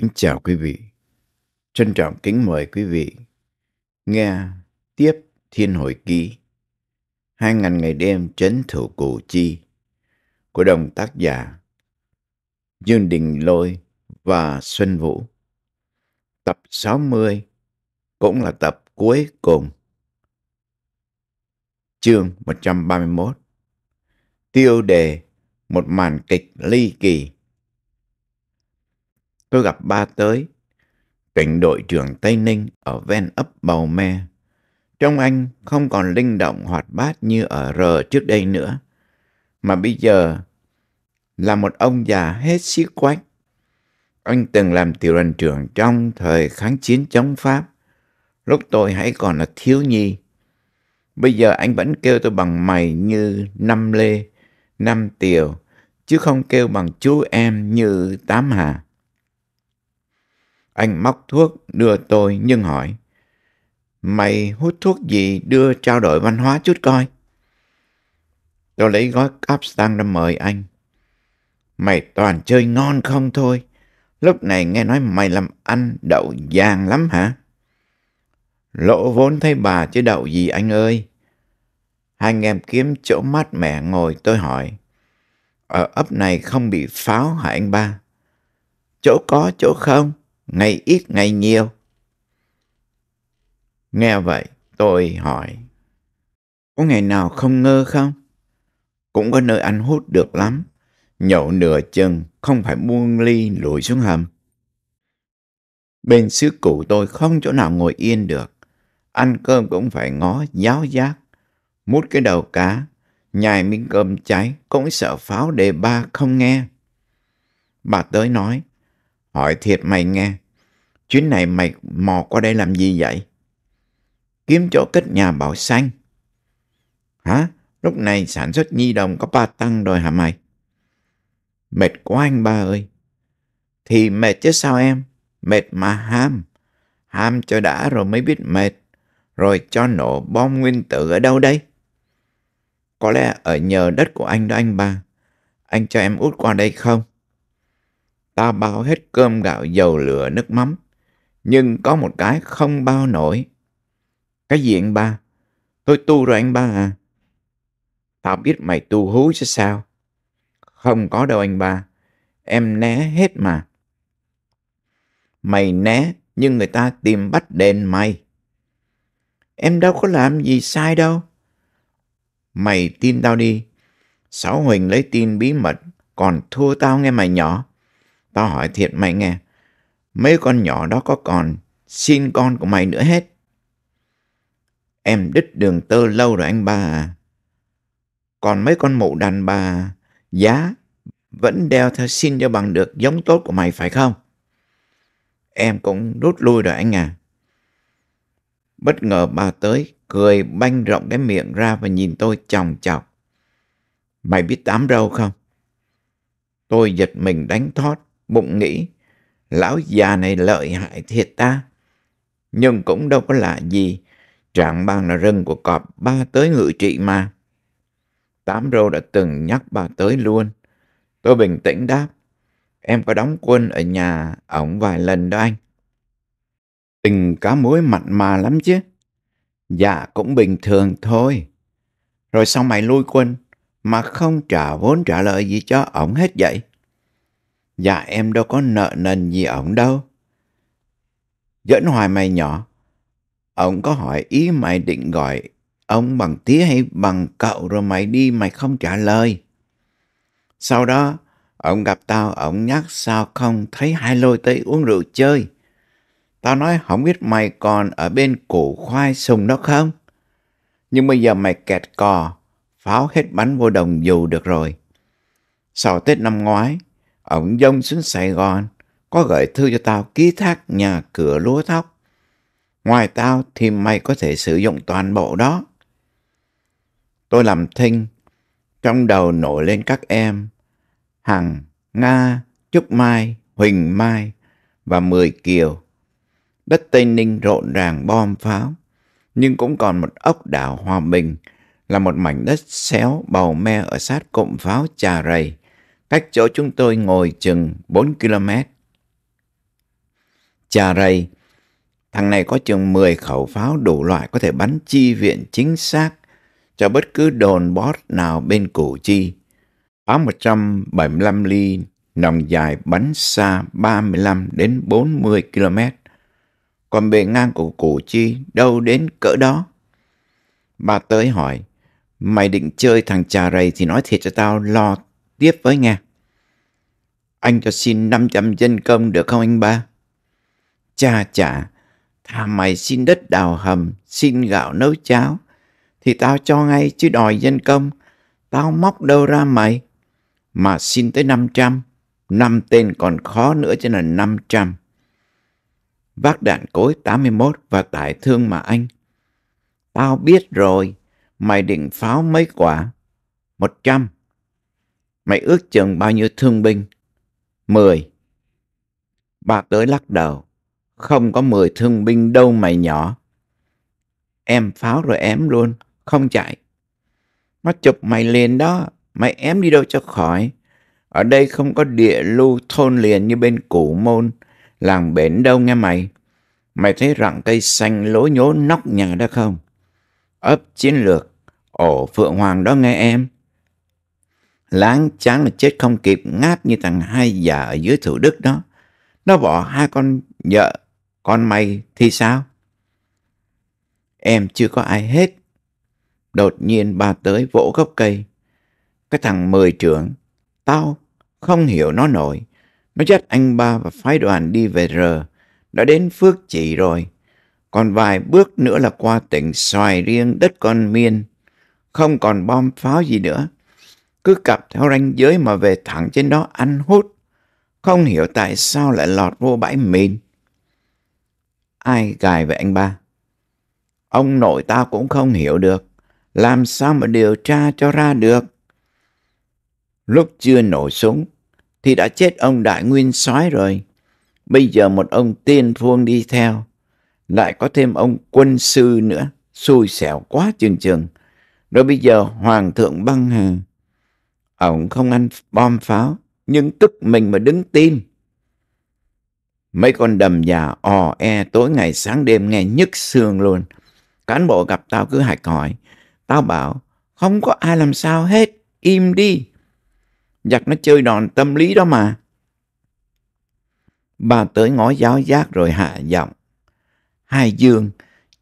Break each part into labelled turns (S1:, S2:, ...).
S1: Kính chào quý vị. Trân trọng kính mời quý vị nghe tiếp Thiên Hồi Ký. Hai ngàn ngày đêm chấn thủ Củ Chi của đồng tác giả Dương Đình Lôi và Xuân Vũ. Tập 60 cũng là tập cuối cùng. Chương 131 Tiêu đề Một màn kịch ly kỳ tôi gặp ba tới, cảnh đội trưởng Tây Ninh ở ven ấp Bầu Me. Trong anh không còn linh động hoạt bát như ở R trước đây nữa, mà bây giờ là một ông già hết xí quách. Anh từng làm tiểu đoàn trưởng trong thời kháng chiến chống Pháp, lúc tôi hãy còn là thiếu nhi. Bây giờ anh vẫn kêu tôi bằng mày như năm lê, năm tiều, chứ không kêu bằng chú em như tám hà. Anh móc thuốc đưa tôi nhưng hỏi. Mày hút thuốc gì đưa trao đổi văn hóa chút coi. Tôi lấy gói Capstan ra mời anh. Mày toàn chơi ngon không thôi. Lúc này nghe nói mày làm ăn đậu vàng lắm hả? Lỗ vốn thấy bà chứ đậu gì anh ơi. Hai anh em kiếm chỗ mát mẻ ngồi tôi hỏi. Ở ấp này không bị pháo hả anh ba? Chỗ có chỗ không? ngày ít ngày nhiều. Nghe vậy, tôi hỏi, có ngày nào không ngơ không? Cũng có nơi anh hút được lắm, nhậu nửa chừng không phải buông ly lùi xuống hầm. Bên xứ cũ tôi không chỗ nào ngồi yên được, ăn cơm cũng phải ngó giáo giác, mút cái đầu cá, nhai miếng cơm cháy cũng sợ pháo đề ba không nghe. Bà tới nói, Hỏi thiệt mày nghe, chuyến này mày mò qua đây làm gì vậy? Kiếm chỗ cất nhà bảo xanh. Hả? Lúc này sản xuất nhi đồng có ba tăng rồi hả mày? Mệt quá anh ba ơi. Thì mệt chứ sao em? Mệt mà ham. Ham cho đã rồi mới biết mệt. Rồi cho nổ bom nguyên tử ở đâu đây? Có lẽ ở nhờ đất của anh đó anh ba. Anh cho em út qua đây không? ta bao hết cơm gạo dầu lửa nước mắm, nhưng có một cái không bao nổi. Cái gì anh ba? Tôi tu rồi anh ba à? Tao biết mày tu hú chứ sao? Không có đâu anh ba, em né hết mà. Mày né nhưng người ta tìm bắt đền mày. Em đâu có làm gì sai đâu. Mày tin tao đi. Sáu Huỳnh lấy tin bí mật còn thua tao nghe mày nhỏ. Tao hỏi thiệt mày nghe, mấy con nhỏ đó có còn xin con của mày nữa hết. Em đứt đường tơ lâu rồi anh ba à. Còn mấy con mụ đàn bà giá vẫn đeo theo xin cho bằng được giống tốt của mày phải không? Em cũng rút lui rồi anh à. Bất ngờ bà tới, cười banh rộng cái miệng ra và nhìn tôi chòng chọc. Mày biết tám râu không? Tôi giật mình đánh thót bụng nghĩ lão già này lợi hại thiệt ta nhưng cũng đâu có lạ gì trạng bang là rừng của cọp ba tới ngự trị mà tám râu đã từng nhắc bà tới luôn tôi bình tĩnh đáp em có đóng quân ở nhà ổng vài lần đó anh tình cá mối mặn mà lắm chứ dạ cũng bình thường thôi rồi sao mày lui quân mà không trả vốn trả lợi gì cho ổng hết vậy Dạ em đâu có nợ nần gì ổng đâu. Dẫn hoài mày nhỏ. Ông có hỏi ý mày định gọi ông bằng tía hay bằng cậu rồi mày đi mày không trả lời. Sau đó, ông gặp tao, ông nhắc sao không thấy hai lôi tới uống rượu chơi. Tao nói không biết mày còn ở bên củ khoai sùng đó không? Nhưng bây giờ mày kẹt cò, pháo hết bánh vô đồng dù được rồi. Sau Tết năm ngoái, Ông dông xuống Sài Gòn, có gửi thư cho tao ký thác nhà cửa lúa thóc. Ngoài tao thì mày có thể sử dụng toàn bộ đó. Tôi làm thinh, trong đầu nổi lên các em, Hằng, Nga, Trúc Mai, Huỳnh Mai và Mười Kiều. Đất Tây Ninh rộn ràng bom pháo, nhưng cũng còn một ốc đảo hòa bình là một mảnh đất xéo bầu me ở sát cụm pháo trà rầy cách chỗ chúng tôi ngồi chừng 4 km. Chà rầy, thằng này có chừng 10 khẩu pháo đủ loại có thể bắn chi viện chính xác cho bất cứ đồn bót nào bên Củ Chi. Pháo 175 ly nòng dài bắn xa 35 đến 40 km. Còn bề ngang của Củ Chi đâu đến cỡ đó? Bà tới hỏi, mày định chơi thằng trà rầy thì nói thiệt cho tao lo tiếp với Nga. Anh cho xin 500 dân công được không anh ba? Cha chả, thà mày xin đất đào hầm, xin gạo nấu cháo, thì tao cho ngay chứ đòi dân công, tao móc đâu ra mày. Mà xin tới 500, năm tên còn khó nữa cho là 500. Vác đạn cối 81 và tải thương mà anh. Tao biết rồi, mày định pháo mấy quả? 100. Mày ước chừng bao nhiêu thương binh? Mười. Ba tới lắc đầu. Không có mười thương binh đâu mày nhỏ. Em pháo rồi ém luôn, không chạy. Nó chụp mày liền đó, mày ém đi đâu cho khỏi. Ở đây không có địa lưu thôn liền như bên củ môn, làng bến đâu nghe mày. Mày thấy rặng cây xanh lối nhố nóc nhà đó không? Ấp chiến lược, ổ Phượng Hoàng đó nghe em. Láng chán là chết không kịp ngáp như thằng hai già ở dưới Thủ Đức đó. Nó bỏ hai con vợ, con mày thì sao? Em chưa có ai hết. Đột nhiên ba tới vỗ gốc cây. Cái thằng mười trưởng, tao không hiểu nó nổi. Nó dắt anh ba và phái đoàn đi về rờ. Đã đến Phước Chỉ rồi. Còn vài bước nữa là qua tỉnh xoài riêng đất con miên. Không còn bom pháo gì nữa cứ cặp theo ranh giới mà về thẳng trên đó ăn hút. Không hiểu tại sao lại lọt vô bãi mìn. Ai gài về anh ba? Ông nội ta cũng không hiểu được. Làm sao mà điều tra cho ra được? Lúc chưa nổ súng thì đã chết ông đại nguyên soái rồi. Bây giờ một ông tiên phuông đi theo. Lại có thêm ông quân sư nữa. Xui xẻo quá chừng chừng. Rồi bây giờ hoàng thượng băng hà Ông không ăn bom pháo, nhưng tức mình mà đứng tim. Mấy con đầm già ò e tối ngày sáng đêm nghe nhức xương luôn. Cán bộ gặp tao cứ hạch hỏi. Tao bảo, không có ai làm sao hết, im đi. Giặc nó chơi đòn tâm lý đó mà. Bà tới ngó giáo giác rồi hạ giọng. Hai Dương,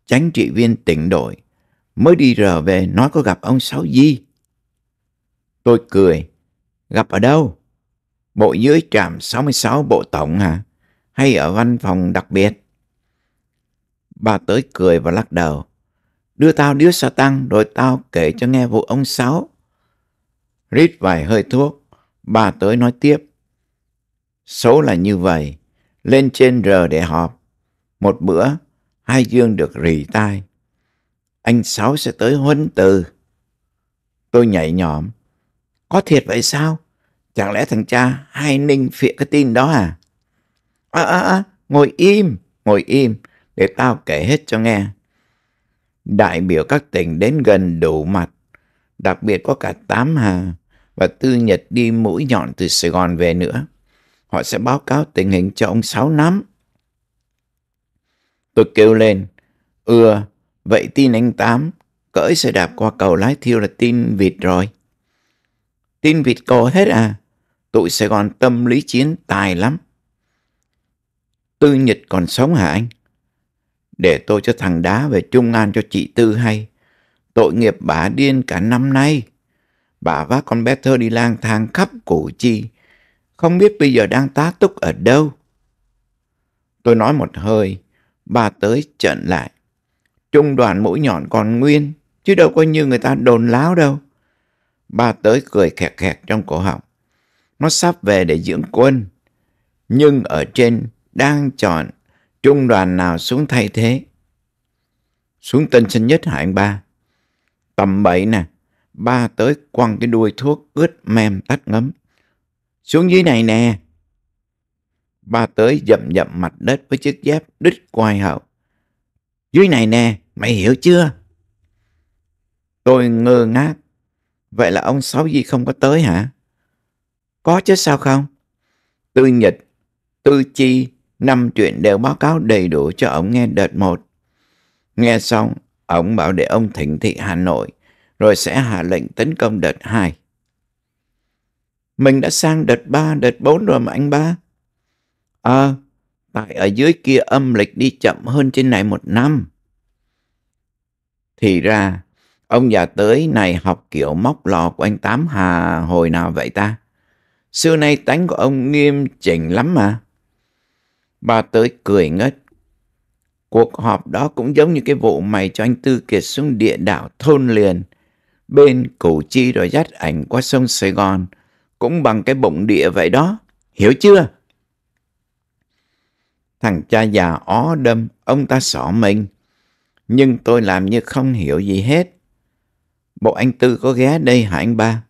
S1: chánh trị viên tỉnh đội, mới đi rờ về nói có gặp ông Sáu Di. Tôi cười. Gặp ở đâu? Bộ dưới trạm 66 bộ tổng hả? Hay ở văn phòng đặc biệt? Bà tới cười và lắc đầu. Đưa tao điếu sa tăng rồi tao kể cho nghe vụ ông Sáu. Rít vài hơi thuốc, bà tới nói tiếp. Số là như vậy, lên trên rờ để họp. Một bữa, hai dương được rì tai. Anh Sáu sẽ tới huấn từ. Tôi nhảy nhõm, có thiệt vậy sao? Chẳng lẽ thằng cha hay ninh phịa cái tin đó à? À, à, à, ngồi im, ngồi im, để tao kể hết cho nghe. Đại biểu các tỉnh đến gần đủ mặt, đặc biệt có cả Tám Hà và Tư Nhật đi mũi nhọn từ Sài Gòn về nữa. Họ sẽ báo cáo tình hình cho ông Sáu nắm. Tôi kêu lên, ưa, ừ, vậy tin anh Tám, cỡi xe đạp qua cầu lái thiêu là tin vịt rồi. Tin vịt cò hết à? Tụi Sài Gòn tâm lý chiến tài lắm. Tư Nhật còn sống hả anh? Để tôi cho thằng đá về Trung An cho chị Tư hay. Tội nghiệp bà điên cả năm nay. Bà vác con bé thơ đi lang thang khắp củ chi. Không biết bây giờ đang tá túc ở đâu. Tôi nói một hơi, bà tới trận lại. Trung đoàn mũi nhọn còn nguyên, chứ đâu có như người ta đồn láo đâu. Ba tới cười khẹt khẹt trong cổ họng. Nó sắp về để dưỡng quân. Nhưng ở trên đang chọn trung đoàn nào xuống thay thế. Xuống tân sinh nhất hạng ba? Tầm bảy nè. Ba tới quăng cái đuôi thuốc ướt mềm tắt ngấm. Xuống dưới này nè. Ba tới dậm dậm mặt đất với chiếc dép đứt quai hậu. Dưới này nè, mày hiểu chưa? Tôi ngơ ngác Vậy là ông Sáu Di không có tới hả? Có chứ sao không? Tư Nhật, Tư Chi, năm chuyện đều báo cáo đầy đủ cho ông nghe đợt một. Nghe xong, ông bảo để ông thỉnh thị Hà Nội, rồi sẽ hạ lệnh tấn công đợt hai. Mình đã sang đợt ba, đợt bốn rồi mà anh ba. Ờ, à, tại ở dưới kia âm lịch đi chậm hơn trên này một năm. Thì ra, Ông già tới này học kiểu móc lò của anh Tám Hà hồi nào vậy ta? Xưa nay tánh của ông nghiêm chỉnh lắm mà. Bà tới cười ngất. Cuộc họp đó cũng giống như cái vụ mày cho anh Tư Kiệt xuống địa đảo thôn liền. Bên Củ Chi rồi dắt ảnh qua sông Sài Gòn. Cũng bằng cái bụng địa vậy đó. Hiểu chưa? Thằng cha già ó đâm, ông ta sỏ mình. Nhưng tôi làm như không hiểu gì hết bộ anh Tư có ghé đây hả anh ba?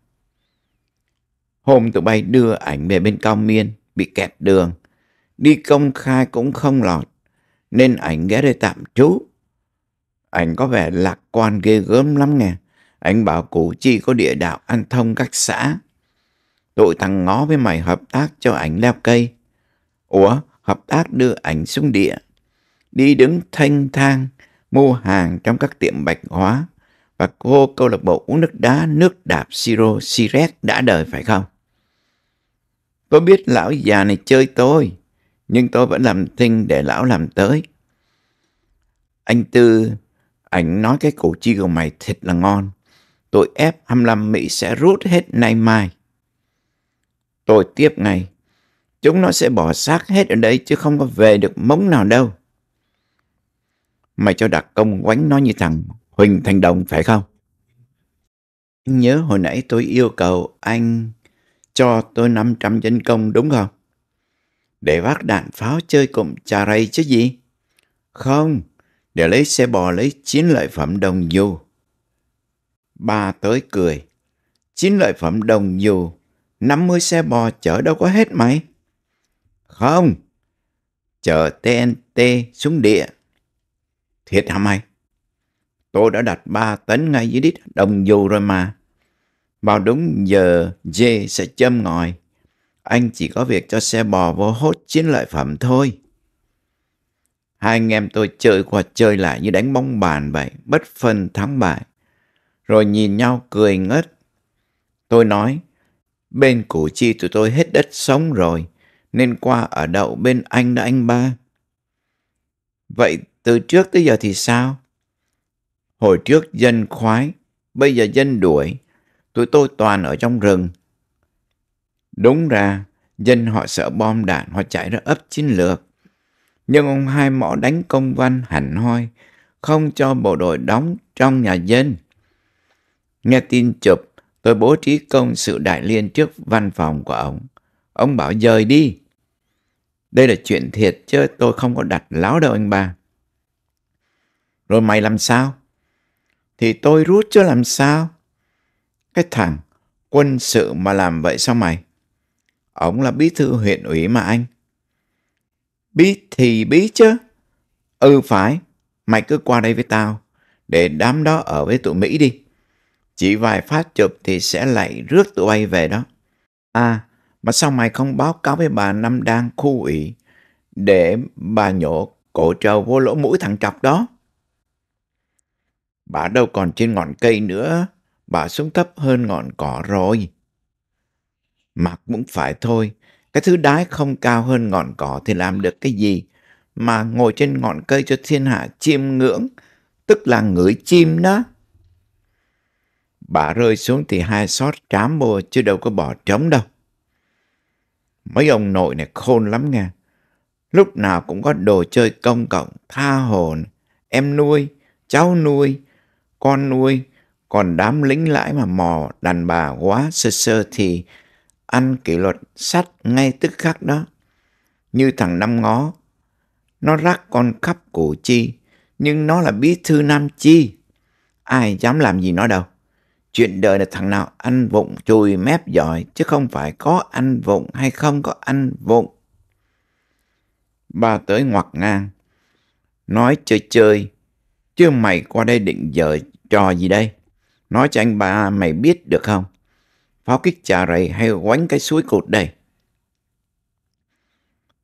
S1: Hôm tụi bay đưa ảnh về bên Cao Miên, bị kẹt đường. Đi công khai cũng không lọt, nên ảnh ghé đây tạm trú. Ảnh có vẻ lạc quan ghê gớm lắm nè Ảnh bảo Củ Chi có địa đạo ăn thông các xã. Tụi thằng ngó với mày hợp tác cho ảnh leo cây. Ủa, hợp tác đưa ảnh xuống địa. Đi đứng thanh thang, mua hàng trong các tiệm bạch hóa và cô câu lạc bộ uống nước đá, nước đạp, siro, siret đã đời phải không? Tôi biết lão già này chơi tôi, nhưng tôi vẫn làm thinh để lão làm tới. Anh Tư, ảnh nói cái củ chi của mày thịt là ngon. Tôi ép 25 Mỹ sẽ rút hết nay mai. Tôi tiếp ngay. Chúng nó sẽ bỏ xác hết ở đây chứ không có về được mống nào đâu. Mày cho đặc công quánh nó như thằng Huỳnh Thành Đồng phải không? nhớ hồi nãy tôi yêu cầu anh cho tôi 500 dân công đúng không? Để vác đạn pháo chơi cùng trà rây chứ gì? Không, để lấy xe bò lấy chín lợi phẩm đồng dù. Ba tới cười. chín lợi phẩm đồng dù, 50 xe bò chở đâu có hết mày. Không, chở TNT xuống địa. Thiệt hả mày? Tôi đã đặt ba tấn ngay dưới đít đồng dù rồi mà. Vào đúng giờ dê sẽ châm ngòi. Anh chỉ có việc cho xe bò vô hốt chiến lợi phẩm thôi. Hai anh em tôi chơi qua chơi lại như đánh bóng bàn vậy, bất phân thắng bại. Rồi nhìn nhau cười ngất. Tôi nói, bên củ chi tụi tôi hết đất sống rồi, nên qua ở đậu bên anh đã anh ba. Vậy từ trước tới giờ thì sao? Hồi trước dân khoái, bây giờ dân đuổi, tụi tôi toàn ở trong rừng. Đúng ra, dân họ sợ bom đạn họ chạy ra ấp chiến lược. Nhưng ông hai mỏ đánh công văn hẳn hoi, không cho bộ đội đóng trong nhà dân. Nghe tin chụp, tôi bố trí công sự đại liên trước văn phòng của ông. Ông bảo dời đi. Đây là chuyện thiệt chứ tôi không có đặt láo đâu anh ba. Rồi mày làm sao? thì tôi rút chứ làm sao? Cái thằng quân sự mà làm vậy sao mày? Ông là bí thư huyện ủy mà anh. Bí thì bí chứ. Ừ phải, mày cứ qua đây với tao, để đám đó ở với tụi Mỹ đi. Chỉ vài phát chụp thì sẽ lại rước tụi bay về đó. À, mà sao mày không báo cáo với bà Năm đang khu ủy để bà nhổ cổ trầu vô lỗ mũi thằng trọc đó? Bà đâu còn trên ngọn cây nữa, bà xuống thấp hơn ngọn cỏ rồi. Mặc cũng phải thôi, cái thứ đái không cao hơn ngọn cỏ thì làm được cái gì, mà ngồi trên ngọn cây cho thiên hạ chiêm ngưỡng, tức là ngửi chim đó. Bà rơi xuống thì hai sót trám mua chứ đâu có bỏ trống đâu. Mấy ông nội này khôn lắm nghe. Lúc nào cũng có đồ chơi công cộng, tha hồn, em nuôi, cháu nuôi, con nuôi, còn đám lính lãi mà mò đàn bà quá sơ sơ thì ăn kỷ luật sắt ngay tức khắc đó. Như thằng năm ngó, nó rắc con khắp cổ chi, nhưng nó là bí thư nam chi. Ai dám làm gì nó đâu. Chuyện đời là thằng nào ăn vụng chùi mép giỏi, chứ không phải có ăn vụng hay không có ăn vụng. ba tới ngoặc ngang, nói chơi chơi, chứ mày qua đây định giờ Trò gì đây? Nói cho anh ba mày biết được không? Pháo kích trà rầy hay quánh cái suối cột đây?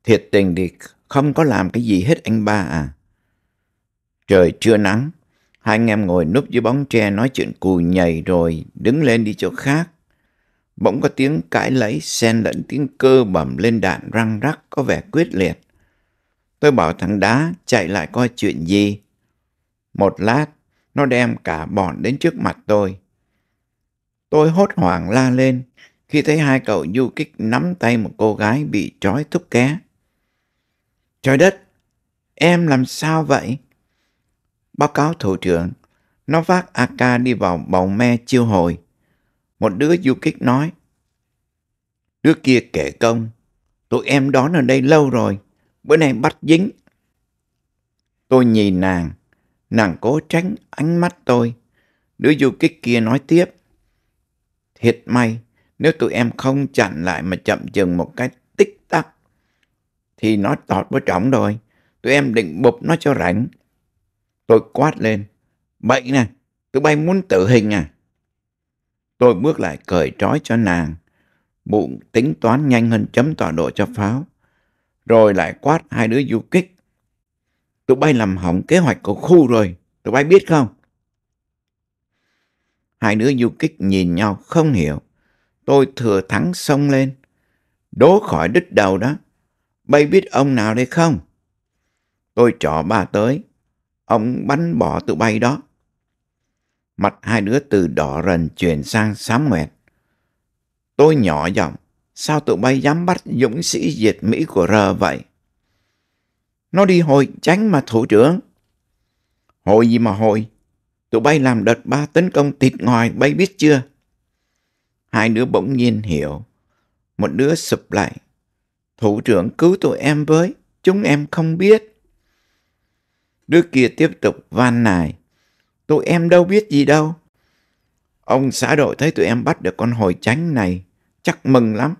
S1: Thiệt tình thì không có làm cái gì hết anh ba à. Trời chưa nắng, hai anh em ngồi núp dưới bóng tre nói chuyện cù nhầy rồi đứng lên đi chỗ khác. Bỗng có tiếng cãi lấy xen lẫn tiếng cơ bẩm lên đạn răng rắc có vẻ quyết liệt. Tôi bảo thằng đá chạy lại coi chuyện gì. Một lát, nó đem cả bọn đến trước mặt tôi. Tôi hốt hoảng la lên khi thấy hai cậu du kích nắm tay một cô gái bị trói thúc ké. Trời đất, em làm sao vậy? Báo cáo thủ trưởng, nó vác AK đi vào bầu me chiêu hồi. Một đứa du kích nói, Đứa kia kể công, tụi em đón ở đây lâu rồi, bữa nay bắt dính. Tôi nhìn nàng, Nàng cố tránh ánh mắt tôi. đứa du kích kia nói tiếp. Thiệt may, nếu tụi em không chặn lại mà chậm chừng một cái tích tắc, thì nó tọt với trọng rồi. Tụi em định bụp nó cho rảnh. Tôi quát lên. Bậy nè, tụi bay muốn tự hình à? Tôi bước lại cởi trói cho nàng. Bụng tính toán nhanh hơn chấm tọa độ cho pháo. Rồi lại quát hai đứa du kích tụi bay làm hỏng kế hoạch của khu rồi, tụi bay biết không? Hai đứa du kích nhìn nhau không hiểu. Tôi thừa thắng xông lên. Đố khỏi đứt đầu đó. Bay biết ông nào đây không? Tôi trỏ bà tới. Ông bắn bỏ tụi bay đó. Mặt hai đứa từ đỏ rần chuyển sang xám ngoẹt. Tôi nhỏ giọng. Sao tụi bay dám bắt dũng sĩ diệt Mỹ của R vậy? Nó đi hồi tránh mà thủ trưởng. Hồi gì mà hồi. Tụi bay làm đợt ba tấn công tịt ngoài bay biết chưa? Hai đứa bỗng nhiên hiểu. Một đứa sụp lại. Thủ trưởng cứu tụi em với. Chúng em không biết. Đứa kia tiếp tục van nài. Tụi em đâu biết gì đâu. Ông xã đội thấy tụi em bắt được con hồi tránh này. Chắc mừng lắm.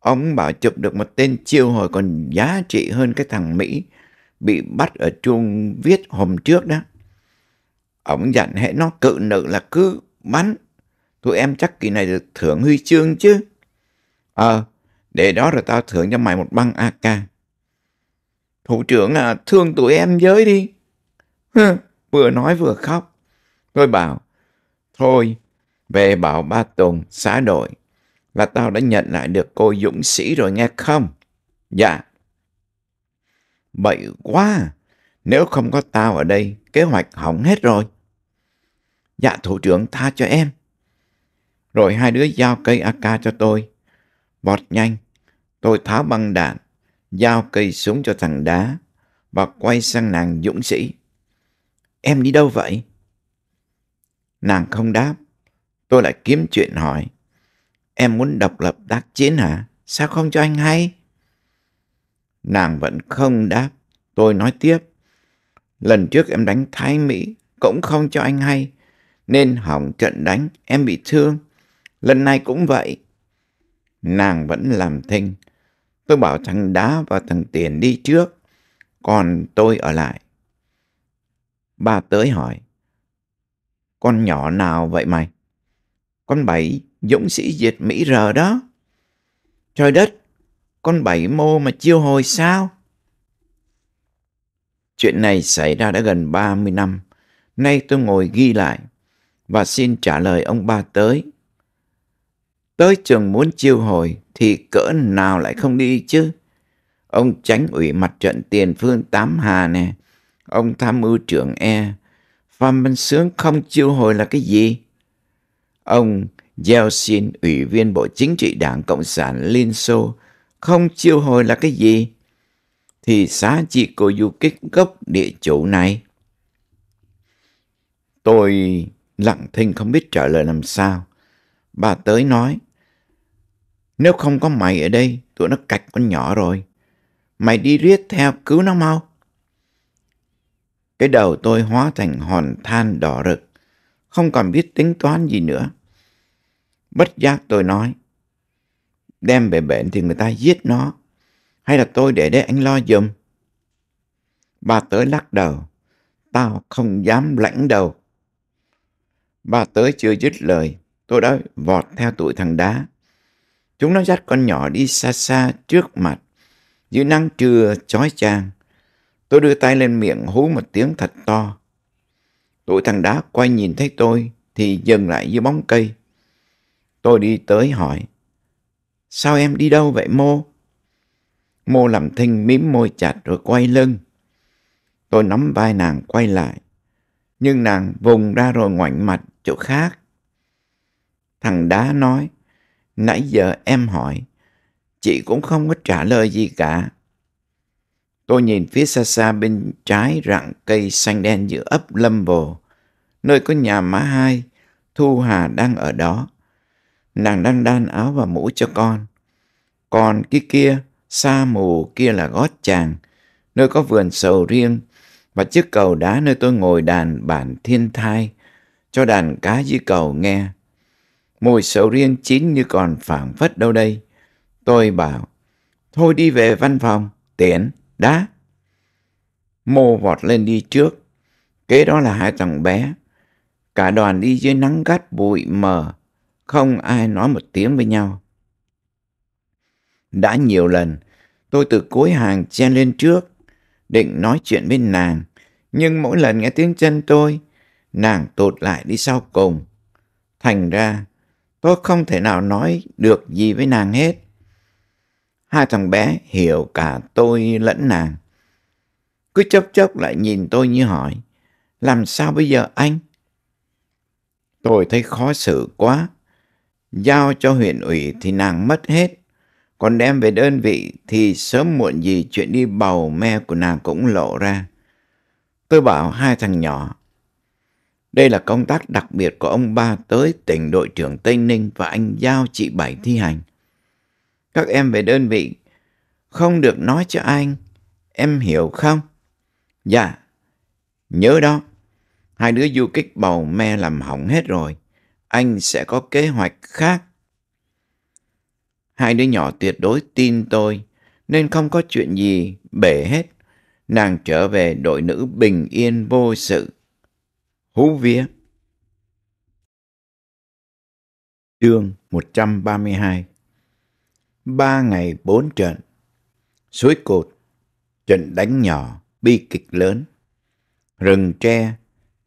S1: Ông bảo chụp được một tên chiêu hồi còn giá trị hơn cái thằng Mỹ bị bắt ở chuông viết hôm trước đó. Ông dặn hệ nó cự nữ là cứ bắn. Tụi em chắc kỳ này được thưởng huy chương chứ. Ờ, để đó rồi tao thưởng cho mày một băng AK. Thủ trưởng à, thương tụi em giới đi. Hừ, vừa nói vừa khóc. Tôi bảo, thôi, về bảo ba Tùng, xá đội, là tao đã nhận lại được cô dũng sĩ rồi nghe không? Dạ. Bậy quá! Nếu không có tao ở đây, kế hoạch hỏng hết rồi. Dạ thủ trưởng tha cho em. Rồi hai đứa giao cây AK cho tôi. Vọt nhanh, tôi tháo băng đạn, giao cây súng cho thằng đá và quay sang nàng dũng sĩ. Em đi đâu vậy? Nàng không đáp. Tôi lại kiếm chuyện hỏi. Em muốn độc lập tác chiến hả? Sao không cho anh hay? Nàng vẫn không đáp. Tôi nói tiếp. Lần trước em đánh Thái Mỹ cũng không cho anh hay. Nên hỏng trận đánh em bị thương. Lần này cũng vậy. Nàng vẫn làm thinh. Tôi bảo thằng Đá và thằng Tiền đi trước. Còn tôi ở lại. bà tới hỏi. Con nhỏ nào vậy mày? Con bảy dũng sĩ diệt Mỹ rờ đó. Trời đất, con bảy mô mà chiêu hồi sao? Chuyện này xảy ra đã gần 30 năm. Nay tôi ngồi ghi lại và xin trả lời ông ba tới. Tới trường muốn chiêu hồi thì cỡ nào lại không đi chứ? Ông tránh ủy mặt trận tiền phương Tám Hà nè, ông tham mưu trưởng E, Phạm Văn Sướng không chiêu hồi là cái gì? Ông Yeltsin, ủy viên Bộ Chính trị Đảng Cộng sản Liên Xô, không chiêu hồi là cái gì? Thì xá trị của du kích gốc địa chủ này. Tôi lặng thinh không biết trả lời làm sao. Bà tới nói, nếu không có mày ở đây, tụi nó cạch con nhỏ rồi. Mày đi riết theo cứu nó mau. Cái đầu tôi hóa thành hòn than đỏ rực, không còn biết tính toán gì nữa bất giác tôi nói đem về bệnh thì người ta giết nó hay là tôi để đấy anh lo giùm bà tới lắc đầu tao không dám lãnh đầu bà tới chưa dứt lời tôi đã vọt theo tụi thằng đá chúng nó dắt con nhỏ đi xa xa trước mặt dưới nắng trưa chói chang tôi đưa tay lên miệng hú một tiếng thật to tụi thằng đá quay nhìn thấy tôi thì dừng lại dưới bóng cây Tôi đi tới hỏi, sao em đi đâu vậy mô? Mô làm thinh mím môi chặt rồi quay lưng. Tôi nắm vai nàng quay lại, nhưng nàng vùng ra rồi ngoảnh mặt chỗ khác. Thằng đá nói, nãy giờ em hỏi, chị cũng không có trả lời gì cả. Tôi nhìn phía xa xa bên trái rặng cây xanh đen giữa ấp Lâm Bồ, nơi có nhà má hai, Thu Hà đang ở đó nàng đang đan áo và mũ cho con. Còn cái kia, xa mù kia là gót chàng, nơi có vườn sầu riêng và chiếc cầu đá nơi tôi ngồi đàn bản thiên thai cho đàn cá dưới cầu nghe. Mùi sầu riêng chín như còn phảng phất đâu đây. Tôi bảo, thôi đi về văn phòng, tiễn, đá. Mô vọt lên đi trước, kế đó là hai thằng bé. Cả đoàn đi dưới nắng gắt bụi mờ, không ai nói một tiếng với nhau. Đã nhiều lần, tôi từ cuối hàng chen lên trước, định nói chuyện với nàng, nhưng mỗi lần nghe tiếng chân tôi, nàng tụt lại đi sau cùng. Thành ra, tôi không thể nào nói được gì với nàng hết. Hai thằng bé hiểu cả tôi lẫn nàng. Cứ chốc chốc lại nhìn tôi như hỏi, làm sao bây giờ anh? Tôi thấy khó xử quá, giao cho huyện ủy thì nàng mất hết, còn đem về đơn vị thì sớm muộn gì chuyện đi bầu me của nàng cũng lộ ra. Tôi bảo hai thằng nhỏ, đây là công tác đặc biệt của ông ba tới tỉnh đội trưởng Tây Ninh và anh giao chị Bảy thi hành. Các em về đơn vị, không được nói cho anh, em hiểu không? Dạ, nhớ đó, hai đứa du kích bầu me làm hỏng hết rồi anh sẽ có kế hoạch khác. Hai đứa nhỏ tuyệt đối tin tôi, nên không có chuyện gì bể hết. Nàng trở về đội nữ bình yên vô sự. Hú vía. Chương 132 Ba ngày bốn trận Suối cột Trận đánh nhỏ, bi kịch lớn Rừng tre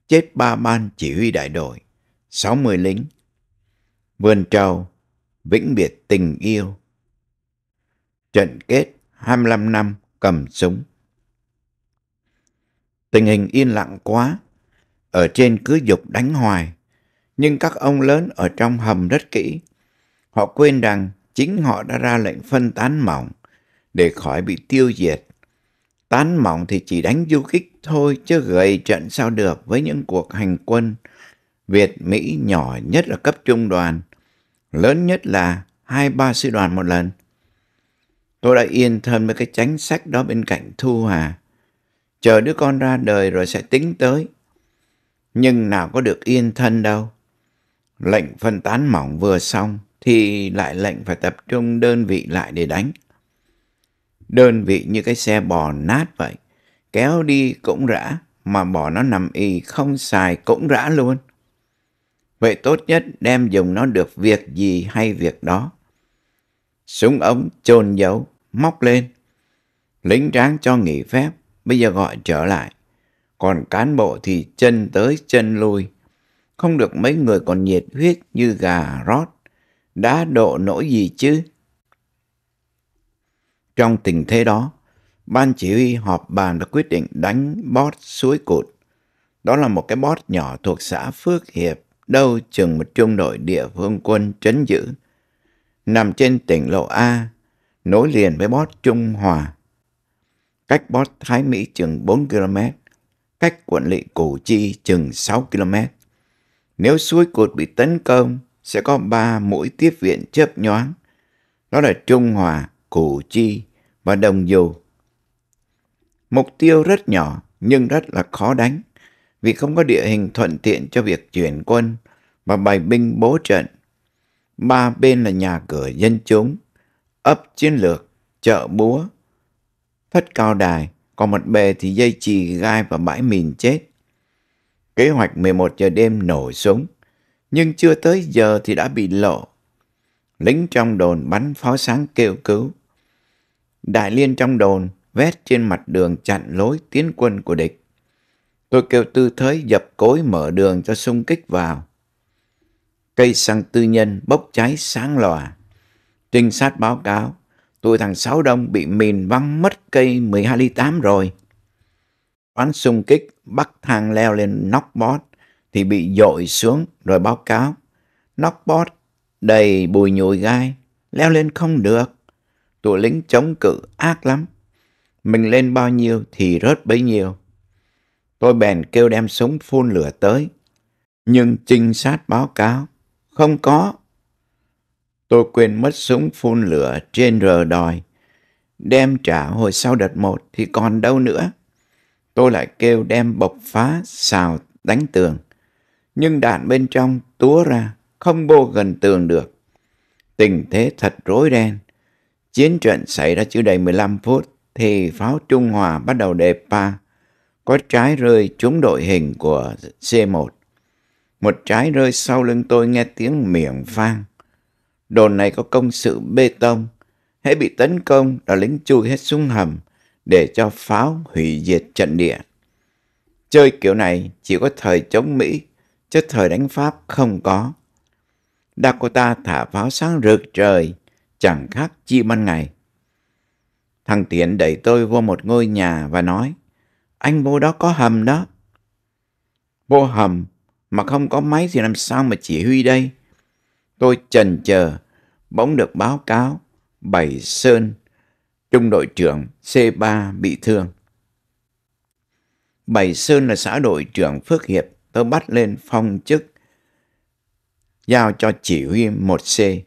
S1: Chết ba ban chỉ huy đại đội 60 lính, vườn trầu, vĩnh biệt tình yêu. Trận kết 25 năm cầm súng. Tình hình yên lặng quá, ở trên cứ dục đánh hoài, nhưng các ông lớn ở trong hầm rất kỹ. Họ quên rằng chính họ đã ra lệnh phân tán mỏng để khỏi bị tiêu diệt. Tán mỏng thì chỉ đánh du kích thôi chứ gầy trận sao được với những cuộc hành quân Việt Mỹ nhỏ nhất là cấp trung đoàn, lớn nhất là hai ba sư đoàn một lần. Tôi đã yên thân với cái chính sách đó bên cạnh Thu Hà. Chờ đứa con ra đời rồi sẽ tính tới. Nhưng nào có được yên thân đâu. Lệnh phân tán mỏng vừa xong thì lại lệnh phải tập trung đơn vị lại để đánh. Đơn vị như cái xe bò nát vậy. Kéo đi cũng rã, mà bỏ nó nằm y không xài cũng rã luôn. Vậy tốt nhất đem dùng nó được việc gì hay việc đó. Súng ống chôn giấu, móc lên. Lính tráng cho nghỉ phép, bây giờ gọi trở lại. Còn cán bộ thì chân tới chân lui. Không được mấy người còn nhiệt huyết như gà rót. Đã độ nỗi gì chứ? Trong tình thế đó, ban chỉ huy họp bàn đã quyết định đánh bót suối cụt. Đó là một cái bót nhỏ thuộc xã Phước Hiệp, đâu chừng một trung đội địa phương quân trấn giữ, nằm trên tỉnh Lộ A, nối liền với Bót Trung Hòa. Cách Bót Thái Mỹ chừng 4 km, cách quận lỵ Củ Chi chừng 6 km. Nếu suối cột bị tấn công, sẽ có ba mũi tiếp viện chớp nhoáng. Đó là Trung Hòa, Củ Chi và Đồng Dù. Mục tiêu rất nhỏ nhưng rất là khó đánh vì không có địa hình thuận tiện cho việc chuyển quân và bày binh bố trận. Ba bên là nhà cửa dân chúng, ấp chiến lược, chợ búa, thất cao đài, còn một bề thì dây chì gai và bãi mìn chết. Kế hoạch 11 giờ đêm nổ súng, nhưng chưa tới giờ thì đã bị lộ. Lính trong đồn bắn pháo sáng kêu cứu. Đại liên trong đồn vét trên mặt đường chặn lối tiến quân của địch. Tôi kêu tư thế dập cối mở đường cho xung kích vào. Cây xăng tư nhân bốc cháy sáng lòa. Trinh sát báo cáo, tụi thằng Sáu Đông bị mìn văng mất cây 12 ly 8 rồi. Toán xung kích bắt thang leo lên nóc bót thì bị dội xuống rồi báo cáo. Nóc bót đầy bùi nhùi gai, leo lên không được. Tụi lính chống cự ác lắm. Mình lên bao nhiêu thì rớt bấy nhiêu. Tôi bèn kêu đem súng phun lửa tới. Nhưng trinh sát báo cáo, không có. Tôi quên mất súng phun lửa trên rờ đòi. Đem trả hồi sau đợt một thì còn đâu nữa. Tôi lại kêu đem bộc phá, xào, đánh tường. Nhưng đạn bên trong túa ra, không bô gần tường được. Tình thế thật rối ren. Chiến trận xảy ra chưa đầy 15 phút thì pháo Trung Hòa bắt đầu đề pa có trái rơi trúng đội hình của C1. Một trái rơi sau lưng tôi nghe tiếng miệng vang. Đồn này có công sự bê tông. Hễ bị tấn công là lính chui hết xuống hầm để cho pháo hủy diệt trận địa. Chơi kiểu này chỉ có thời chống Mỹ, chứ thời đánh Pháp không có. Dakota thả pháo sáng rực trời, chẳng khác chi ban ngày. Thằng Tiến đẩy tôi vô một ngôi nhà và nói, anh vô đó có hầm đó. Vô hầm mà không có máy thì làm sao mà chỉ huy đây? Tôi chần chờ, bỗng được báo cáo Bảy Sơn, trung đội trưởng C3 bị thương. Bảy Sơn là xã đội trưởng Phước Hiệp, tôi bắt lên phong chức, giao cho chỉ huy 1C.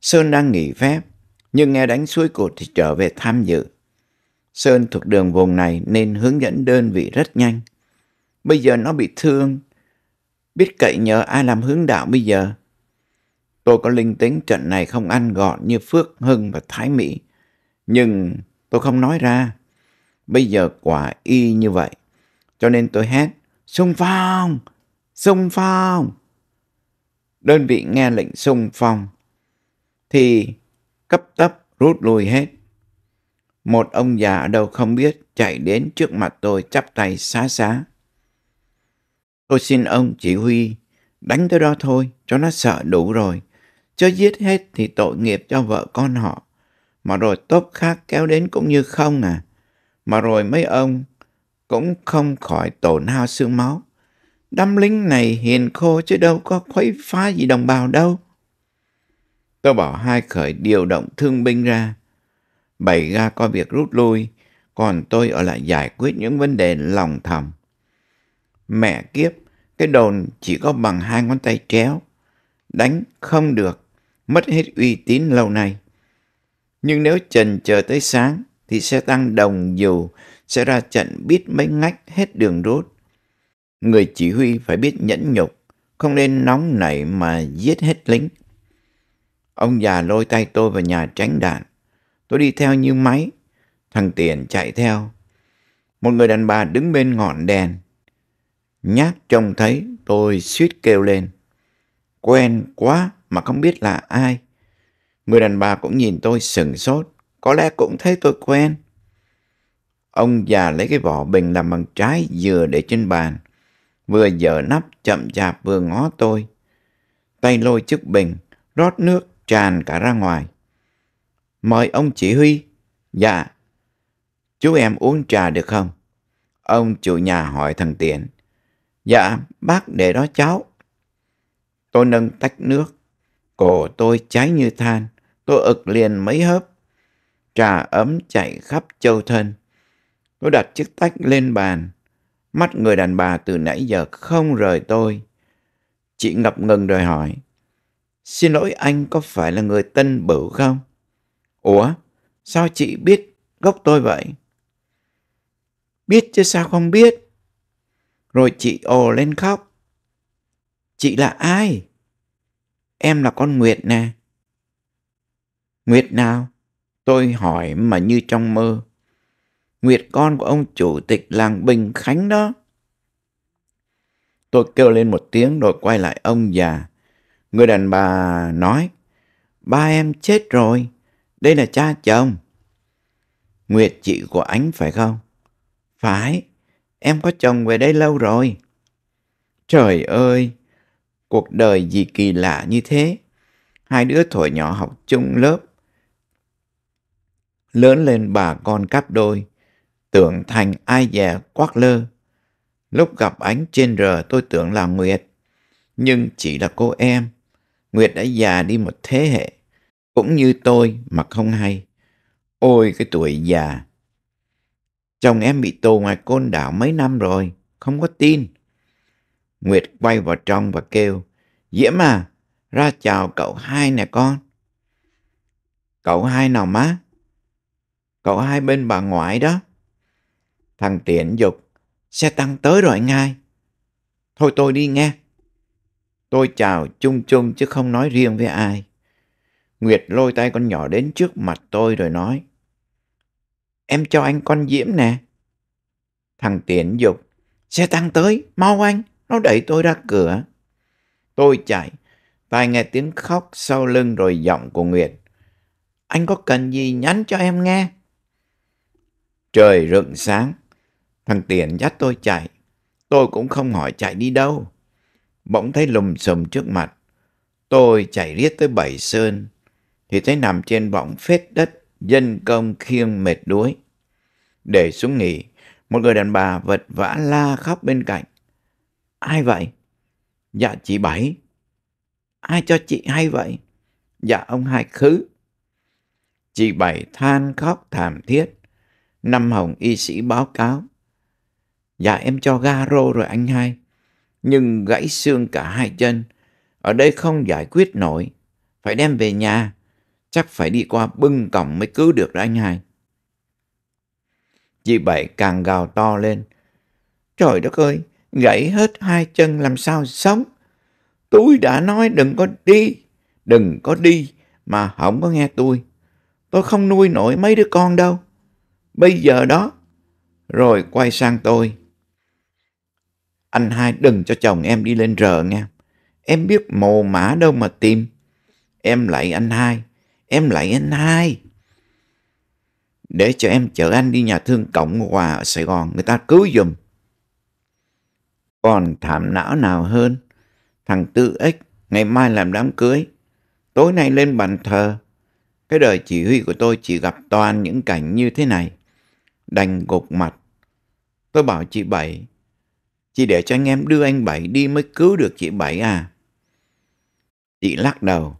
S1: Sơn đang nghỉ phép, nhưng nghe đánh suối cột thì trở về tham dự. Sơn thuộc đường vùng này nên hướng dẫn đơn vị rất nhanh. Bây giờ nó bị thương, biết cậy nhờ ai làm hướng đạo bây giờ. Tôi có linh tính trận này không ăn gọn như Phước Hưng và Thái Mỹ, nhưng tôi không nói ra. Bây giờ quả y như vậy, cho nên tôi hét, xung phong, xung phong. Đơn vị nghe lệnh xung phong, thì cấp tấp rút lui hết. Một ông già đâu không biết chạy đến trước mặt tôi chắp tay xá xá. Tôi xin ông chỉ huy, đánh tới đó thôi, cho nó sợ đủ rồi. Cho giết hết thì tội nghiệp cho vợ con họ. Mà rồi tốt khác kéo đến cũng như không à. Mà rồi mấy ông cũng không khỏi tổn hao xương máu. Đám lính này hiền khô chứ đâu có khuấy phá gì đồng bào đâu. Tôi bảo hai khởi điều động thương binh ra, bảy ga có việc rút lui, còn tôi ở lại giải quyết những vấn đề lòng thầm. Mẹ kiếp, cái đồn chỉ có bằng hai ngón tay chéo. Đánh không được, mất hết uy tín lâu nay. Nhưng nếu trần chờ tới sáng, thì xe tăng đồng dù sẽ ra trận biết mấy ngách hết đường rút. Người chỉ huy phải biết nhẫn nhục, không nên nóng nảy mà giết hết lính. Ông già lôi tay tôi vào nhà tránh đạn. Tôi đi theo như máy. Thằng Tiền chạy theo. Một người đàn bà đứng bên ngọn đèn. Nhát trông thấy tôi suýt kêu lên. Quen quá mà không biết là ai. Người đàn bà cũng nhìn tôi sừng sốt. Có lẽ cũng thấy tôi quen. Ông già lấy cái vỏ bình làm bằng trái dừa để trên bàn. Vừa dở nắp chậm chạp vừa ngó tôi. Tay lôi chiếc bình, rót nước tràn cả ra ngoài. Mời ông chỉ huy. Dạ. Chú em uống trà được không? Ông chủ nhà hỏi thằng Tiện. Dạ, bác để đó cháu. Tôi nâng tách nước. Cổ tôi cháy như than. Tôi ực liền mấy hớp. Trà ấm chạy khắp châu thân. Tôi đặt chiếc tách lên bàn. Mắt người đàn bà từ nãy giờ không rời tôi. Chị ngập ngừng rồi hỏi. Xin lỗi anh có phải là người tân bửu không? Ủa, sao chị biết gốc tôi vậy? Biết chứ sao không biết. Rồi chị ồ lên khóc. Chị là ai? Em là con Nguyệt nè. Nguyệt nào? Tôi hỏi mà như trong mơ. Nguyệt con của ông chủ tịch làng Bình Khánh đó. Tôi kêu lên một tiếng rồi quay lại ông già. Người đàn bà nói, ba em chết rồi đây là cha chồng. Nguyệt chị của Ánh phải không? Phải, em có chồng về đây lâu rồi. Trời ơi, cuộc đời gì kỳ lạ như thế. Hai đứa thổi nhỏ học chung lớp. Lớn lên bà con cáp đôi, tưởng thành ai dè quắc lơ. Lúc gặp ánh trên rờ tôi tưởng là Nguyệt, nhưng chỉ là cô em. Nguyệt đã già đi một thế hệ cũng như tôi mà không hay. Ôi cái tuổi già! Chồng em bị tù ngoài côn đảo mấy năm rồi, không có tin. Nguyệt quay vào trong và kêu, Diễm à, ra chào cậu hai nè con. Cậu hai nào má? Cậu hai bên bà ngoại đó. Thằng Tiễn dục, xe tăng tới rồi ngay. Thôi tôi đi nghe. Tôi chào chung chung chứ không nói riêng với ai. Nguyệt lôi tay con nhỏ đến trước mặt tôi rồi nói. Em cho anh con diễm nè. Thằng Tiến dục. Xe tăng tới, mau anh, nó đẩy tôi ra cửa. Tôi chạy, tai nghe tiếng khóc sau lưng rồi giọng của Nguyệt. Anh có cần gì nhắn cho em nghe? Trời rựng sáng, thằng Tiện dắt tôi chạy. Tôi cũng không hỏi chạy đi đâu. Bỗng thấy lùm xùm trước mặt. Tôi chạy riết tới Bảy Sơn, thì thấy nằm trên bọng phết đất, dân công khiêng mệt đuối. Để xuống nghỉ, một người đàn bà vật vã la khóc bên cạnh. Ai vậy? Dạ chị Bảy. Ai cho chị hay vậy? Dạ ông Hai Khứ. Chị Bảy than khóc thảm thiết. Năm Hồng y sĩ báo cáo. Dạ em cho garo rồi anh hai. Nhưng gãy xương cả hai chân. Ở đây không giải quyết nổi. Phải đem về nhà chắc phải đi qua bưng cổng mới cứu được đó anh hai. Dì Bảy càng gào to lên. Trời đất ơi, gãy hết hai chân làm sao sống. Tôi đã nói đừng có đi, đừng có đi mà không có nghe tôi. Tôi không nuôi nổi mấy đứa con đâu. Bây giờ đó, rồi quay sang tôi. Anh hai đừng cho chồng em đi lên rờ nghe. Em biết mồ mã đâu mà tìm. Em lạy anh hai em lại anh hai. Để cho em chở anh đi nhà thương Cộng Hòa ở Sài Gòn, người ta cứu dùm. Còn thảm não nào hơn, thằng Tư Ích ngày mai làm đám cưới, tối nay lên bàn thờ. Cái đời chỉ huy của tôi chỉ gặp toàn những cảnh như thế này. Đành gục mặt. Tôi bảo chị Bảy, chị để cho anh em đưa anh Bảy đi mới cứu được chị Bảy à. Chị lắc đầu.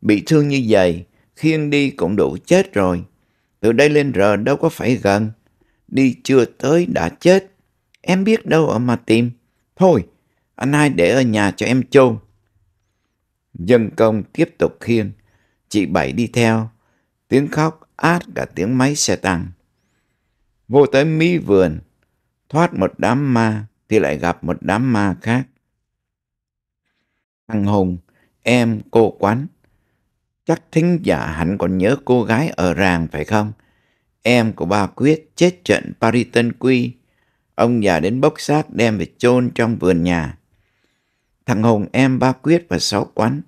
S1: Bị thương như vậy, khiêng đi cũng đủ chết rồi. Từ đây lên rờ đâu có phải gần. Đi chưa tới đã chết. Em biết đâu ở mà tìm. Thôi, anh hai để ở nhà cho em chôn. Dân công tiếp tục khiêng. Chị Bảy đi theo. Tiếng khóc át cả tiếng máy xe tăng. Vô tới mỹ vườn. Thoát một đám ma thì lại gặp một đám ma khác. Thằng Hùng, em, cô Quán chắc thính giả hẳn còn nhớ cô gái ở ràng phải không? Em của bà Quyết chết trận Paris Tân Quy. Ông già đến bốc xác đem về chôn trong vườn nhà. Thằng Hùng em ba Quyết và sáu quán.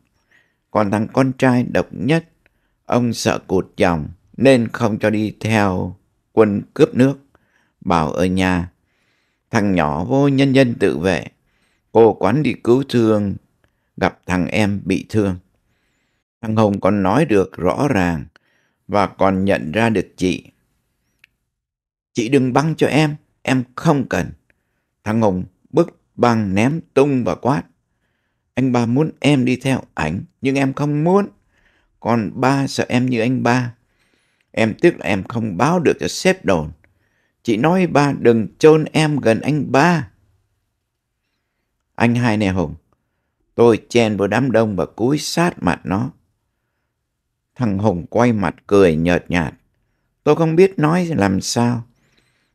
S1: Còn thằng con trai độc nhất, ông sợ cụt dòng nên không cho đi theo quân cướp nước. Bảo ở nhà, thằng nhỏ vô nhân dân tự vệ. Cô quán đi cứu thương, gặp thằng em bị thương. Thằng Hồng còn nói được rõ ràng và còn nhận ra được chị. Chị đừng băng cho em, em không cần. Thằng Hồng bức băng ném tung và quát. Anh ba muốn em đi theo ảnh, nhưng em không muốn. Còn ba sợ em như anh ba. Em tiếc là em không báo được cho sếp đồn. Chị nói ba đừng chôn em gần anh ba. Anh hai nè Hùng, tôi chen vào đám đông và cúi sát mặt nó. Thằng Hùng quay mặt cười nhợt nhạt. Tôi không biết nói làm sao.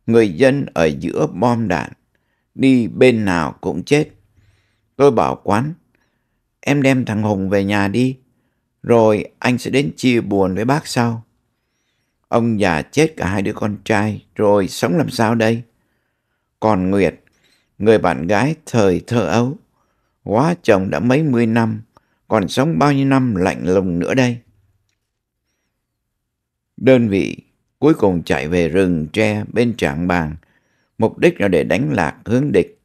S1: Người dân ở giữa bom đạn, đi bên nào cũng chết. Tôi bảo quán, em đem thằng Hùng về nhà đi, rồi anh sẽ đến chia buồn với bác sau. Ông già chết cả hai đứa con trai, rồi sống làm sao đây? Còn Nguyệt, người bạn gái thời thơ ấu, quá chồng đã mấy mươi năm, còn sống bao nhiêu năm lạnh lùng nữa đây? đơn vị cuối cùng chạy về rừng tre bên trạng bàn mục đích là để đánh lạc hướng địch.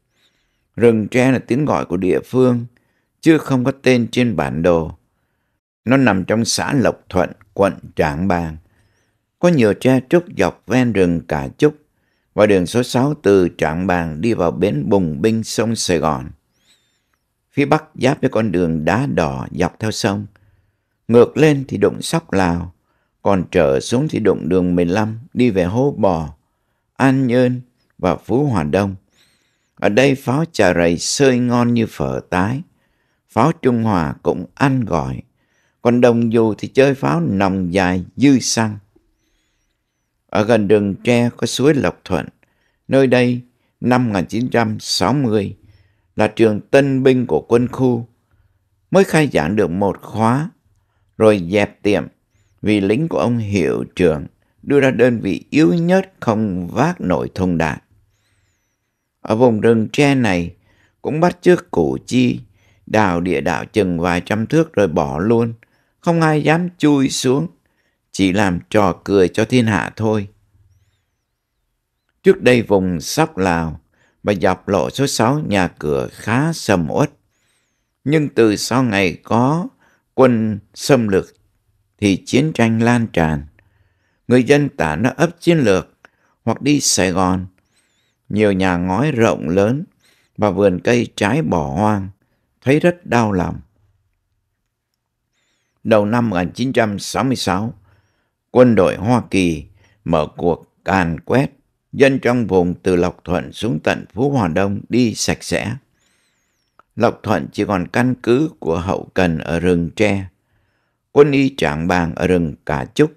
S1: Rừng tre là tiếng gọi của địa phương, chứ không có tên trên bản đồ. Nó nằm trong xã Lộc Thuận, quận trạng bàn Có nhiều tre trúc dọc ven rừng cả trúc và đường số 6 từ trạng bàn đi vào bến Bùng Binh sông Sài Gòn. Phía bắc giáp với con đường đá đỏ dọc theo sông. Ngược lên thì đụng sóc Lào còn trở xuống thì đụng đường 15 đi về Hố Bò, An Nhơn và Phú Hòa Đông. Ở đây pháo trà rầy sơi ngon như phở tái, pháo Trung Hòa cũng ăn gọi, còn đồng dù thì chơi pháo nòng dài dư xăng. Ở gần đường tre có suối Lộc Thuận, nơi đây năm 1960 là trường tân binh của quân khu, mới khai giảng được một khóa, rồi dẹp tiệm vì lính của ông hiệu trưởng đưa ra đơn vị yếu nhất không vác nổi thông đạn. Ở vùng rừng tre này cũng bắt trước củ chi, đào địa đạo chừng vài trăm thước rồi bỏ luôn, không ai dám chui xuống, chỉ làm trò cười cho thiên hạ thôi. Trước đây vùng Sóc Lào và dọc lộ số 6 nhà cửa khá sầm uất, nhưng từ sau ngày có quân xâm lược thì chiến tranh lan tràn. Người dân tản ra ấp chiến lược hoặc đi Sài Gòn. Nhiều nhà ngói rộng lớn và vườn cây trái bỏ hoang, thấy rất đau lòng. Đầu năm 1966, quân đội Hoa Kỳ mở cuộc càn quét dân trong vùng từ Lộc Thuận xuống tận Phú Hòa Đông đi sạch sẽ. Lộc Thuận chỉ còn căn cứ của hậu cần ở rừng tre quân y trạng bàng ở rừng Cả chúc,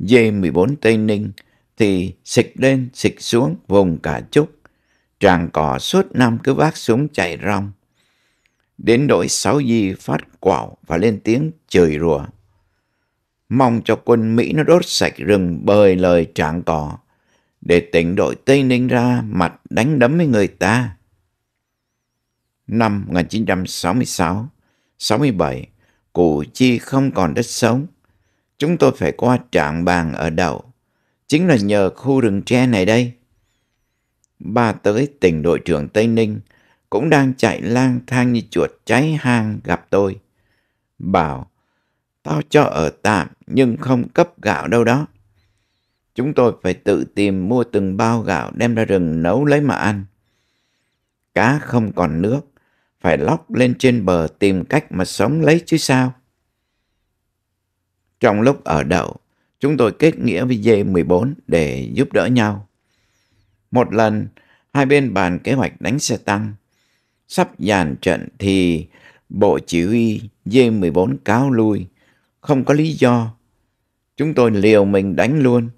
S1: D14 Tây Ninh thì xịt lên xịt xuống vùng Cả chúc, tràng cỏ suốt năm cứ vác súng chạy rong. Đến đội sáu di phát quạo và lên tiếng chửi rủa mong cho quân Mỹ nó đốt sạch rừng bời lời trạng cỏ, để tỉnh đội Tây Ninh ra mặt đánh đấm với người ta. Năm 1966, 67, củ chi không còn đất sống. Chúng tôi phải qua trạng bàn ở đầu. Chính là nhờ khu rừng tre này đây. Ba tới tỉnh đội trưởng Tây Ninh cũng đang chạy lang thang như chuột cháy hang gặp tôi. Bảo, tao cho ở tạm nhưng không cấp gạo đâu đó. Chúng tôi phải tự tìm mua từng bao gạo đem ra rừng nấu lấy mà ăn. Cá không còn nước, phải lóc lên trên bờ tìm cách mà sống lấy chứ sao. Trong lúc ở đậu, chúng tôi kết nghĩa với D14 để giúp đỡ nhau. Một lần, hai bên bàn kế hoạch đánh xe tăng. Sắp dàn trận thì bộ chỉ huy D14 cáo lui, không có lý do. Chúng tôi liều mình đánh luôn.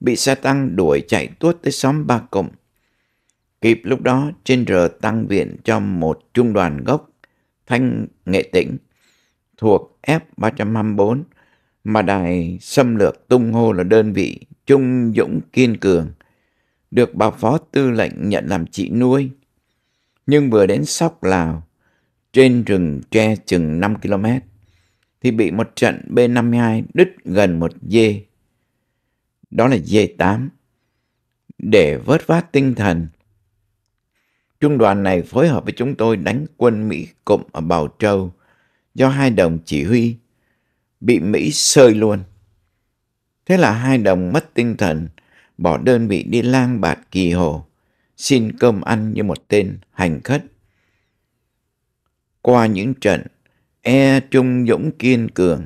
S1: Bị xe tăng đuổi chạy tuốt tới xóm Ba Cụm. Kịp lúc đó, trên R tăng viện cho một trung đoàn gốc Thanh Nghệ Tĩnh thuộc F-324 mà đài xâm lược tung hô là đơn vị trung dũng kiên cường, được bà phó tư lệnh nhận làm chị nuôi. Nhưng vừa đến Sóc Lào, trên rừng tre chừng 5 km, thì bị một trận B-52 đứt gần một dê. Đó là dê 8. Để vớt vát tinh thần, Trung đoàn này phối hợp với chúng tôi đánh quân Mỹ cụm ở Bảo Châu do hai đồng chỉ huy bị Mỹ sơi luôn. Thế là hai đồng mất tinh thần, bỏ đơn vị đi lang bạt kỳ hồ, xin cơm ăn như một tên hành khất. Qua những trận, e trung dũng kiên cường,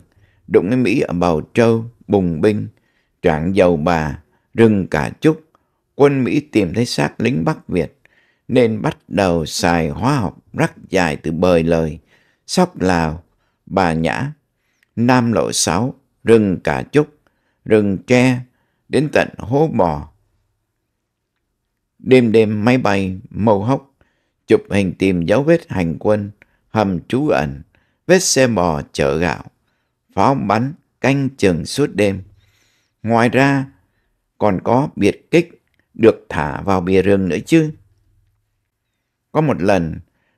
S1: đụng với Mỹ ở Bào Châu, Bùng Binh, Trảng Dầu Bà, Rừng Cả chúc quân Mỹ tìm thấy xác lính Bắc Việt nên bắt đầu xài hóa học rắc dài từ bời lời, sóc Lào, Bà Nhã, Nam Lộ Sáu, rừng Cà Chúc, rừng Tre, đến tận Hố Bò. Đêm đêm máy bay, mâu hốc, chụp hình tìm dấu vết hành quân, hầm trú ẩn, vết xe bò chở gạo, pháo bắn, canh chừng suốt đêm. Ngoài ra, còn có biệt kích được thả vào bìa rừng nữa chứ. Có một lần,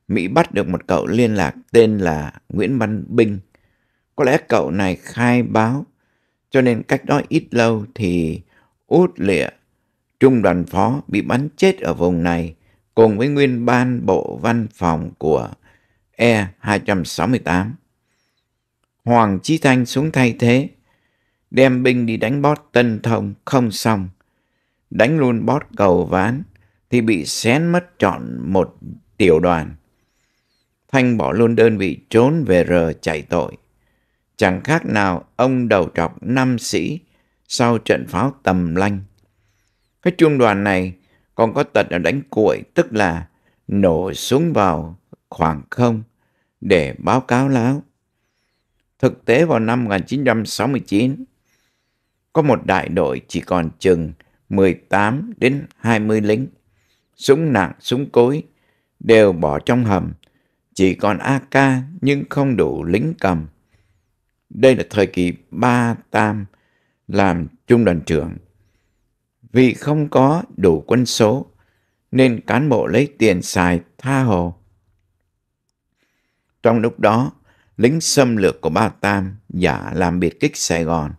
S1: Mỹ bắt được một cậu liên lạc tên là Nguyễn Văn Binh. Có lẽ cậu này khai báo, cho nên cách đó ít lâu thì út lịa. Trung đoàn phó bị bắn chết ở vùng này cùng với nguyên ban bộ văn phòng của E-268. Hoàng Chí Thanh xuống thay thế, đem binh đi đánh bót Tân Thông không xong, đánh luôn bót cầu ván thì bị xén mất trọn một tiểu đoàn. Thanh bỏ luôn đơn vị trốn về rờ chạy tội. Chẳng khác nào ông đầu trọc năm sĩ sau trận pháo tầm lanh. Cái trung đoàn này còn có tật là đánh cuội tức là nổ xuống vào khoảng không để báo cáo láo. Thực tế vào năm 1969, có một đại đội chỉ còn chừng 18 đến 20 lính súng nặng, súng cối đều bỏ trong hầm, chỉ còn AK nhưng không đủ lính cầm. Đây là thời kỳ ba tam làm trung đoàn trưởng. Vì không có đủ quân số nên cán bộ lấy tiền xài tha hồ. Trong lúc đó, lính xâm lược của Ba Tam giả làm biệt kích Sài Gòn,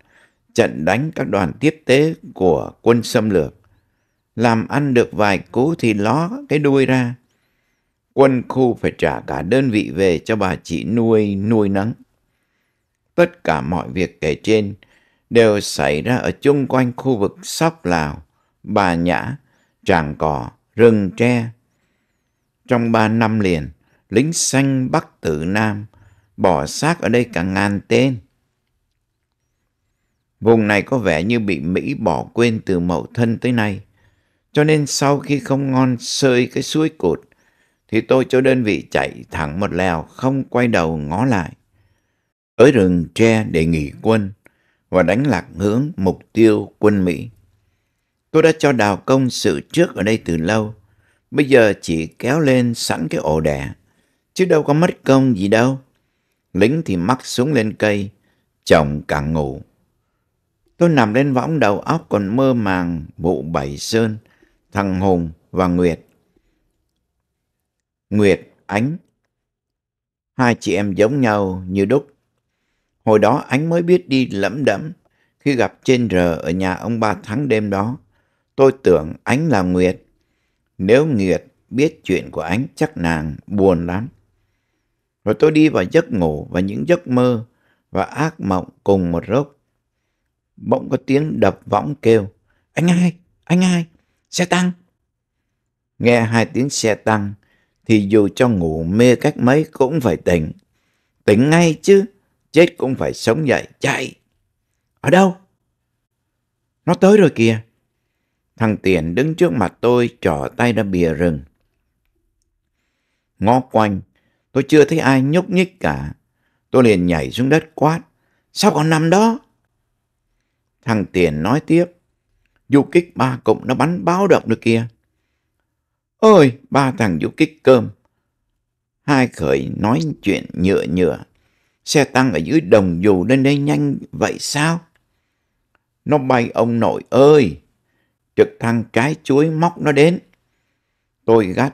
S1: trận đánh các đoàn tiếp tế của quân xâm lược làm ăn được vài cú thì ló cái đuôi ra. Quân khu phải trả cả đơn vị về cho bà chị nuôi nuôi nắng. Tất cả mọi việc kể trên đều xảy ra ở chung quanh khu vực Sóc Lào, Bà Nhã, Tràng Cỏ, Rừng Tre. Trong ba năm liền, lính xanh Bắc Tử Nam bỏ xác ở đây cả ngàn tên. Vùng này có vẻ như bị Mỹ bỏ quên từ mậu thân tới nay. Cho nên sau khi không ngon sơi cái suối cột, thì tôi cho đơn vị chạy thẳng một lèo không quay đầu ngó lại. Tới rừng tre để nghỉ quân và đánh lạc hướng mục tiêu quân Mỹ. Tôi đã cho đào công sự trước ở đây từ lâu, bây giờ chỉ kéo lên sẵn cái ổ đẻ, chứ đâu có mất công gì đâu. Lính thì mắc xuống lên cây, chồng càng ngủ. Tôi nằm lên võng đầu óc còn mơ màng vụ bảy sơn, thằng Hùng và Nguyệt. Nguyệt, Ánh. Hai chị em giống nhau như đúc. Hồi đó Ánh mới biết đi lẫm đẫm khi gặp trên rờ ở nhà ông ba tháng đêm đó. Tôi tưởng Ánh là Nguyệt. Nếu Nguyệt biết chuyện của Ánh chắc nàng buồn lắm. Rồi tôi đi vào giấc ngủ và những giấc mơ và ác mộng cùng một lúc. Bỗng có tiếng đập võng kêu. Anh hai, anh hai, Xe tăng! Nghe hai tiếng xe tăng thì dù cho ngủ mê cách mấy cũng phải tỉnh. Tỉnh ngay chứ, chết cũng phải sống dậy, chạy. Ở đâu? Nó tới rồi kìa. Thằng Tiền đứng trước mặt tôi trỏ tay ra bìa rừng. Ngó quanh, tôi chưa thấy ai nhúc nhích cả. Tôi liền nhảy xuống đất quát. Sao còn nằm đó? Thằng Tiền nói tiếp du kích ba cụm nó bắn báo động được kia Ôi, ba thằng du kích cơm. Hai khởi nói chuyện nhựa nhựa. Xe tăng ở dưới đồng dù lên đây nhanh vậy sao? Nó bay ông nội ơi! Trực thăng trái chuối móc nó đến. Tôi gắt.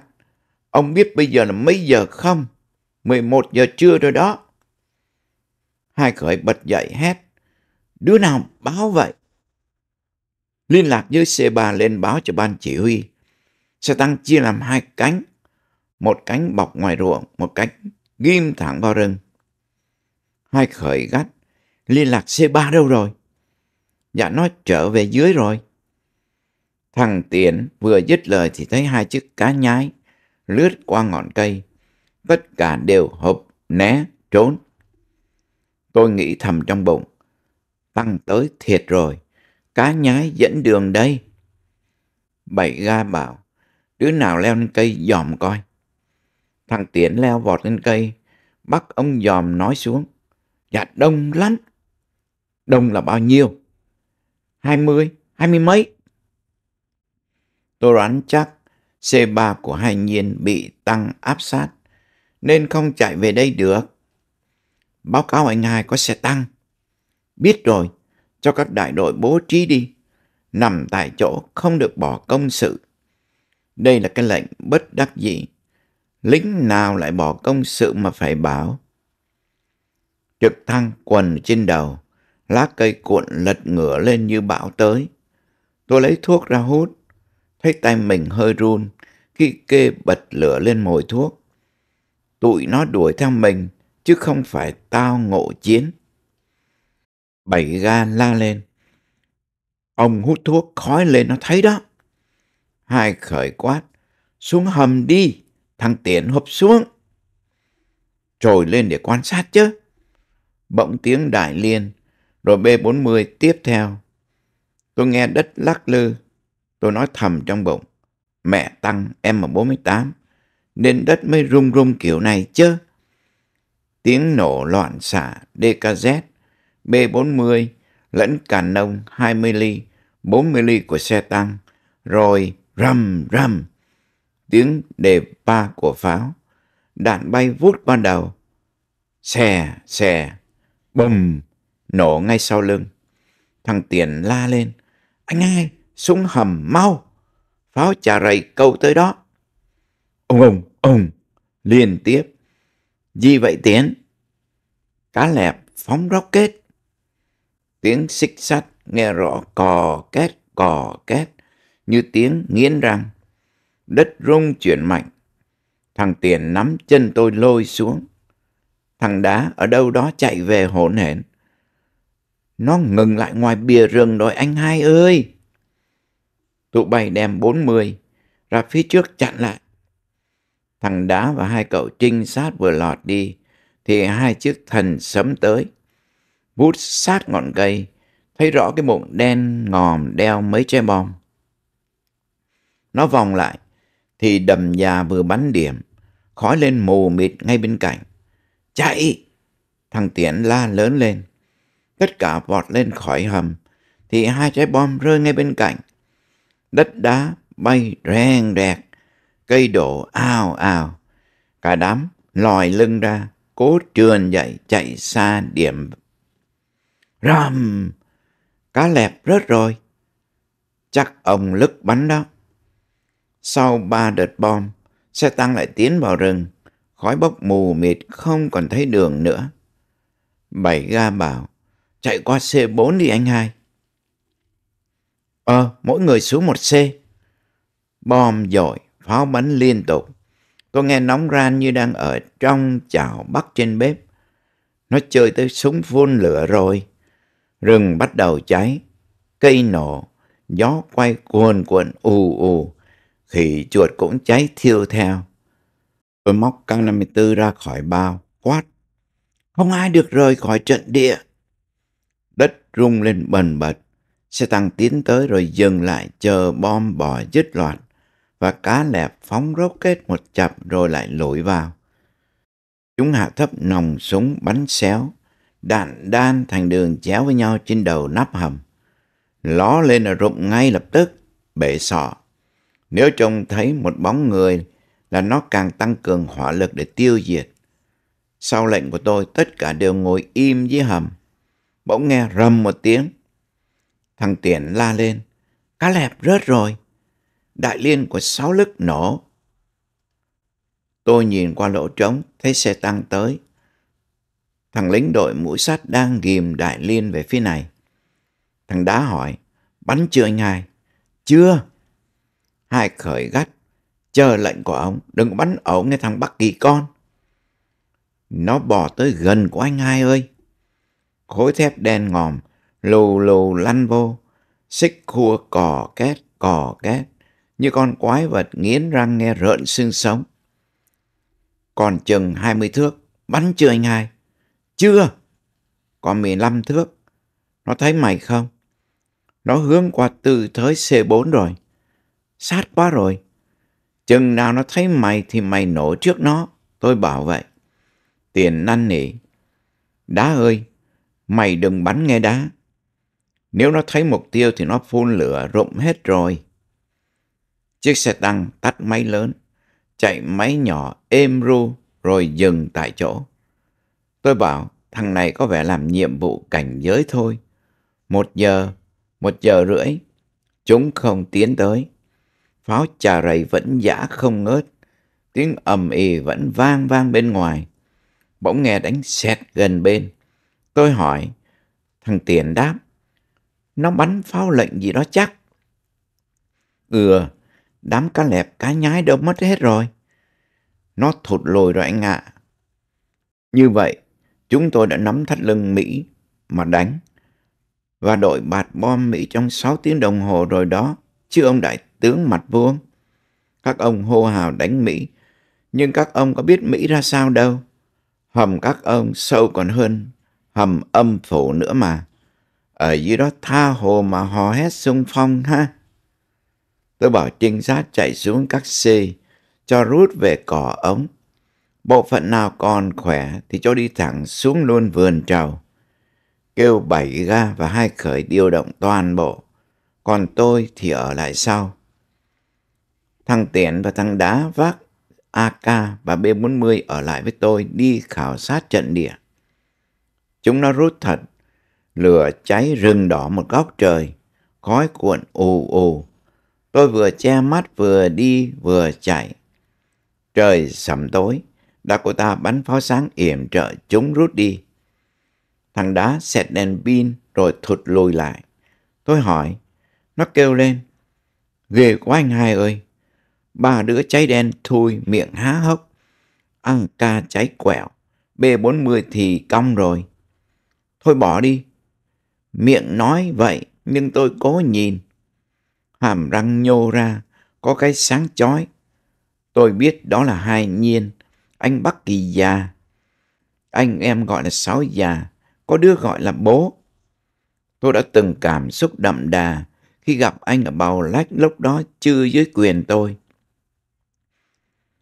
S1: Ông biết bây giờ là mấy giờ không? 11 giờ trưa rồi đó. Hai khởi bật dậy hét. Đứa nào báo vậy? liên lạc với C3 lên báo cho ban chỉ huy. Xe tăng chia làm hai cánh, một cánh bọc ngoài ruộng, một cánh ghim thẳng vào rừng. Hai khởi gắt, liên lạc C3 đâu rồi? Dạ nó trở về dưới rồi. Thằng Tiến vừa dứt lời thì thấy hai chiếc cá nhái lướt qua ngọn cây. Tất cả đều hộp, né, trốn. Tôi nghĩ thầm trong bụng, tăng tới thiệt rồi cá nhái dẫn đường đây. Bảy ga bảo, đứa nào leo lên cây dòm coi. Thằng Tiến leo vọt lên cây, bắt ông dòm nói xuống. Dạ đông lắm. Đông là bao nhiêu? Hai mươi, hai mươi mấy. Tôi đoán chắc C3 của hai nhiên bị tăng áp sát, nên không chạy về đây được. Báo cáo anh hai có xe tăng. Biết rồi, cho các đại đội bố trí đi, nằm tại chỗ không được bỏ công sự. Đây là cái lệnh bất đắc dĩ. Lính nào lại bỏ công sự mà phải bảo? Trực thăng quần trên đầu, lá cây cuộn lật ngửa lên như bão tới. Tôi lấy thuốc ra hút, thấy tay mình hơi run khi kê bật lửa lên mồi thuốc. Tụi nó đuổi theo mình, chứ không phải tao ngộ chiến. Bảy ga la lên. Ông hút thuốc khói lên nó thấy đó. Hai khởi quát. Xuống hầm đi, thằng Tiến hụp xuống. Trồi lên để quan sát chứ. Bỗng tiếng đại liên, rồi B40 tiếp theo. Tôi nghe đất lắc lư. Tôi nói thầm trong bụng. Mẹ tăng em mà 48, nên đất mới rung rung kiểu này chứ. Tiếng nổ loạn xả DKZ B40 lẫn càn nông 20 ly, 40 ly của xe tăng, rồi rầm rầm, tiếng đề ba của pháo, đạn bay vút ban đầu, xè xè, bùm, nổ ngay sau lưng. Thằng Tiền la lên, anh ai, súng hầm mau, pháo chà rầy câu tới đó. Ông ông, ông, liên tiếp. Vì vậy Tiến, cá lẹp phóng rocket tiếng xích sắt nghe rõ cò két cò két như tiếng nghiến răng. Đất rung chuyển mạnh. Thằng Tiền nắm chân tôi lôi xuống. Thằng đá ở đâu đó chạy về hổn hển. Nó ngừng lại ngoài bìa rừng rồi anh hai ơi. Tụi bay đem bốn mươi ra phía trước chặn lại. Thằng đá và hai cậu trinh sát vừa lọt đi thì hai chiếc thần sấm tới vút sát ngọn cây, thấy rõ cái mụn đen ngòm đeo mấy trái bom. Nó vòng lại, thì đầm già vừa bắn điểm, khói lên mù mịt ngay bên cạnh. Chạy! Thằng Tiễn la lớn lên. Tất cả vọt lên khỏi hầm, thì hai trái bom rơi ngay bên cạnh. Đất đá bay rèn rẹt, cây đổ ao ao Cả đám lòi lưng ra, cố trườn dậy chạy xa điểm Rầm! Cá lẹp rớt rồi. Chắc ông lức bánh đó. Sau ba đợt bom, xe tăng lại tiến vào rừng. Khói bốc mù mịt không còn thấy đường nữa. Bảy ga bảo, chạy qua C4 đi anh hai. Ờ, mỗi người xuống một C. Bom dội, pháo bắn liên tục. Tôi nghe nóng ran như đang ở trong chảo bắc trên bếp. Nó chơi tới súng phun lửa rồi. Rừng bắt đầu cháy, cây nổ, gió quay cuồn cuộn ù ù, khỉ chuột cũng cháy thiêu theo. Tôi móc căng 54 ra khỏi bao, quát. Không ai được rời khỏi trận địa. Đất rung lên bần bật, xe tăng tiến tới rồi dừng lại chờ bom bỏ dứt loạt và cá lẹp phóng rocket một chập rồi lại lủi vào. Chúng hạ thấp nòng súng bắn xéo đạn đan thành đường chéo với nhau trên đầu nắp hầm. Ló lên là rụng ngay lập tức, bể sọ. Nếu trông thấy một bóng người là nó càng tăng cường hỏa lực để tiêu diệt. Sau lệnh của tôi, tất cả đều ngồi im dưới hầm. Bỗng nghe rầm một tiếng. Thằng Tiễn la lên. Cá lẹp rớt rồi. Đại liên của sáu lức nổ. Tôi nhìn qua lỗ trống, thấy xe tăng tới, Thằng lính đội mũi sắt đang ghìm đại liên về phía này. Thằng đá hỏi, bắn chưa anh hai? Chưa. Hai khởi gắt, chờ lệnh của ông, đừng bắn ổng nghe thằng Bắc Kỳ con. Nó bỏ tới gần của anh hai ơi. Khối thép đen ngòm, lù lù lăn vô, xích khua cò két, cò két, như con quái vật nghiến răng nghe rợn xương sống. Còn chừng hai mươi thước, bắn chưa anh hai? Chưa, còn 15 thước. Nó thấy mày không? Nó hướng qua từ thới C4 rồi. Sát quá rồi. Chừng nào nó thấy mày thì mày nổ trước nó. Tôi bảo vậy. Tiền năn nỉ. Đá ơi, mày đừng bắn nghe đá. Nếu nó thấy mục tiêu thì nó phun lửa rụng hết rồi. Chiếc xe tăng tắt máy lớn, chạy máy nhỏ êm ru rồi dừng tại chỗ. Tôi bảo thằng này có vẻ làm nhiệm vụ cảnh giới thôi. Một giờ, một giờ rưỡi, chúng không tiến tới. Pháo trà rầy vẫn dã không ngớt, tiếng ầm ì vẫn vang vang bên ngoài. Bỗng nghe đánh xẹt gần bên. Tôi hỏi, thằng Tiền đáp, nó bắn pháo lệnh gì đó chắc. Ừ, đám cá lẹp cá nhái đâu mất hết rồi. Nó thụt lùi rồi anh ạ. À. Như vậy, Chúng tôi đã nắm thắt lưng Mỹ mà đánh và đội bạt bom Mỹ trong 6 tiếng đồng hồ rồi đó, chứ ông đại tướng mặt vuông. Các ông hô hào đánh Mỹ, nhưng các ông có biết Mỹ ra sao đâu. Hầm các ông sâu còn hơn hầm âm phủ nữa mà. Ở dưới đó tha hồ mà hò hét sung phong ha. Tôi bảo trinh sát chạy xuống các xe cho rút về cỏ ống bộ phận nào còn khỏe thì cho đi thẳng xuống luôn vườn trầu. Kêu bảy ga và hai khởi điều động toàn bộ, còn tôi thì ở lại sau. Thằng Tiện và thằng Đá vác AK và B40 ở lại với tôi đi khảo sát trận địa. Chúng nó rút thật, lửa cháy rừng đỏ một góc trời, khói cuộn ù ù. Tôi vừa che mắt vừa đi vừa chạy. Trời sầm tối, Dakota bắn pháo sáng yểm trợ chúng rút đi. Thằng đá xẹt đèn pin rồi thụt lùi lại. Tôi hỏi, nó kêu lên, ghê quá anh hai ơi. Ba đứa cháy đen thui miệng há hốc, ăn ca cháy quẹo, B40 thì cong rồi. Thôi bỏ đi. Miệng nói vậy nhưng tôi cố nhìn. Hàm răng nhô ra, có cái sáng chói. Tôi biết đó là hai nhiên anh Bắc Kỳ già. Anh em gọi là Sáu già, có đứa gọi là bố. Tôi đã từng cảm xúc đậm đà khi gặp anh ở bầu lách lúc đó chưa dưới quyền tôi.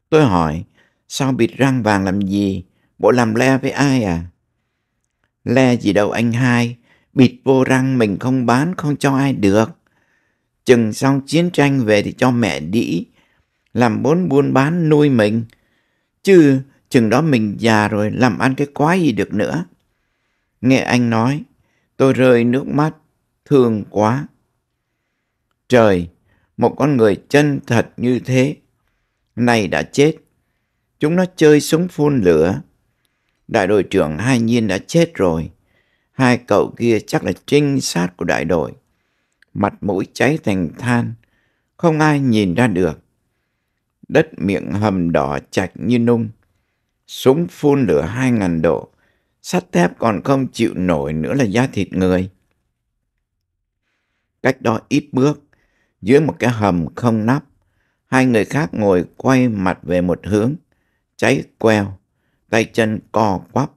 S1: Tôi hỏi, sao bịt răng vàng làm gì? Bộ làm le với ai à? Le gì đâu anh hai, bịt vô răng mình không bán không cho ai được. Chừng xong chiến tranh về thì cho mẹ đĩ, làm bốn buôn bán nuôi mình Chứ chừng đó mình già rồi làm ăn cái quái gì được nữa. Nghe anh nói, tôi rơi nước mắt, thương quá. Trời, một con người chân thật như thế, này đã chết. Chúng nó chơi súng phun lửa. Đại đội trưởng hai nhiên đã chết rồi. Hai cậu kia chắc là trinh sát của đại đội. Mặt mũi cháy thành than, không ai nhìn ra được đất miệng hầm đỏ chạch như nung. Súng phun lửa hai ngàn độ, sắt thép còn không chịu nổi nữa là da thịt người. Cách đó ít bước, dưới một cái hầm không nắp, hai người khác ngồi quay mặt về một hướng, cháy queo, tay chân co quắp.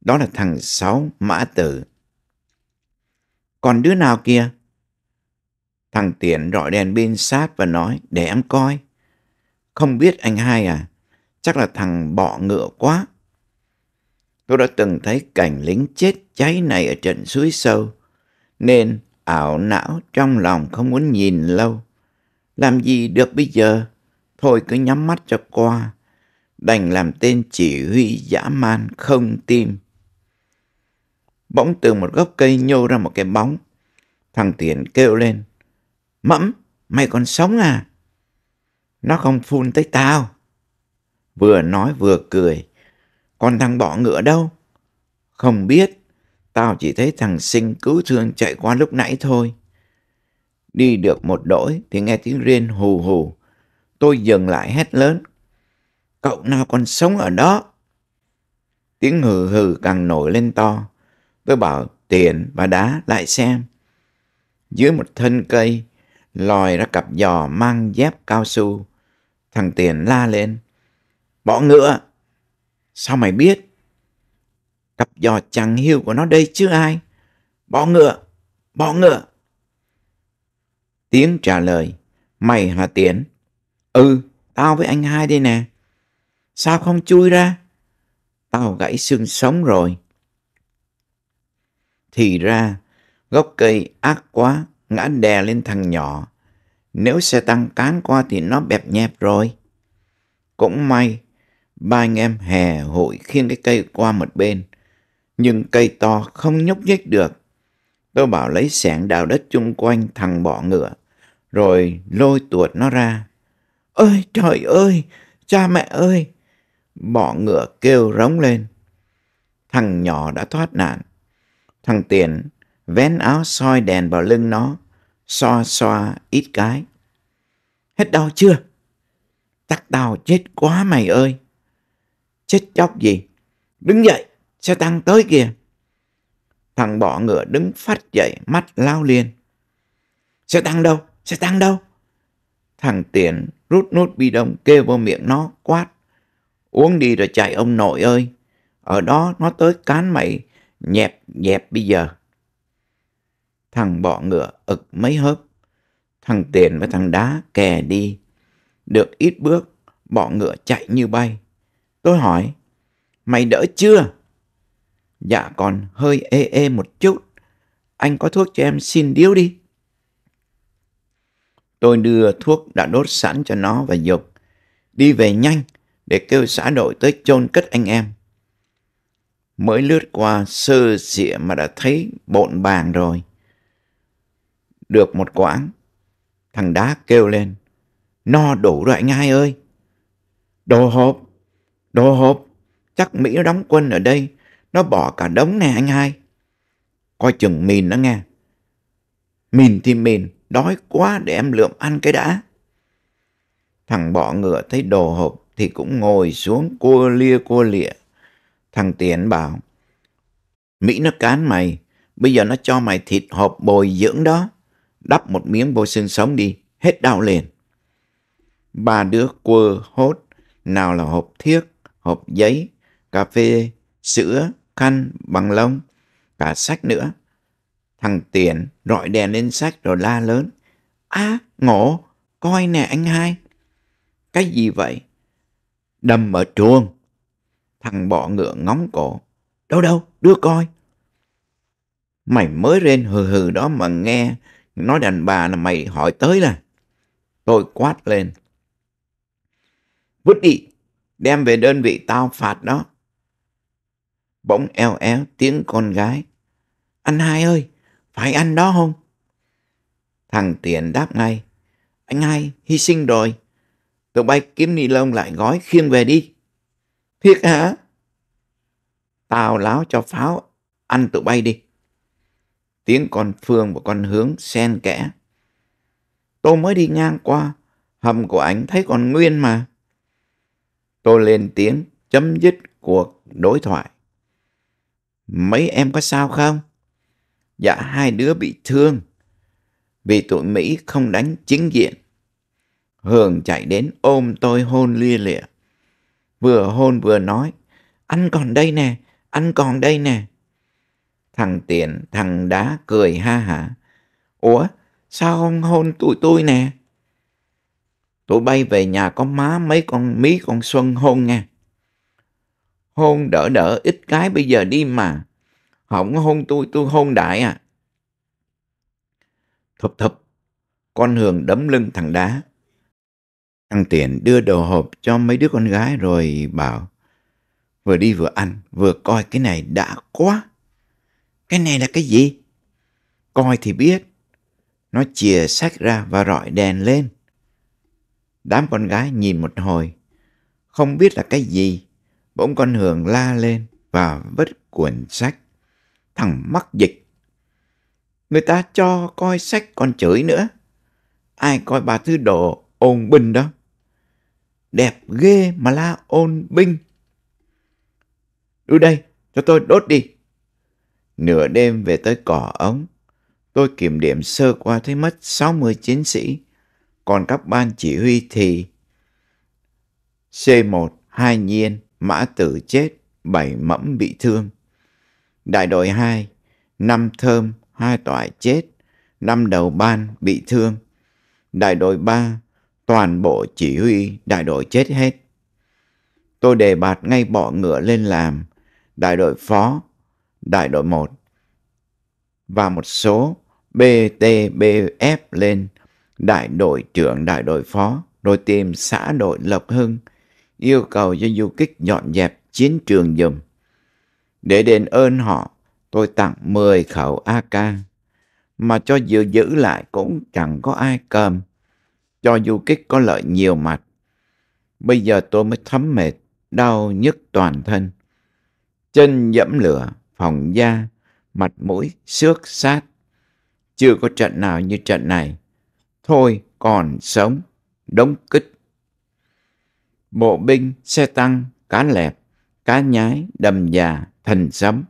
S1: Đó là thằng Sáu Mã Tử. Còn đứa nào kia? Thằng tiện rọi đèn pin sát và nói, để em coi. Không biết anh hai à? Chắc là thằng bọ ngựa quá. Tôi đã từng thấy cảnh lính chết cháy này ở trận suối sâu, nên ảo não trong lòng không muốn nhìn lâu. Làm gì được bây giờ? Thôi cứ nhắm mắt cho qua. Đành làm tên chỉ huy dã man không tim. Bỗng từ một gốc cây nhô ra một cái bóng. Thằng Tiền kêu lên. Mẫm, mày còn sống à? nó không phun tới tao. Vừa nói vừa cười, con thằng bọ ngựa đâu? Không biết, tao chỉ thấy thằng sinh cứu thương chạy qua lúc nãy thôi. Đi được một đỗi thì nghe tiếng rên hù hù. Tôi dừng lại hét lớn. Cậu nào còn sống ở đó? Tiếng hừ hừ càng nổi lên to. Tôi bảo tiền và đá lại xem. Dưới một thân cây, lòi ra cặp giò mang dép cao su. Thằng Tiền la lên. Bỏ ngựa! Sao mày biết? Cặp giò chẳng hiu của nó đây chứ ai? Bỏ ngựa! Bỏ ngựa! Tiếng trả lời. Mày hả Tiến? Ừ, tao với anh hai đây nè. Sao không chui ra? Tao gãy xương sống rồi. Thì ra, gốc cây ác quá, ngã đè lên thằng nhỏ, nếu xe tăng cán qua thì nó bẹp nhẹp rồi. Cũng may, ba anh em hè hội khiêng cái cây qua một bên. Nhưng cây to không nhúc nhích được. Tôi bảo lấy sẻng đào đất chung quanh thằng bỏ ngựa. Rồi lôi tuột nó ra. Ơi trời ơi, cha mẹ ơi. Bỏ ngựa kêu rống lên. Thằng nhỏ đã thoát nạn. Thằng Tiền vén áo soi đèn vào lưng nó xoa xoa ít cái. Hết đau chưa? Tắc đau chết quá mày ơi. Chết chóc gì? Đứng dậy, xe tăng tới kìa. Thằng bỏ ngựa đứng phát dậy, mắt lao liền. Xe tăng đâu? Xe tăng đâu? Thằng Tiền rút nút bi đông kêu vô miệng nó quát. Uống đi rồi chạy ông nội ơi. Ở đó nó tới cán mày, nhẹp nhẹp bây giờ thằng bọ ngựa ực mấy hớp. Thằng tiền với thằng đá kè đi. Được ít bước, bọ ngựa chạy như bay. Tôi hỏi, mày đỡ chưa? Dạ còn hơi ê ê một chút. Anh có thuốc cho em xin điếu đi. Tôi đưa thuốc đã đốt sẵn cho nó và dục. Đi về nhanh để kêu xã đội tới chôn cất anh em. Mới lướt qua sơ xịa mà đã thấy bộn bàn rồi được một quãng, thằng đá kêu lên, no đủ rồi anh hai ơi. Đồ hộp, đồ hộp, chắc Mỹ nó đóng quân ở đây, nó bỏ cả đống nè anh hai. Coi chừng mìn nó nghe. Mìn thì mìn, đói quá để em lượm ăn cái đã. Thằng bỏ ngựa thấy đồ hộp thì cũng ngồi xuống cua lia cua lịa. Thằng Tiến bảo, Mỹ nó cán mày, bây giờ nó cho mày thịt hộp bồi dưỡng đó đắp một miếng vô xương sống đi, hết đau liền. Ba đứa quơ hốt, nào là hộp thiết hộp giấy, cà phê, sữa, khăn, bằng lông, cả sách nữa. Thằng tiền rọi đèn lên sách rồi la lớn. Á, à, ngộ, coi nè anh hai. Cái gì vậy? Đâm ở chuông. Thằng bọ ngựa ngóng cổ. Đâu đâu, đưa coi. Mày mới rên hừ hừ đó mà nghe nói đàn bà là mày hỏi tới là tôi quát lên vứt đi đem về đơn vị tao phạt đó bỗng eo éo tiếng con gái anh hai ơi phải ăn đó không thằng tiền đáp ngay anh hai hy sinh rồi tụi bay kiếm ni lông lại gói khiêng về đi thiệt hả tao láo cho pháo ăn tụi bay đi tiếng con Phương và con Hướng xen kẽ. Tôi mới đi ngang qua, hầm của anh thấy còn nguyên mà. Tôi lên tiếng chấm dứt cuộc đối thoại. Mấy em có sao không? Dạ hai đứa bị thương vì tụi Mỹ không đánh chính diện. Hường chạy đến ôm tôi hôn lia lịa. Vừa hôn vừa nói, anh còn đây nè, anh còn đây nè. Thằng Tiền, thằng Đá cười ha hả. Ủa, sao không hôn tụi tôi nè? Tụi bay về nhà có má mấy con mí con Xuân hôn nha. Hôn đỡ đỡ ít cái bây giờ đi mà. Không hôn tôi, tôi hôn đại à. Thập thập, con Hường đấm lưng thằng Đá. Thằng Tiện đưa đồ hộp cho mấy đứa con gái rồi bảo vừa đi vừa ăn, vừa coi cái này đã quá. Cái này là cái gì? Coi thì biết. Nó chìa sách ra và rọi đèn lên. Đám con gái nhìn một hồi. Không biết là cái gì. Bỗng con Hường la lên và vứt cuộn sách. Thằng mắc dịch. Người ta cho coi sách còn chửi nữa. Ai coi bà Thư đồ ôn binh đó. Đẹp ghê mà la ôn binh. Đưa đây, cho tôi đốt đi nửa đêm về tới cỏ ống. Tôi kiểm điểm sơ qua thấy mất 60 chiến sĩ, còn các ban chỉ huy thì C1 hai nhiên, mã tử chết, bảy mẫm bị thương. Đại đội 2, năm thơm, hai toại chết, năm đầu ban bị thương. Đại đội 3, toàn bộ chỉ huy đại đội chết hết. Tôi đề bạt ngay bỏ ngựa lên làm, đại đội phó đại đội 1 và một số BTBF lên đại đội trưởng đại đội phó rồi tìm xã đội Lộc Hưng yêu cầu cho du kích dọn dẹp chiến trường dùm. Để đền ơn họ, tôi tặng 10 khẩu AK mà cho dự giữ lại cũng chẳng có ai cầm. Cho du kích có lợi nhiều mặt. Bây giờ tôi mới thấm mệt, đau nhức toàn thân. Chân dẫm lửa, phòng da, mặt mũi, xước sát. Chưa có trận nào như trận này. Thôi còn sống, đống kích. Bộ binh, xe tăng, cá lẹp, cá nhái, đầm già, thần sấm,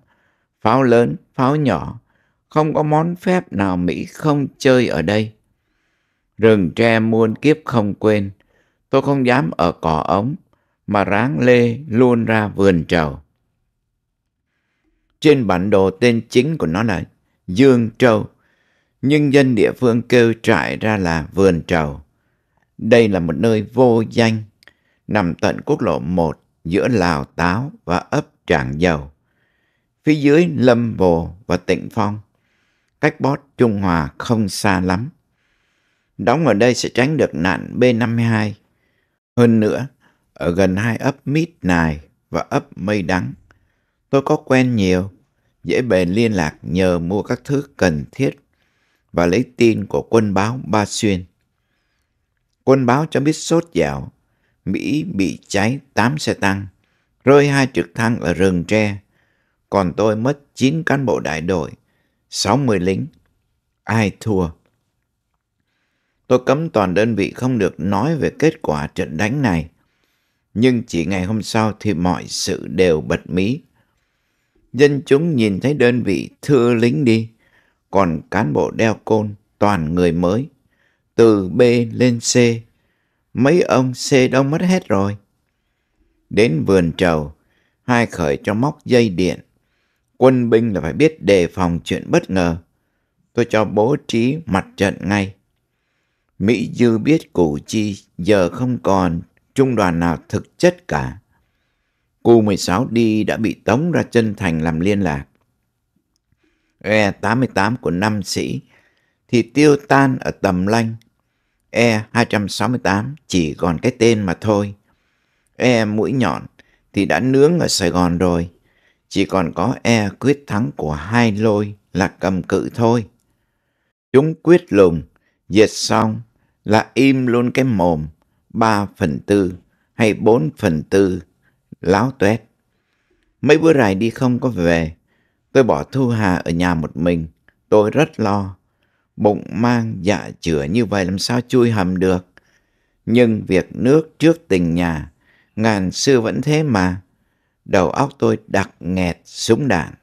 S1: pháo lớn, pháo nhỏ. Không có món phép nào Mỹ không chơi ở đây. Rừng tre muôn kiếp không quên. Tôi không dám ở cỏ ống mà ráng lê luôn ra vườn trầu. Trên bản đồ tên chính của nó là Dương Trâu, nhưng dân địa phương kêu trại ra là Vườn Trầu. Đây là một nơi vô danh, nằm tận quốc lộ 1 giữa Lào Táo và ấp Tràng Dầu. Phía dưới Lâm Bồ và Tịnh Phong, cách bót Trung Hòa không xa lắm. Đóng ở đây sẽ tránh được nạn B-52. Hơn nữa, ở gần hai ấp Mít Nài và ấp Mây Đắng Tôi có quen nhiều, dễ bền liên lạc nhờ mua các thứ cần thiết và lấy tin của quân báo Ba Xuyên. Quân báo cho biết sốt dạo, Mỹ bị cháy tám xe tăng, rơi hai trực thăng ở rừng tre, còn tôi mất chín cán bộ đại đội, sáu mươi lính. Ai thua? Tôi cấm toàn đơn vị không được nói về kết quả trận đánh này. Nhưng chỉ ngày hôm sau thì mọi sự đều bật mí dân chúng nhìn thấy đơn vị thưa lính đi, còn cán bộ đeo côn toàn người mới, từ B lên C. Mấy ông C đông mất hết rồi. Đến vườn trầu, hai khởi cho móc dây điện. Quân binh là phải biết đề phòng chuyện bất ngờ. Tôi cho bố trí mặt trận ngay. Mỹ Dư biết Củ Chi giờ không còn trung đoàn nào thực chất cả. Cô 16 đi đã bị tống ra chân thành làm liên lạc. E88 của năm sĩ thì tiêu tan ở tầm lanh. E268 chỉ còn cái tên mà thôi. E mũi nhọn thì đã nướng ở Sài Gòn rồi. Chỉ còn có E quyết thắng của hai lôi là cầm cự thôi. Chúng quyết lùng, dệt xong là im luôn cái mồm 3 phần tư hay 4 phần tư láo tuét. Mấy bữa rày đi không có về, tôi bỏ Thu Hà ở nhà một mình, tôi rất lo. Bụng mang dạ chữa như vậy làm sao chui hầm được. Nhưng việc nước trước tình nhà, ngàn xưa vẫn thế mà. Đầu óc tôi đặc nghẹt súng đạn.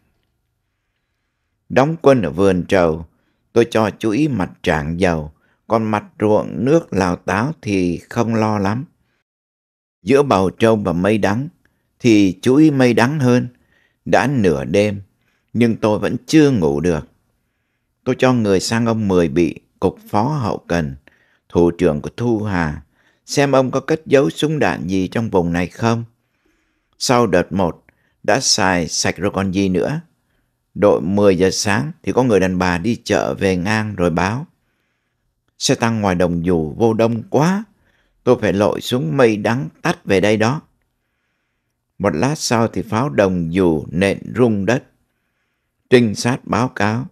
S1: Đóng quân ở vườn trầu, tôi cho chú ý mặt trạng dầu, còn mặt ruộng nước lào táo thì không lo lắm. Giữa bầu trâu và mây đắng, thì chuỗi mây đắng hơn. Đã nửa đêm, nhưng tôi vẫn chưa ngủ được. Tôi cho người sang ông Mười bị cục phó hậu cần, thủ trưởng của Thu Hà, xem ông có cất giấu súng đạn gì trong vùng này không. Sau đợt một đã xài sạch rồi còn gì nữa. Đội 10 giờ sáng thì có người đàn bà đi chợ về ngang rồi báo. Xe tăng ngoài đồng dù vô đông quá, tôi phải lội xuống mây đắng tắt về đây đó. Một lát sau thì pháo đồng dù nện rung đất. Trinh sát báo cáo.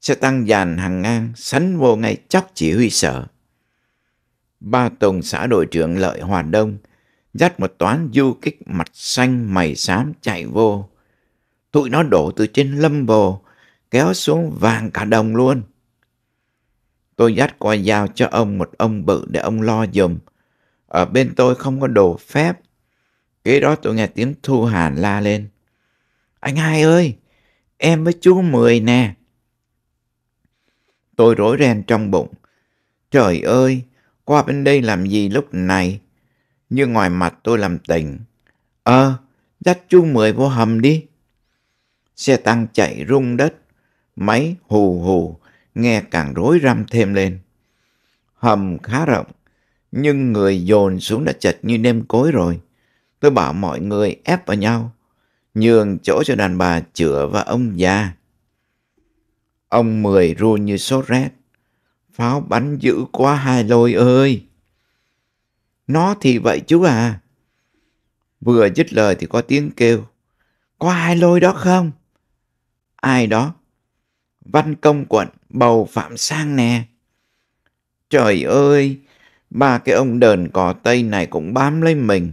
S1: Xe tăng dàn hàng ngang sắn vô ngay chóc chỉ huy sở. Ba Tùng xã đội trưởng Lợi Hòa Đông dắt một toán du kích mặt xanh mày xám chạy vô. Tụi nó đổ từ trên lâm bồ, kéo xuống vàng cả đồng luôn. Tôi dắt qua giao cho ông một ông bự để ông lo dùm. Ở bên tôi không có đồ phép Kế đó tôi nghe tiếng Thu Hàn la lên. Anh hai ơi, em với chú Mười nè. Tôi rối ren trong bụng. Trời ơi, qua bên đây làm gì lúc này? Nhưng ngoài mặt tôi làm tỉnh. Ờ, à, dắt chú Mười vô hầm đi. Xe tăng chạy rung đất, máy hù hù, nghe càng rối rắm thêm lên. Hầm khá rộng, nhưng người dồn xuống đã chật như đêm cối rồi. Tôi bảo mọi người ép vào nhau, nhường chỗ cho đàn bà chữa và ông già. Ông Mười run như sốt rét. Pháo bắn dữ quá hai lôi ơi! Nó thì vậy chú à. Vừa dứt lời thì có tiếng kêu. Có hai lôi đó không? Ai đó? Văn công quận bầu Phạm Sang nè. Trời ơi! Ba cái ông đờn cỏ Tây này cũng bám lấy mình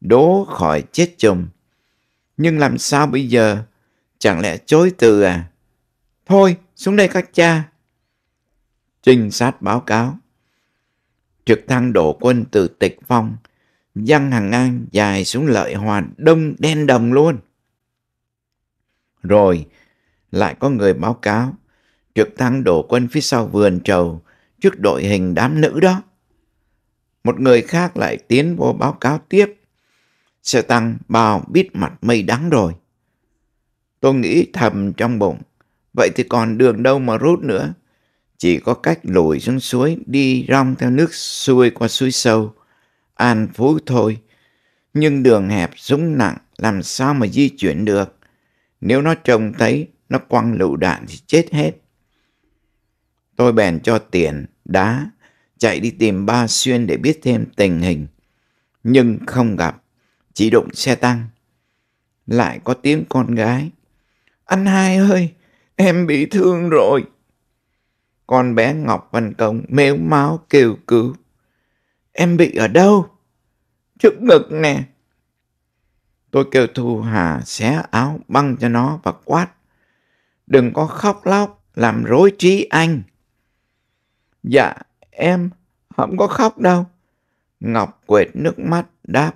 S1: đố khỏi chết chùm. Nhưng làm sao bây giờ? Chẳng lẽ chối từ à? Thôi, xuống đây các cha. Trinh sát báo cáo. Trực thăng đổ quân từ tịch phong, dăng hàng ngang dài xuống lợi hoàn đông đen đồng luôn. Rồi, lại có người báo cáo, trực thăng đổ quân phía sau vườn trầu trước đội hình đám nữ đó. Một người khác lại tiến vô báo cáo tiếp sẽ tăng bao biết mặt mây đắng rồi. Tôi nghĩ thầm trong bụng. Vậy thì còn đường đâu mà rút nữa. Chỉ có cách lùi xuống suối đi rong theo nước xuôi qua suối sâu. An phú thôi. Nhưng đường hẹp súng nặng làm sao mà di chuyển được. Nếu nó trông thấy nó quăng lựu đạn thì chết hết. Tôi bèn cho tiền, đá, chạy đi tìm ba xuyên để biết thêm tình hình. Nhưng không gặp chỉ đụng xe tăng. Lại có tiếng con gái. Anh hai ơi, em bị thương rồi. Con bé Ngọc Văn Công mếu máu kêu cứu. Em bị ở đâu? Trước ngực nè. Tôi kêu Thu Hà xé áo băng cho nó và quát. Đừng có khóc lóc, làm rối trí anh. Dạ, em không có khóc đâu. Ngọc quệt nước mắt đáp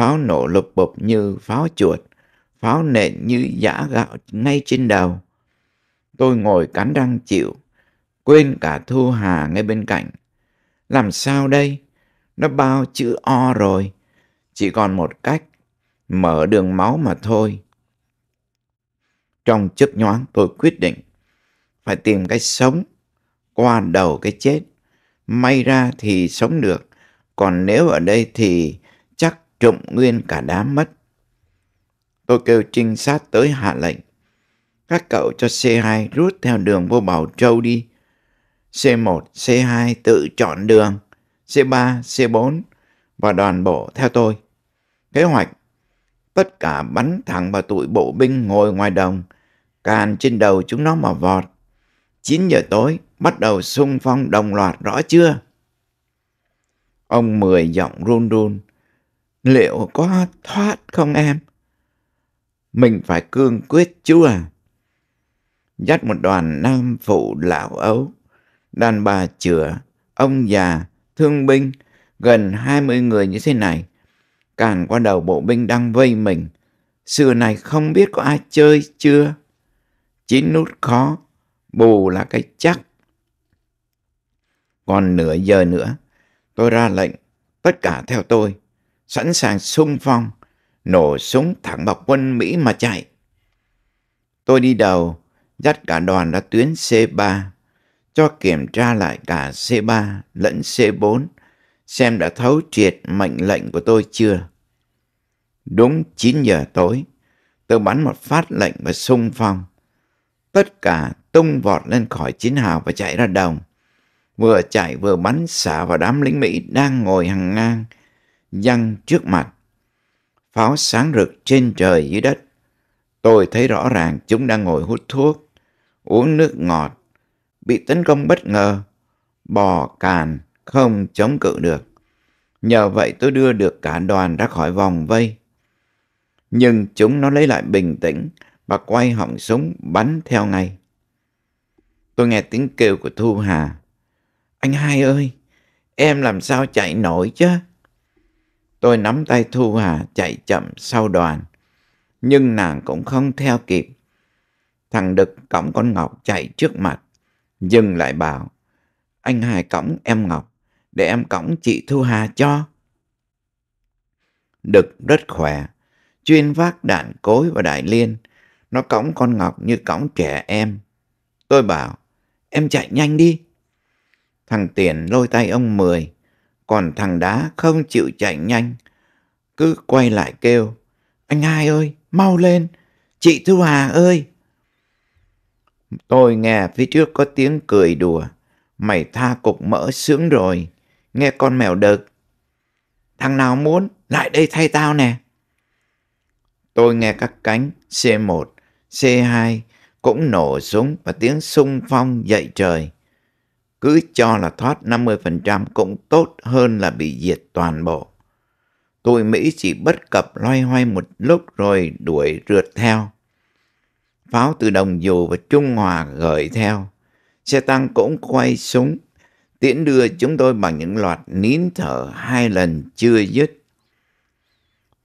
S1: pháo nổ lục bục như pháo chuột, pháo nện như giã gạo ngay trên đầu. Tôi ngồi cắn răng chịu, quên cả Thu Hà ngay bên cạnh. Làm sao đây? Nó bao chữ O rồi. Chỉ còn một cách, mở đường máu mà thôi. Trong chớp nhoáng tôi quyết định, phải tìm cái sống, qua đầu cái chết. May ra thì sống được, còn nếu ở đây thì trộm nguyên cả đám mất. Tôi kêu trinh sát tới hạ lệnh. Các cậu cho C2 rút theo đường vô Bảo Châu đi. C1, C2 tự chọn đường. C3, C4 và đoàn bộ theo tôi. Kế hoạch tất cả bắn thẳng vào tụi bộ binh ngồi ngoài đồng, càn trên đầu chúng nó mà vọt. 9 giờ tối bắt đầu xung phong đồng loạt rõ chưa? Ông Mười giọng run run, liệu có thoát không em? Mình phải cương quyết chú à. Dắt một đoàn nam phụ lão ấu, đàn bà chữa, ông già, thương binh, gần 20 người như thế này. càng qua đầu bộ binh đang vây mình. Xưa này không biết có ai chơi chưa? Chín nút khó, bù là cái chắc. Còn nửa giờ nữa, tôi ra lệnh, tất cả theo tôi sẵn sàng xung phong, nổ súng thẳng vào quân Mỹ mà chạy. Tôi đi đầu, dắt cả đoàn ra tuyến C3, cho kiểm tra lại cả C3 lẫn C4, xem đã thấu triệt mệnh lệnh của tôi chưa. Đúng 9 giờ tối, tôi bắn một phát lệnh và xung phong. Tất cả tung vọt lên khỏi chiến hào và chạy ra đồng. Vừa chạy vừa bắn xả vào đám lính Mỹ đang ngồi hàng ngang, dăng trước mặt. Pháo sáng rực trên trời dưới đất. Tôi thấy rõ ràng chúng đang ngồi hút thuốc, uống nước ngọt, bị tấn công bất ngờ, bò càn, không chống cự được. Nhờ vậy tôi đưa được cả đoàn ra khỏi vòng vây. Nhưng chúng nó lấy lại bình tĩnh và quay họng súng bắn theo ngay. Tôi nghe tiếng kêu của Thu Hà. Anh hai ơi, em làm sao chạy nổi chứ? Tôi nắm tay Thu Hà chạy chậm sau đoàn, nhưng nàng cũng không theo kịp. Thằng Đực cõng con Ngọc chạy trước mặt, dừng lại bảo, anh hài cõng em Ngọc, để em cõng chị Thu Hà cho. Đực rất khỏe, chuyên vác đạn cối và đại liên, nó cõng con Ngọc như cõng trẻ em. Tôi bảo, em chạy nhanh đi. Thằng Tiền lôi tay ông Mười, còn thằng đá không chịu chạy nhanh cứ quay lại kêu anh hai ơi mau lên chị thu hà ơi tôi nghe phía trước có tiếng cười đùa mày tha cục mỡ sướng rồi nghe con mèo đực thằng nào muốn lại đây thay tao nè tôi nghe các cánh c 1 c 2 cũng nổ súng và tiếng sung phong dậy trời cứ cho là thoát 50% cũng tốt hơn là bị diệt toàn bộ. Tụi Mỹ chỉ bất cập loay hoay một lúc rồi đuổi rượt theo. Pháo từ Đồng Dù và Trung Hòa gửi theo. Xe tăng cũng quay súng, tiễn đưa chúng tôi bằng những loạt nín thở hai lần chưa dứt.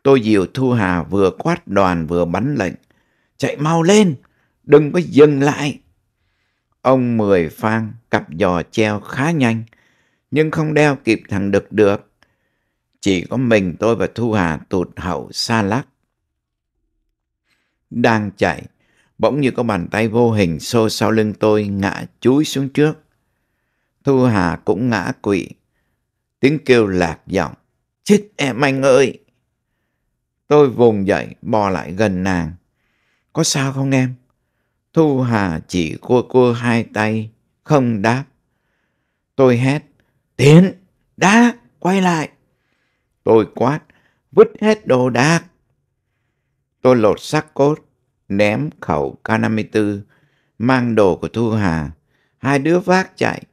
S1: Tôi Diều Thu Hà vừa quát đoàn vừa bắn lệnh. Chạy mau lên, đừng có dừng lại. Ông Mười Phan cặp giò treo khá nhanh, nhưng không đeo kịp thằng Đực được. Chỉ có mình tôi và Thu Hà tụt hậu xa lắc. Đang chạy, bỗng như có bàn tay vô hình xô sau lưng tôi ngã chúi xuống trước. Thu Hà cũng ngã quỵ. Tiếng kêu lạc giọng, chết em anh ơi! Tôi vùng dậy, bò lại gần nàng. Có sao không em? Thu Hà chỉ cua cua hai tay, không đáp. Tôi hét, tiến, đá, quay lại. Tôi quát, vứt hết đồ đạc. Tôi lột xác cốt, ném khẩu K54, mang đồ của Thu Hà. Hai đứa vác chạy.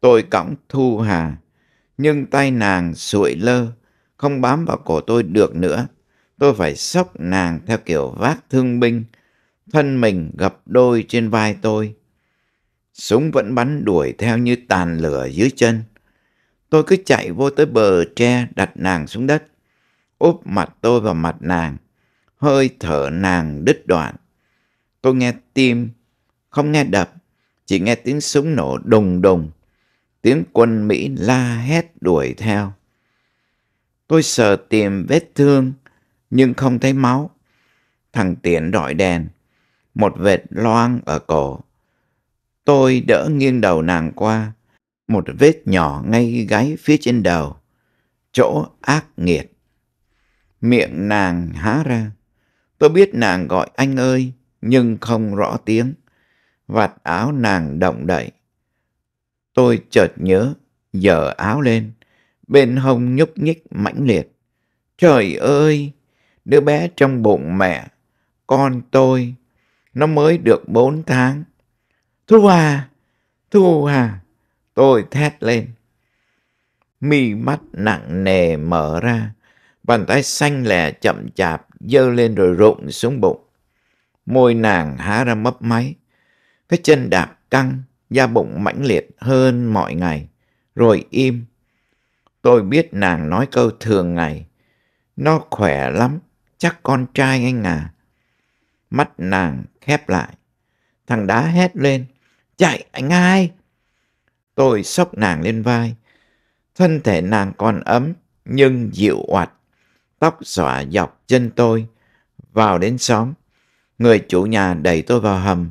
S1: Tôi cõng Thu Hà, nhưng tay nàng sụi lơ, không bám vào cổ tôi được nữa. Tôi phải sốc nàng theo kiểu vác thương binh, thân mình gập đôi trên vai tôi. Súng vẫn bắn đuổi theo như tàn lửa dưới chân. Tôi cứ chạy vô tới bờ tre đặt nàng xuống đất, úp mặt tôi vào mặt nàng, hơi thở nàng đứt đoạn. Tôi nghe tim, không nghe đập, chỉ nghe tiếng súng nổ đùng đùng, tiếng quân Mỹ la hét đuổi theo. Tôi sờ tìm vết thương, nhưng không thấy máu. Thằng Tiện đọi đèn, một vệt loang ở cổ. Tôi đỡ nghiêng đầu nàng qua, một vết nhỏ ngay gáy phía trên đầu, chỗ ác nghiệt. Miệng nàng há ra, tôi biết nàng gọi anh ơi, nhưng không rõ tiếng. Vạt áo nàng động đậy. Tôi chợt nhớ, dở áo lên, bên hông nhúc nhích mãnh liệt. Trời ơi, đứa bé trong bụng mẹ, con tôi nó mới được bốn tháng. Thu Hà, Thu Hà, tôi thét lên. Mi mắt nặng nề mở ra, bàn tay xanh lè chậm chạp dơ lên rồi rụng xuống bụng. Môi nàng há ra mấp máy, cái chân đạp căng, da bụng mãnh liệt hơn mọi ngày, rồi im. Tôi biết nàng nói câu thường ngày, nó khỏe lắm, chắc con trai anh à Mắt nàng khép lại. Thằng đá hét lên. Chạy anh hai! Tôi sốc nàng lên vai. Thân thể nàng còn ấm nhưng dịu oặt. Tóc xõa dọc chân tôi. Vào đến xóm. Người chủ nhà đẩy tôi vào hầm.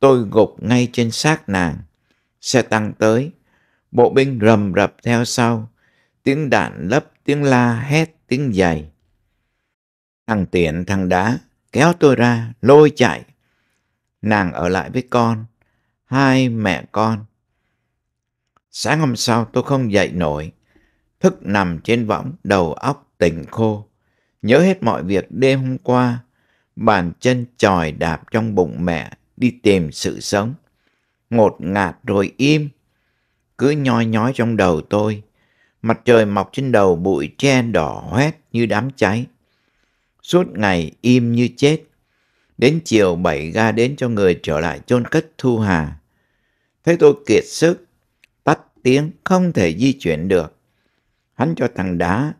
S1: Tôi gục ngay trên xác nàng. Xe tăng tới. Bộ binh rầm rập theo sau. Tiếng đạn lấp, tiếng la hét, tiếng giày. Thằng tiện, thằng đá kéo tôi ra, lôi chạy. Nàng ở lại với con, hai mẹ con. Sáng hôm sau tôi không dậy nổi, thức nằm trên võng đầu óc tỉnh khô. Nhớ hết mọi việc đêm hôm qua, bàn chân tròi đạp trong bụng mẹ đi tìm sự sống. Ngột ngạt rồi im, cứ nhoi nhói trong đầu tôi. Mặt trời mọc trên đầu bụi tre đỏ hoét như đám cháy suốt ngày im như chết. Đến chiều bảy ga đến cho người trở lại chôn cất thu hà. Thấy tôi kiệt sức, tắt tiếng không thể di chuyển được. Hắn cho thằng đá,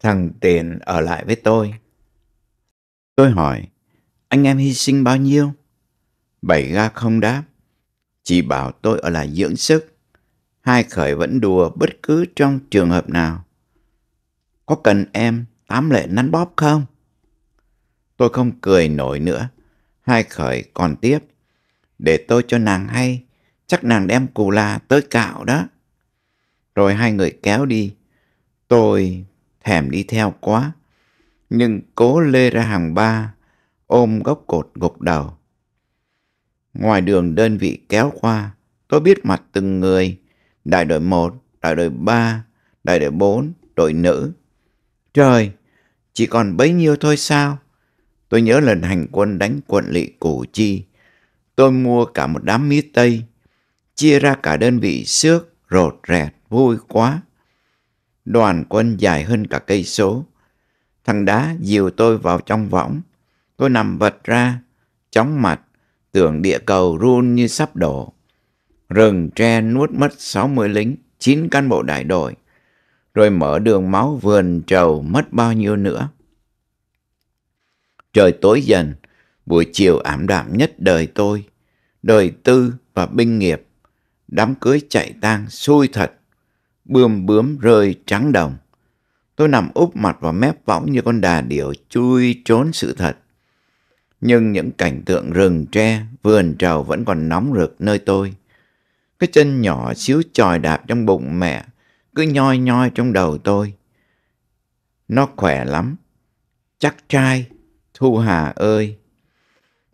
S1: thằng tiền ở lại với tôi. Tôi hỏi, anh em hy sinh bao nhiêu? Bảy ga không đáp, chỉ bảo tôi ở lại dưỡng sức. Hai khởi vẫn đùa bất cứ trong trường hợp nào. Có cần em tám lệ nắn bóp không? Tôi không cười nổi nữa. Hai khởi còn tiếp. Để tôi cho nàng hay, chắc nàng đem cù la tới cạo đó. Rồi hai người kéo đi. Tôi thèm đi theo quá. Nhưng cố lê ra hàng ba, ôm gốc cột gục đầu. Ngoài đường đơn vị kéo qua, tôi biết mặt từng người. Đại đội 1, đại đội 3, đại đội 4, đội nữ. Trời, chỉ còn bấy nhiêu thôi sao? Tôi nhớ lần hành quân đánh quận lỵ Củ Chi, tôi mua cả một đám mít Tây, chia ra cả đơn vị xước, rột rẹt, vui quá. Đoàn quân dài hơn cả cây số. Thằng đá dìu tôi vào trong võng. Tôi nằm vật ra, chóng mặt, tưởng địa cầu run như sắp đổ. Rừng tre nuốt mất 60 lính, 9 cán bộ đại đội, rồi mở đường máu vườn trầu mất bao nhiêu nữa. Trời tối dần, buổi chiều ảm đạm nhất đời tôi, đời tư và binh nghiệp. Đám cưới chạy tang xui thật, bươm bướm rơi trắng đồng. Tôi nằm úp mặt vào mép võng như con đà điểu chui trốn sự thật. Nhưng những cảnh tượng rừng tre, vườn trầu vẫn còn nóng rực nơi tôi. Cái chân nhỏ xíu tròi đạp trong bụng mẹ cứ nhoi nhoi trong đầu tôi. Nó khỏe lắm, chắc trai Thu Hà ơi!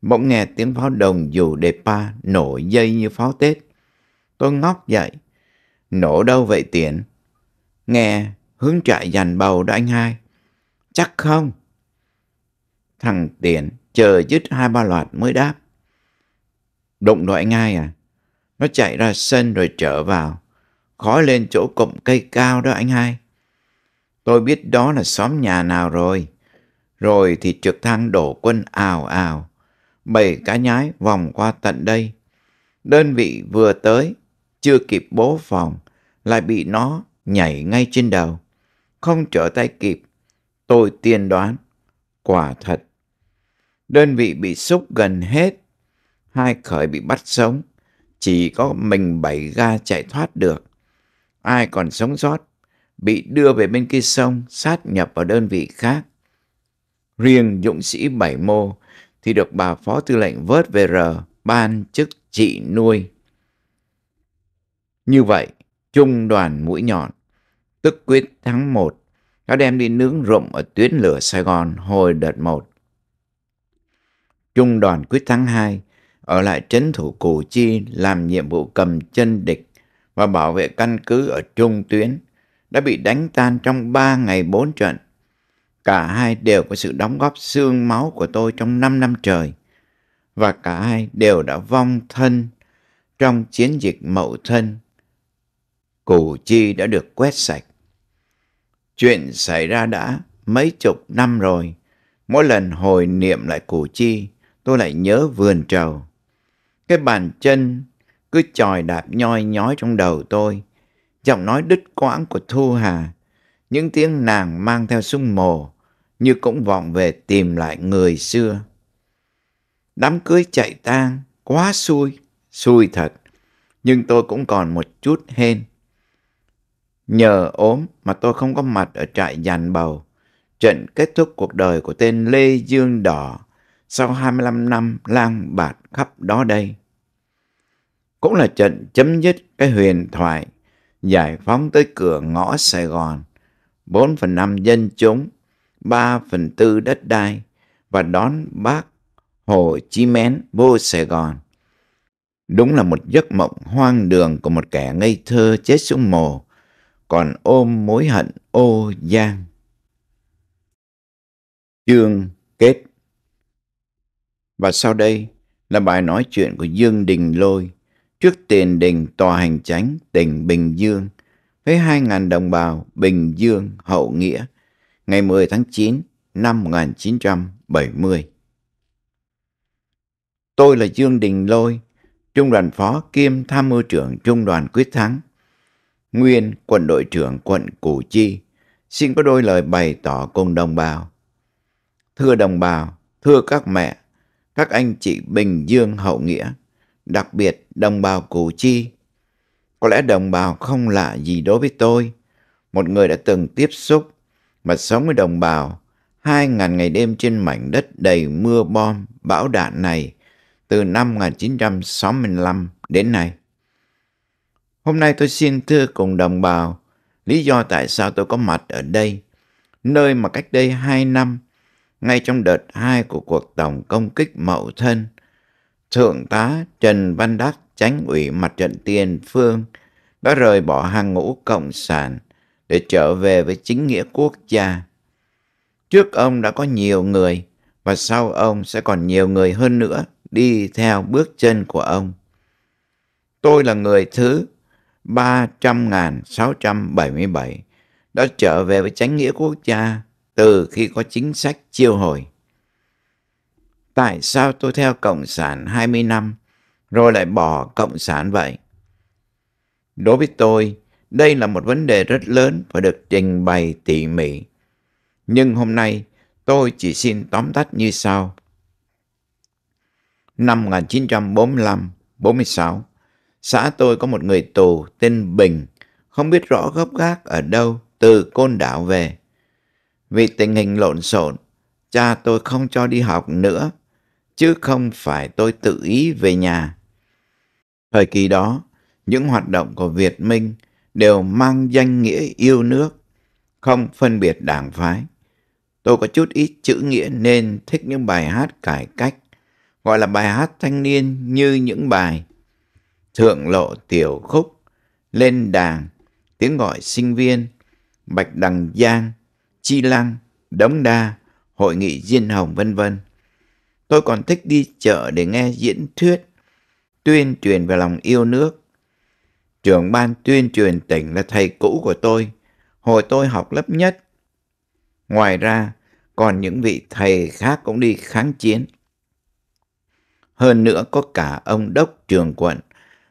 S1: Bỗng nghe tiếng pháo đồng dù đề pa nổ dây như pháo Tết. Tôi ngóc dậy. Nổ đâu vậy tiện? Nghe hướng trại dành bầu đó anh hai. Chắc không? Thằng tiện chờ dứt hai ba loạt mới đáp. Đụng đội anh hai à? Nó chạy ra sân rồi trở vào. Khói lên chỗ cụm cây cao đó anh hai. Tôi biết đó là xóm nhà nào rồi. Rồi thì trực thăng đổ quân ào ào. Bảy cá nhái vòng qua tận đây. Đơn vị vừa tới, chưa kịp bố phòng, lại bị nó nhảy ngay trên đầu. Không trở tay kịp, tôi tiên đoán. Quả thật, đơn vị bị xúc gần hết. Hai khởi bị bắt sống, chỉ có mình bảy ga chạy thoát được. Ai còn sống sót, bị đưa về bên kia sông sát nhập vào đơn vị khác. Riêng dũng sĩ Bảy Mô thì được bà Phó Tư lệnh Vớt về r ban chức trị nuôi. Như vậy, trung đoàn mũi nhọn, tức quyết tháng 1, đã đem đi nướng rụng ở tuyến lửa Sài Gòn hồi đợt 1. Trung đoàn quyết tháng 2 ở lại trấn thủ Củ Chi làm nhiệm vụ cầm chân địch và bảo vệ căn cứ ở trung tuyến đã bị đánh tan trong 3 ngày 4 trận Cả hai đều có sự đóng góp xương máu của tôi trong 5 năm trời và cả hai đều đã vong thân trong chiến dịch mậu thân. Củ chi đã được quét sạch. Chuyện xảy ra đã mấy chục năm rồi. Mỗi lần hồi niệm lại củ chi, tôi lại nhớ vườn trầu. Cái bàn chân cứ tròi đạp nhoi nhói trong đầu tôi. Giọng nói đứt quãng của Thu Hà, những tiếng nàng mang theo sung mồ, như cũng vọng về tìm lại người xưa. Đám cưới chạy tang, quá xui, xui thật, nhưng tôi cũng còn một chút hên. Nhờ ốm mà tôi không có mặt ở trại giàn bầu, trận kết thúc cuộc đời của tên Lê Dương Đỏ sau 25 năm lang bạt khắp đó đây. Cũng là trận chấm dứt cái huyền thoại giải phóng tới cửa ngõ Sài Gòn, 4 phần 5 dân chúng 3 phần tư đất đai và đón bác Hồ Chí Mén vô Sài Gòn. Đúng là một giấc mộng hoang đường của một kẻ ngây thơ chết xuống mồ, còn ôm mối hận ô giang. Chương kết Và sau đây là bài nói chuyện của Dương Đình Lôi trước tiền đình tòa hành chánh tỉnh Bình Dương với 2.000 đồng bào Bình Dương hậu nghĩa ngày 10 tháng 9 năm 1970. Tôi là Dương Đình Lôi, Trung đoàn phó kiêm tham mưu trưởng Trung đoàn Quyết Thắng, nguyên quân đội trưởng quận Củ Chi, xin có đôi lời bày tỏ cùng đồng bào. Thưa đồng bào, thưa các mẹ, các anh chị Bình Dương hậu nghĩa, đặc biệt đồng bào Củ Chi. Có lẽ đồng bào không lạ gì đối với tôi, một người đã từng tiếp xúc mà và 60 đồng bào, hai ngàn ngày đêm trên mảnh đất đầy mưa bom, bão đạn này từ năm 1965 đến nay. Hôm nay tôi xin thưa cùng đồng bào lý do tại sao tôi có mặt ở đây, nơi mà cách đây hai năm, ngay trong đợt hai của cuộc tổng công kích mậu thân, Thượng tá Trần Văn Đắc, tránh ủy mặt trận tiền phương, đã rời bỏ hàng ngũ Cộng sản – để trở về với chính nghĩa quốc gia. Trước ông đã có nhiều người và sau ông sẽ còn nhiều người hơn nữa đi theo bước chân của ông. Tôi là người thứ 300.677 đã trở về với chánh nghĩa quốc gia từ khi có chính sách chiêu hồi. Tại sao tôi theo Cộng sản 20 năm rồi lại bỏ Cộng sản vậy? Đối với tôi, đây là một vấn đề rất lớn và được trình bày tỉ mỉ. Nhưng hôm nay, tôi chỉ xin tóm tắt như sau. Năm 1945-46, xã tôi có một người tù tên Bình, không biết rõ gốc gác ở đâu từ Côn Đảo về. Vì tình hình lộn xộn, cha tôi không cho đi học nữa, chứ không phải tôi tự ý về nhà. Thời kỳ đó, những hoạt động của Việt Minh đều mang danh nghĩa yêu nước, không phân biệt đảng phái. Tôi có chút ít chữ nghĩa nên thích những bài hát cải cách, gọi là bài hát thanh niên như những bài Thượng Lộ Tiểu Khúc, Lên đàn, Tiếng Gọi Sinh Viên, Bạch Đằng Giang, Chi Lăng, Đống Đa, Hội nghị Diên Hồng vân vân. Tôi còn thích đi chợ để nghe diễn thuyết, tuyên truyền về lòng yêu nước, trưởng ban tuyên truyền tỉnh là thầy cũ của tôi, hồi tôi học lớp nhất. Ngoài ra, còn những vị thầy khác cũng đi kháng chiến. Hơn nữa có cả ông đốc trường quận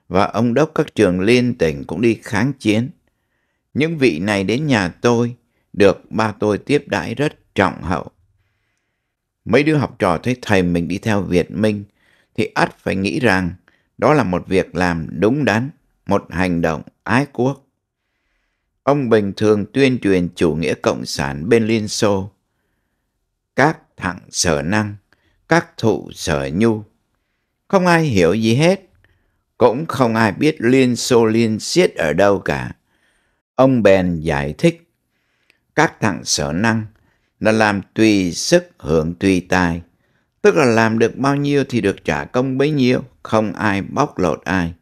S1: và ông đốc các trường liên tỉnh cũng đi kháng chiến. Những vị này đến nhà tôi, được ba tôi tiếp đãi rất trọng hậu. Mấy đứa học trò thấy thầy mình đi theo Việt Minh thì ắt phải nghĩ rằng đó là một việc làm đúng đắn một hành động ái quốc. Ông bình thường tuyên truyền chủ nghĩa cộng sản bên Liên Xô. Các thẳng sở năng, các thụ sở nhu. Không ai hiểu gì hết, cũng không ai biết Liên Xô Liên Xiết ở đâu cả. Ông bèn giải thích, các thẳng sở năng là làm tùy sức hưởng tùy tài, tức là làm được bao nhiêu thì được trả công bấy nhiêu, không ai bóc lột ai.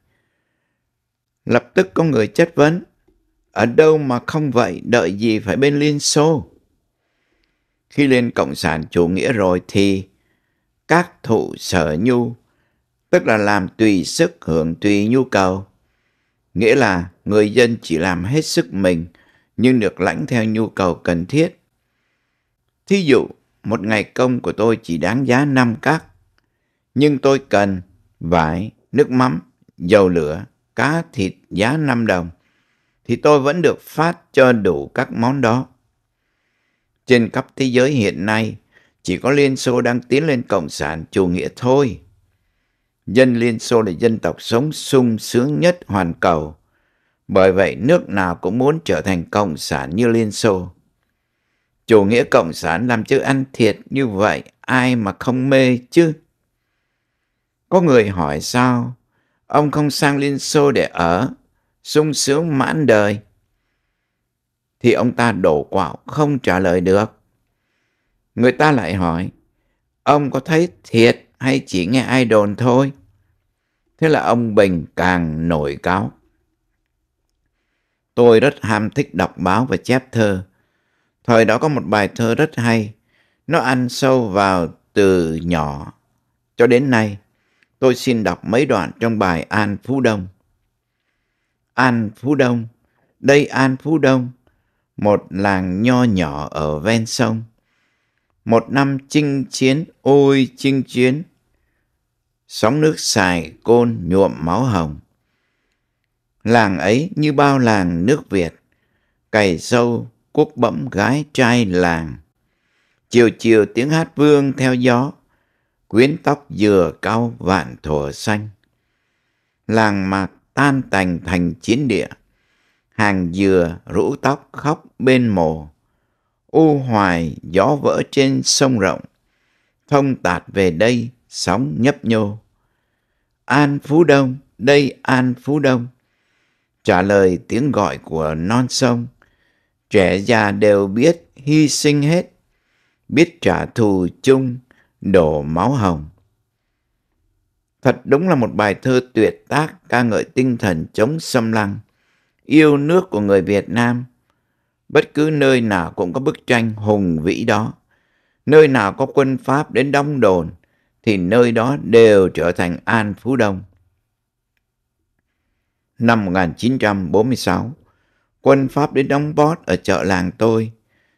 S1: Lập tức có người chất vấn, ở đâu mà không vậy, đợi gì phải bên Liên Xô? Khi lên Cộng sản chủ nghĩa rồi thì các thụ sở nhu, tức là làm tùy sức hưởng tùy nhu cầu. Nghĩa là người dân chỉ làm hết sức mình nhưng được lãnh theo nhu cầu cần thiết. Thí dụ, một ngày công của tôi chỉ đáng giá 5 các, nhưng tôi cần vải, nước mắm, dầu lửa, cá thịt giá 5 đồng, thì tôi vẫn được phát cho đủ các món đó. Trên khắp thế giới hiện nay, chỉ có Liên Xô đang tiến lên Cộng sản chủ nghĩa thôi. Dân Liên Xô là dân tộc sống sung sướng nhất hoàn cầu. Bởi vậy nước nào cũng muốn trở thành Cộng sản như Liên Xô. Chủ nghĩa Cộng sản làm chữ ăn thiệt như vậy ai mà không mê chứ? Có người hỏi sao Ông không sang Liên Xô để ở, sung sướng mãn đời. Thì ông ta đổ quạo không trả lời được. Người ta lại hỏi, ông có thấy thiệt hay chỉ nghe ai đồn thôi? Thế là ông Bình càng nổi cáo. Tôi rất ham thích đọc báo và chép thơ. Thời đó có một bài thơ rất hay. Nó ăn sâu vào từ nhỏ cho đến nay tôi xin đọc mấy đoạn trong bài An Phú Đông. An Phú Đông, đây An Phú Đông, một làng nho nhỏ ở ven sông. Một năm chinh chiến, ôi chinh chiến, sóng nước xài côn nhuộm máu hồng. Làng ấy như bao làng nước Việt, cày sâu, cuốc bẫm gái trai làng. Chiều chiều tiếng hát vương theo gió, quyến tóc dừa cao vạn thổ xanh. Làng mạc tan tành thành chiến địa, hàng dừa rũ tóc khóc bên mồ. U hoài gió vỡ trên sông rộng, thông tạt về đây sóng nhấp nhô. An Phú Đông, đây An Phú Đông. Trả lời tiếng gọi của non sông, trẻ già đều biết hy sinh hết, biết trả thù chung đổ máu hồng. Thật đúng là một bài thơ tuyệt tác ca ngợi tinh thần chống xâm lăng, yêu nước của người Việt Nam. Bất cứ nơi nào cũng có bức tranh hùng vĩ đó. Nơi nào có quân Pháp đến đóng đồn, thì nơi đó đều trở thành An Phú Đông. Năm 1946, quân Pháp đến đóng bót ở chợ làng tôi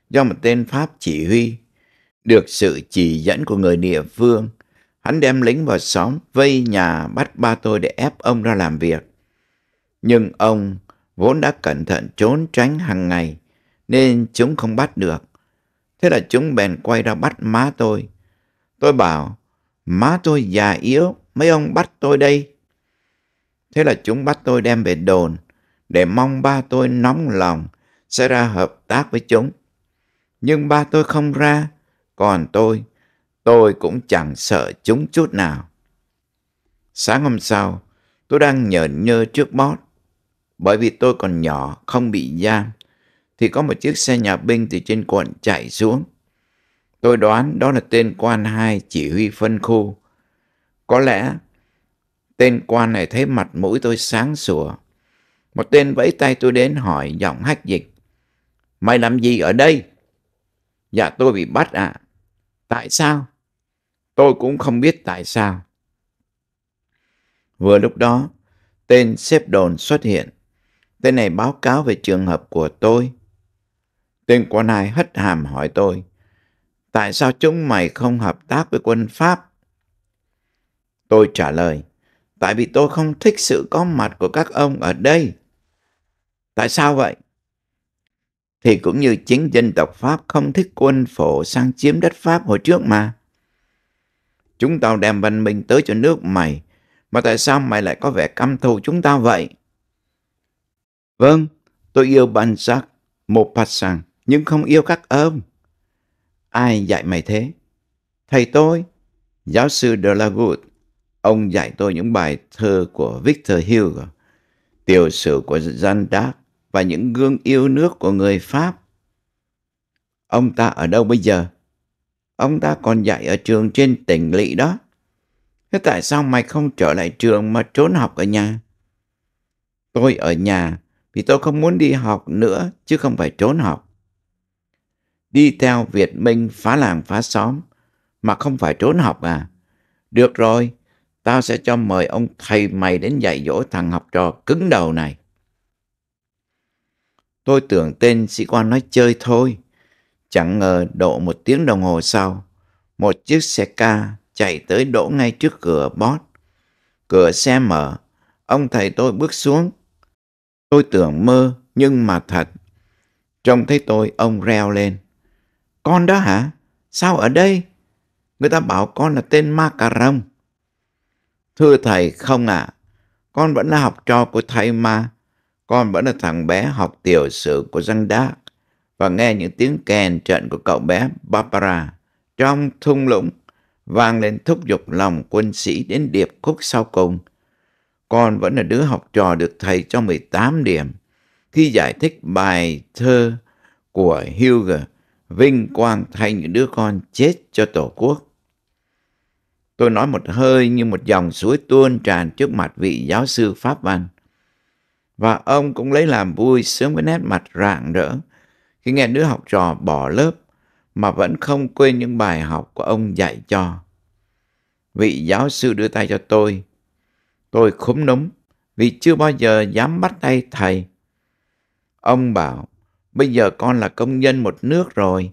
S1: do một tên Pháp chỉ huy. Được sự chỉ dẫn của người địa phương, hắn đem lính vào xóm vây nhà bắt ba tôi để ép ông ra làm việc. Nhưng ông vốn đã cẩn thận trốn tránh hàng ngày, nên chúng không bắt được. Thế là chúng bèn quay ra bắt má tôi. Tôi bảo, má tôi già yếu, mấy ông bắt tôi đây. Thế là chúng bắt tôi đem về đồn, để mong ba tôi nóng lòng sẽ ra hợp tác với chúng. Nhưng ba tôi không ra, còn tôi, tôi cũng chẳng sợ chúng chút nào. Sáng hôm sau, tôi đang nhởn nhơ trước bót. Bởi vì tôi còn nhỏ, không bị giam, thì có một chiếc xe nhà binh từ trên quận chạy xuống. Tôi đoán đó là tên quan hai chỉ huy phân khu. Có lẽ tên quan này thấy mặt mũi tôi sáng sủa. Một tên vẫy tay tôi đến hỏi giọng hách dịch. Mày làm gì ở đây? Dạ tôi bị bắt ạ. À. Tại sao? Tôi cũng không biết tại sao. Vừa lúc đó, tên xếp đồn xuất hiện. Tên này báo cáo về trường hợp của tôi. Tên quan ai hất hàm hỏi tôi, tại sao chúng mày không hợp tác với quân Pháp? Tôi trả lời, tại vì tôi không thích sự có mặt của các ông ở đây. Tại sao vậy? thì cũng như chính dân tộc Pháp không thích quân phổ sang chiếm đất Pháp hồi trước mà. Chúng tao đem văn minh tới cho nước mày, mà tại sao mày lại có vẻ căm thù chúng tao vậy? Vâng, tôi yêu một Balzac, sàng nhưng không yêu các ông. Ai dạy mày thế? Thầy tôi, giáo sư de la Goutte, ông dạy tôi những bài thơ của Victor Hugo, tiểu sử của Jean dark và những gương yêu nước của người Pháp. Ông ta ở đâu bây giờ? Ông ta còn dạy ở trường trên tỉnh lỵ đó. Thế tại sao mày không trở lại trường mà trốn học ở nhà? Tôi ở nhà vì tôi không muốn đi học nữa chứ không phải trốn học. Đi theo Việt Minh phá làng phá xóm mà không phải trốn học à? Được rồi, tao sẽ cho mời ông thầy mày đến dạy dỗ thằng học trò cứng đầu này. Tôi tưởng tên sĩ quan nói chơi thôi. Chẳng ngờ độ một tiếng đồng hồ sau, một chiếc xe ca chạy tới đỗ ngay trước cửa bót. Cửa xe mở, ông thầy tôi bước xuống. Tôi tưởng mơ, nhưng mà thật. Trông thấy tôi, ông reo lên. Con đó hả? Sao ở đây? Người ta bảo con là tên Ma Cà Rông. Thưa thầy, không ạ. À. Con vẫn là học trò của thầy mà. Con vẫn là thằng bé học tiểu sử của răng đá và nghe những tiếng kèn trận của cậu bé Barbara trong thung lũng vang lên thúc giục lòng quân sĩ đến điệp khúc sau cùng. Con vẫn là đứa học trò được thầy cho 18 điểm khi giải thích bài thơ của Hugo vinh quang thay những đứa con chết cho Tổ quốc. Tôi nói một hơi như một dòng suối tuôn tràn trước mặt vị giáo sư Pháp Văn và ông cũng lấy làm vui sướng với nét mặt rạng rỡ khi nghe đứa học trò bỏ lớp mà vẫn không quên những bài học của ông dạy cho. Vị giáo sư đưa tay cho tôi. Tôi khúm núm vì chưa bao giờ dám bắt tay thầy. Ông bảo, bây giờ con là công dân một nước rồi.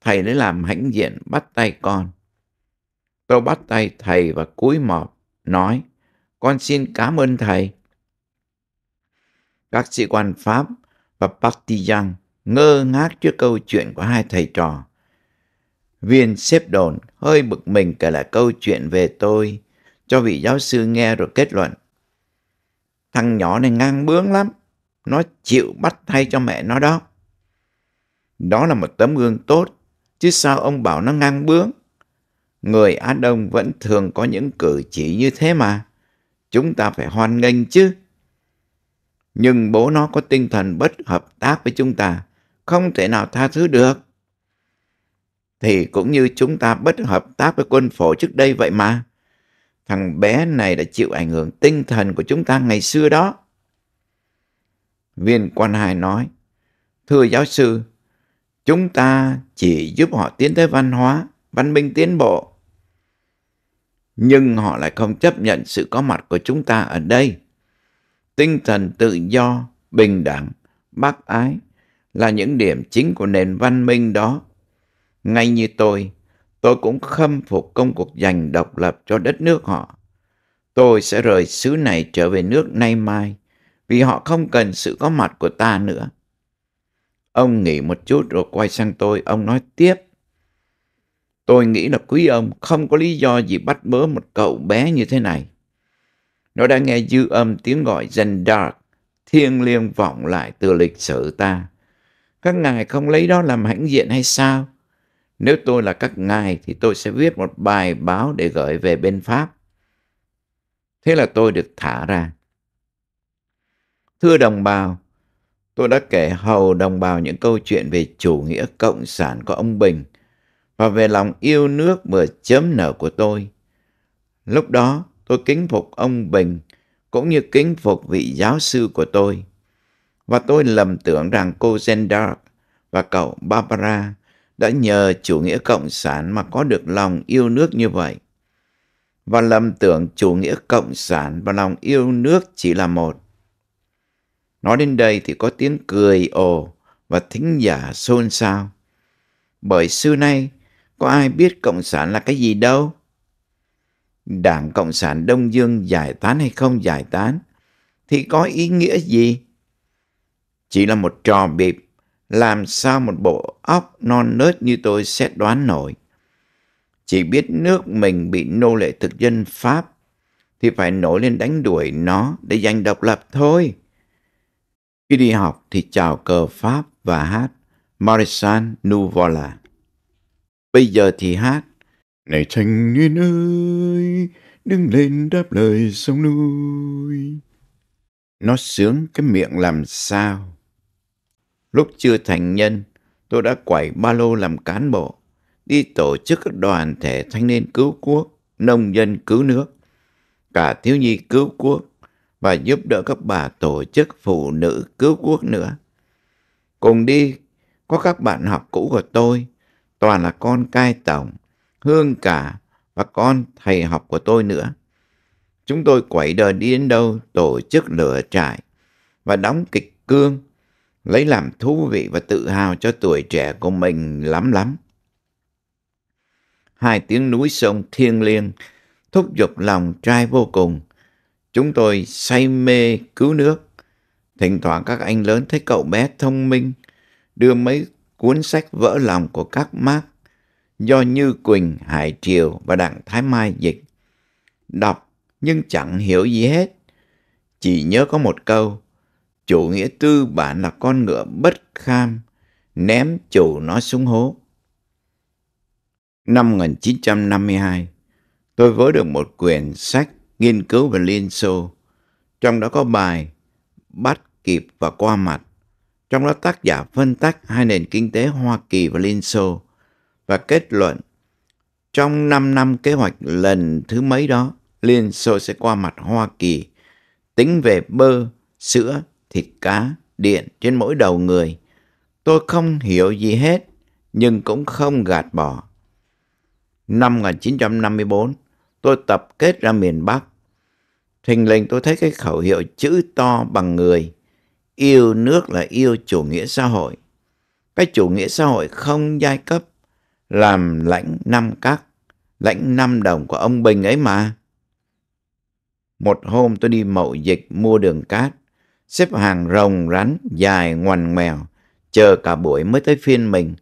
S1: Thầy lấy làm hãnh diện bắt tay con. Tôi bắt tay thầy và cúi mọp, nói, con xin cảm ơn thầy các sĩ quan Pháp và Partizan ngơ ngác trước câu chuyện của hai thầy trò. Viên xếp đồn hơi bực mình kể lại câu chuyện về tôi cho vị giáo sư nghe rồi kết luận. Thằng nhỏ này ngang bướng lắm, nó chịu bắt thay cho mẹ nó đó. Đó là một tấm gương tốt, chứ sao ông bảo nó ngang bướng? Người Á Đông vẫn thường có những cử chỉ như thế mà. Chúng ta phải hoan nghênh chứ nhưng bố nó có tinh thần bất hợp tác với chúng ta, không thể nào tha thứ được. Thì cũng như chúng ta bất hợp tác với quân phổ trước đây vậy mà. Thằng bé này đã chịu ảnh hưởng tinh thần của chúng ta ngày xưa đó. Viên quan hai nói, Thưa giáo sư, chúng ta chỉ giúp họ tiến tới văn hóa, văn minh tiến bộ. Nhưng họ lại không chấp nhận sự có mặt của chúng ta ở đây tinh thần tự do, bình đẳng, bác ái là những điểm chính của nền văn minh đó. Ngay như tôi, tôi cũng khâm phục công cuộc giành độc lập cho đất nước họ. Tôi sẽ rời xứ này trở về nước nay mai, vì họ không cần sự có mặt của ta nữa. Ông nghỉ một chút rồi quay sang tôi, ông nói tiếp. Tôi nghĩ là quý ông không có lý do gì bắt bớ một cậu bé như thế này. Nó đã nghe dư âm tiếng gọi dân dark, thiêng liêng vọng lại từ lịch sử ta. Các ngài không lấy đó làm hãnh diện hay sao? Nếu tôi là các ngài thì tôi sẽ viết một bài báo để gửi về bên Pháp. Thế là tôi được thả ra. Thưa đồng bào, tôi đã kể hầu đồng bào những câu chuyện về chủ nghĩa cộng sản của ông Bình và về lòng yêu nước vừa chấm nở của tôi. Lúc đó, Tôi kính phục ông Bình cũng như kính phục vị giáo sư của tôi. Và tôi lầm tưởng rằng cô Zendar và cậu Barbara đã nhờ chủ nghĩa cộng sản mà có được lòng yêu nước như vậy. Và lầm tưởng chủ nghĩa cộng sản và lòng yêu nước chỉ là một. Nói đến đây thì có tiếng cười ồ và thính giả xôn xao. Bởi xưa nay, có ai biết cộng sản là cái gì đâu? Đảng Cộng sản Đông Dương giải tán hay không giải tán thì có ý nghĩa gì? Chỉ là một trò bịp, làm sao một bộ óc non nớt như tôi sẽ đoán nổi. Chỉ biết nước mình bị nô lệ thực dân Pháp thì phải nổi lên đánh đuổi nó để giành độc lập thôi. Khi đi học thì chào cờ Pháp và hát Marisan Nuvola. Bây giờ thì hát này Thanh niên ơi, đứng lên đáp lời sông núi. Nó sướng cái miệng làm sao. Lúc chưa thành nhân, tôi đã quẩy ba lô làm cán bộ, đi tổ chức các đoàn thể thanh niên cứu quốc, nông dân cứu nước, cả thiếu nhi cứu quốc và giúp đỡ các bà tổ chức phụ nữ cứu quốc nữa. Cùng đi, có các bạn học cũ của tôi, toàn là con cai tổng Hương cả và con thầy học của tôi nữa. Chúng tôi quẩy đời đi đến đâu tổ chức lửa trại và đóng kịch cương, lấy làm thú vị và tự hào cho tuổi trẻ của mình lắm lắm. Hai tiếng núi sông thiêng liêng thúc giục lòng trai vô cùng. Chúng tôi say mê cứu nước. Thỉnh thoảng các anh lớn thấy cậu bé thông minh, đưa mấy cuốn sách vỡ lòng của các mác do Như Quỳnh, Hải Triều và Đặng Thái Mai dịch. Đọc nhưng chẳng hiểu gì hết. Chỉ nhớ có một câu, chủ nghĩa tư bản là con ngựa bất kham, ném chủ nó xuống hố. Năm 1952, tôi vỡ được một quyển sách nghiên cứu về Liên Xô, trong đó có bài Bắt kịp và qua mặt. Trong đó tác giả phân tách hai nền kinh tế Hoa Kỳ và Liên Xô và kết luận trong 5 năm kế hoạch lần thứ mấy đó, Liên Xô sẽ qua mặt Hoa Kỳ, tính về bơ, sữa, thịt cá, điện trên mỗi đầu người. Tôi không hiểu gì hết, nhưng cũng không gạt bỏ. Năm 1954, tôi tập kết ra miền Bắc. Thình lình tôi thấy cái khẩu hiệu chữ to bằng người, yêu nước là yêu chủ nghĩa xã hội. Cái chủ nghĩa xã hội không giai cấp, làm lãnh năm các, lãnh năm đồng của ông Bình ấy mà. Một hôm tôi đi mậu dịch mua đường cát, xếp hàng rồng rắn dài ngoằn ngoèo, chờ cả buổi mới tới phiên mình.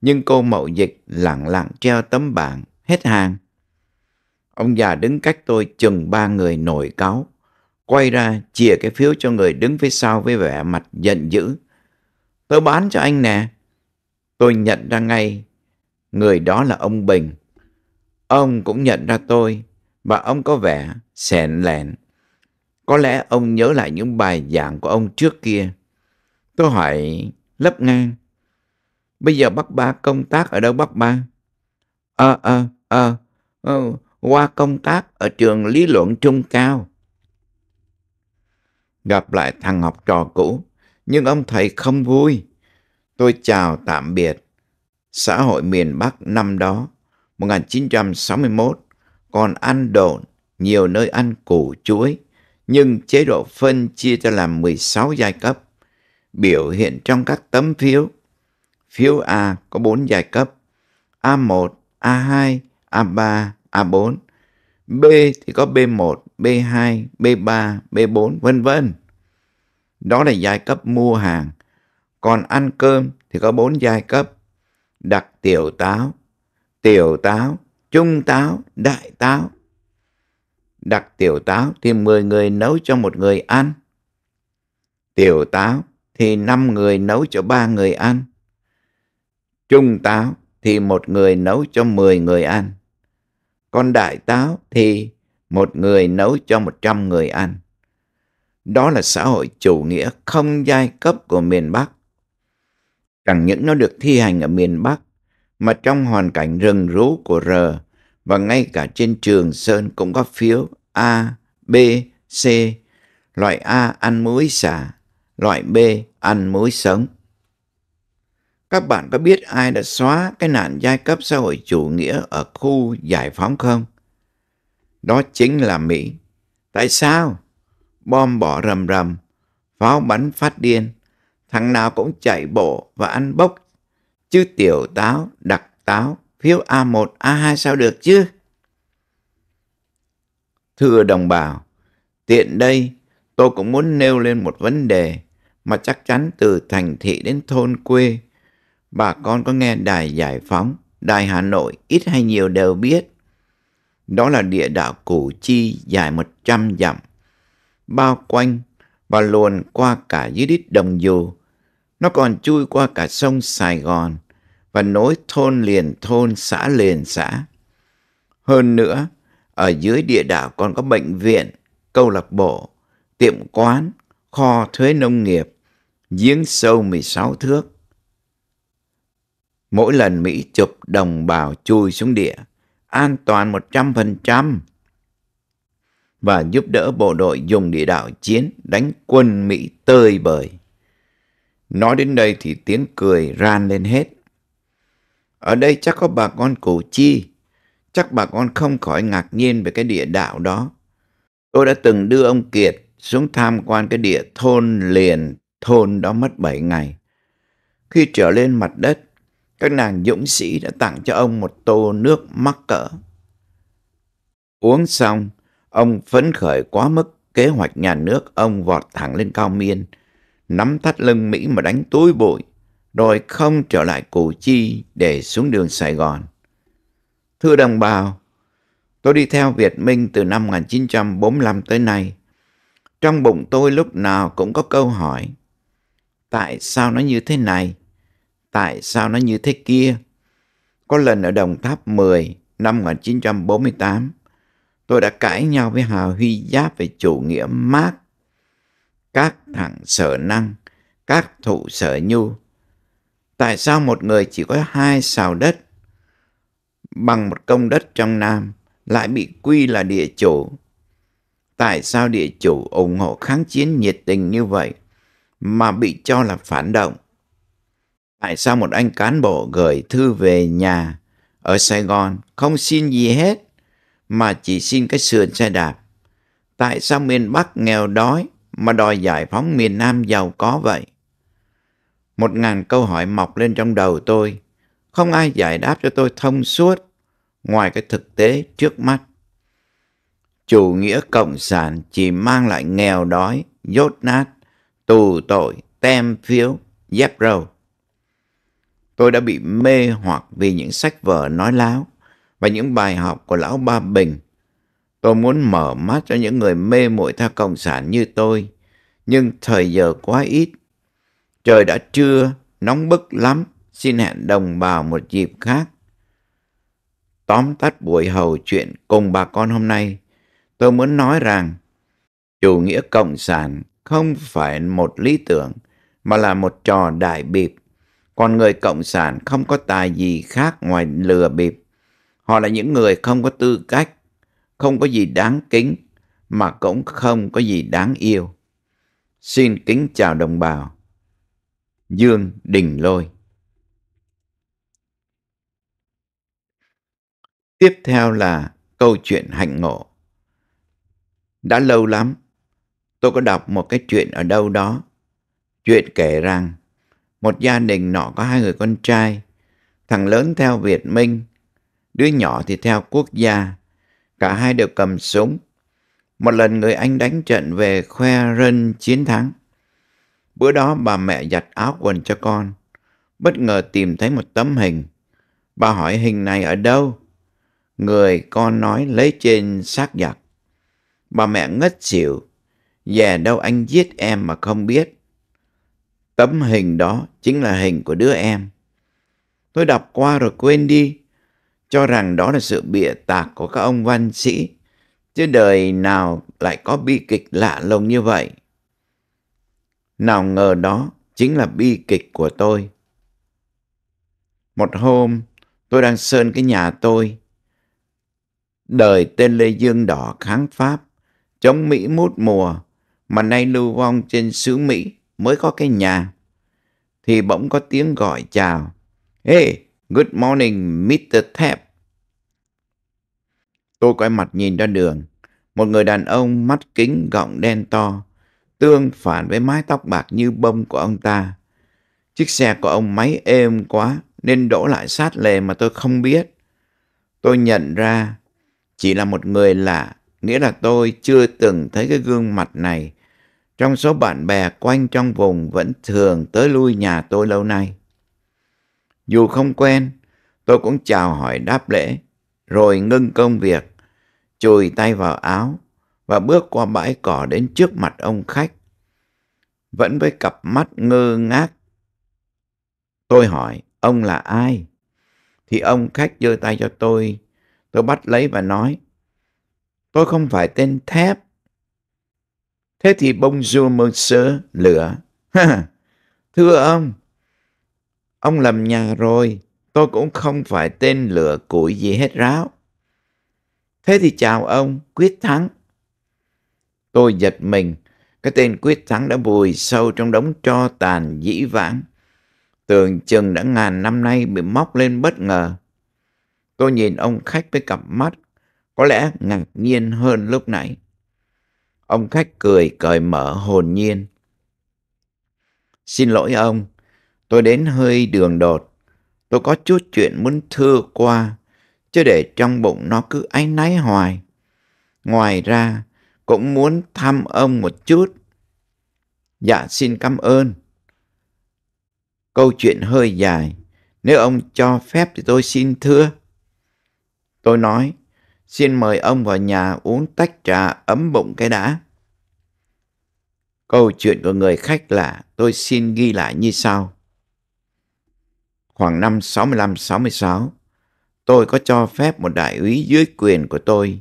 S1: Nhưng cô mậu dịch lặng lặng treo tấm bảng, hết hàng. Ông già đứng cách tôi chừng ba người nổi cáu, quay ra chìa cái phiếu cho người đứng phía sau với vẻ mặt giận dữ. Tớ bán cho anh nè. Tôi nhận ra ngay người đó là ông Bình. Ông cũng nhận ra tôi và ông có vẻ sẹn lẹn. Có lẽ ông nhớ lại những bài giảng của ông trước kia. Tôi hỏi lấp ngang. Bây giờ bác ba công tác ở đâu bác ba? Ờ, ờ, ờ, ờ qua công tác ở trường lý luận trung cao. Gặp lại thằng học trò cũ, nhưng ông thầy không vui. Tôi chào tạm biệt xã hội miền Bắc năm đó, 1961, còn ăn đồn, nhiều nơi ăn củ chuối, nhưng chế độ phân chia cho làm 16 giai cấp, biểu hiện trong các tấm phiếu. Phiếu A có 4 giai cấp, A1, A2, A3, A4. B thì có B1, B2, B3, B4, vân vân. Đó là giai cấp mua hàng. Còn ăn cơm thì có 4 giai cấp đặc tiểu táo, tiểu táo, trung táo, đại táo. Đặc tiểu táo thì 10 người nấu cho một người ăn. Tiểu táo thì 5 người nấu cho 3 người ăn. Trung táo thì một người nấu cho 10 người ăn. Còn đại táo thì một người nấu cho 100 người ăn. Đó là xã hội chủ nghĩa không giai cấp của miền Bắc Chẳng những nó được thi hành ở miền Bắc, mà trong hoàn cảnh rừng rú của R và ngay cả trên trường Sơn cũng có phiếu A, B, C. Loại A ăn muối xả, loại B ăn muối sống. Các bạn có biết ai đã xóa cái nạn giai cấp xã hội chủ nghĩa ở khu giải phóng không? Đó chính là Mỹ. Tại sao? Bom bỏ rầm rầm, pháo bắn phát điên, thằng nào cũng chạy bộ và ăn bốc. Chứ tiểu táo, đặc táo, phiếu A1, A2 sao được chứ? Thưa đồng bào, tiện đây tôi cũng muốn nêu lên một vấn đề mà chắc chắn từ thành thị đến thôn quê, bà con có nghe đài giải phóng, đài Hà Nội ít hay nhiều đều biết. Đó là địa đạo Củ Chi dài 100 dặm, bao quanh và luồn qua cả dưới đít đồng dù nó còn chui qua cả sông Sài Gòn và nối thôn liền thôn, xã liền xã. Hơn nữa, ở dưới địa đạo còn có bệnh viện, câu lạc bộ, tiệm quán, kho thuế nông nghiệp, giếng sâu 16 thước. Mỗi lần Mỹ chụp đồng bào chui xuống địa, an toàn 100% và giúp đỡ bộ đội dùng địa đạo chiến đánh quân Mỹ tơi bời. Nói đến đây thì tiếng cười ran lên hết. Ở đây chắc có bà con Củ Chi, chắc bà con không khỏi ngạc nhiên về cái địa đạo đó. Tôi đã từng đưa ông Kiệt xuống tham quan cái địa thôn liền thôn đó mất 7 ngày. Khi trở lên mặt đất, các nàng dũng sĩ đã tặng cho ông một tô nước mắc cỡ. Uống xong, ông phấn khởi quá mức kế hoạch nhà nước ông vọt thẳng lên cao miên – nắm thắt lưng Mỹ mà đánh túi bụi, rồi không trở lại Củ Chi để xuống đường Sài Gòn. Thưa đồng bào, tôi đi theo Việt Minh từ năm 1945 tới nay. Trong bụng tôi lúc nào cũng có câu hỏi, tại sao nó như thế này? Tại sao nó như thế kia? Có lần ở Đồng Tháp 10 năm 1948, tôi đã cãi nhau với Hà Huy Giáp về chủ nghĩa Mark các thẳng sở năng, các thụ sở nhu. Tại sao một người chỉ có hai xào đất bằng một công đất trong Nam lại bị quy là địa chủ? Tại sao địa chủ ủng hộ kháng chiến nhiệt tình như vậy mà bị cho là phản động? Tại sao một anh cán bộ gửi thư về nhà ở Sài Gòn không xin gì hết mà chỉ xin cái sườn xe đạp? Tại sao miền Bắc nghèo đói mà đòi giải phóng miền Nam giàu có vậy? Một ngàn câu hỏi mọc lên trong đầu tôi, không ai giải đáp cho tôi thông suốt ngoài cái thực tế trước mắt. Chủ nghĩa cộng sản chỉ mang lại nghèo đói, dốt nát, tù tội, tem phiếu, dép râu. Tôi đã bị mê hoặc vì những sách vở nói láo và những bài học của lão Ba Bình Tôi muốn mở mắt cho những người mê muội theo Cộng sản như tôi. Nhưng thời giờ quá ít. Trời đã trưa, nóng bức lắm. Xin hẹn đồng bào một dịp khác. Tóm tắt buổi hầu chuyện cùng bà con hôm nay. Tôi muốn nói rằng chủ nghĩa Cộng sản không phải một lý tưởng mà là một trò đại bịp. Còn người Cộng sản không có tài gì khác ngoài lừa bịp. Họ là những người không có tư cách không có gì đáng kính mà cũng không có gì đáng yêu. Xin kính chào đồng bào. Dương Đình Lôi Tiếp theo là câu chuyện hạnh ngộ. Đã lâu lắm, tôi có đọc một cái chuyện ở đâu đó. Chuyện kể rằng, một gia đình nọ có hai người con trai. Thằng lớn theo Việt Minh, đứa nhỏ thì theo quốc gia cả hai đều cầm súng. Một lần người anh đánh trận về khoe rân chiến thắng. Bữa đó bà mẹ giặt áo quần cho con, bất ngờ tìm thấy một tấm hình. Bà hỏi hình này ở đâu? Người con nói lấy trên xác giặc. Bà mẹ ngất xỉu, về đâu anh giết em mà không biết. Tấm hình đó chính là hình của đứa em. Tôi đọc qua rồi quên đi, cho rằng đó là sự bịa tạc của các ông văn sĩ. Chứ đời nào lại có bi kịch lạ lùng như vậy? Nào ngờ đó chính là bi kịch của tôi. Một hôm, tôi đang sơn cái nhà tôi. Đời tên Lê Dương Đỏ kháng Pháp, chống Mỹ mút mùa, mà nay lưu vong trên xứ Mỹ mới có cái nhà. Thì bỗng có tiếng gọi chào. Ê, hey, Good morning, Mr. Tap. Tôi quay mặt nhìn ra đường. Một người đàn ông mắt kính gọng đen to, tương phản với mái tóc bạc như bông của ông ta. Chiếc xe của ông máy êm quá nên đổ lại sát lề mà tôi không biết. Tôi nhận ra chỉ là một người lạ, nghĩa là tôi chưa từng thấy cái gương mặt này. Trong số bạn bè quanh trong vùng vẫn thường tới lui nhà tôi lâu nay. Dù không quen, tôi cũng chào hỏi đáp lễ, rồi ngưng công việc, chùi tay vào áo và bước qua bãi cỏ đến trước mặt ông khách. Vẫn với cặp mắt ngơ ngác, tôi hỏi ông là ai? Thì ông khách giơ tay cho tôi, tôi bắt lấy và nói, tôi không phải tên thép. Thế thì bông monsieur lửa. Thưa ông, Ông lầm nhà rồi, tôi cũng không phải tên lửa củi gì hết ráo. Thế thì chào ông, quyết thắng. Tôi giật mình, cái tên quyết thắng đã vùi sâu trong đống tro tàn dĩ vãng. Tường chừng đã ngàn năm nay bị móc lên bất ngờ. Tôi nhìn ông khách với cặp mắt, có lẽ ngạc nhiên hơn lúc nãy. Ông khách cười cởi mở hồn nhiên. Xin lỗi ông, Tôi đến hơi đường đột. Tôi có chút chuyện muốn thưa qua, chứ để trong bụng nó cứ áy náy hoài. Ngoài ra, cũng muốn thăm ông một chút. Dạ xin cảm ơn. Câu chuyện hơi dài. Nếu ông cho phép thì tôi xin thưa. Tôi nói, xin mời ông vào nhà uống tách trà ấm bụng cái đã. Câu chuyện của người khách lạ tôi xin ghi lại như sau khoảng năm 65-66, tôi có cho phép một đại úy dưới quyền của tôi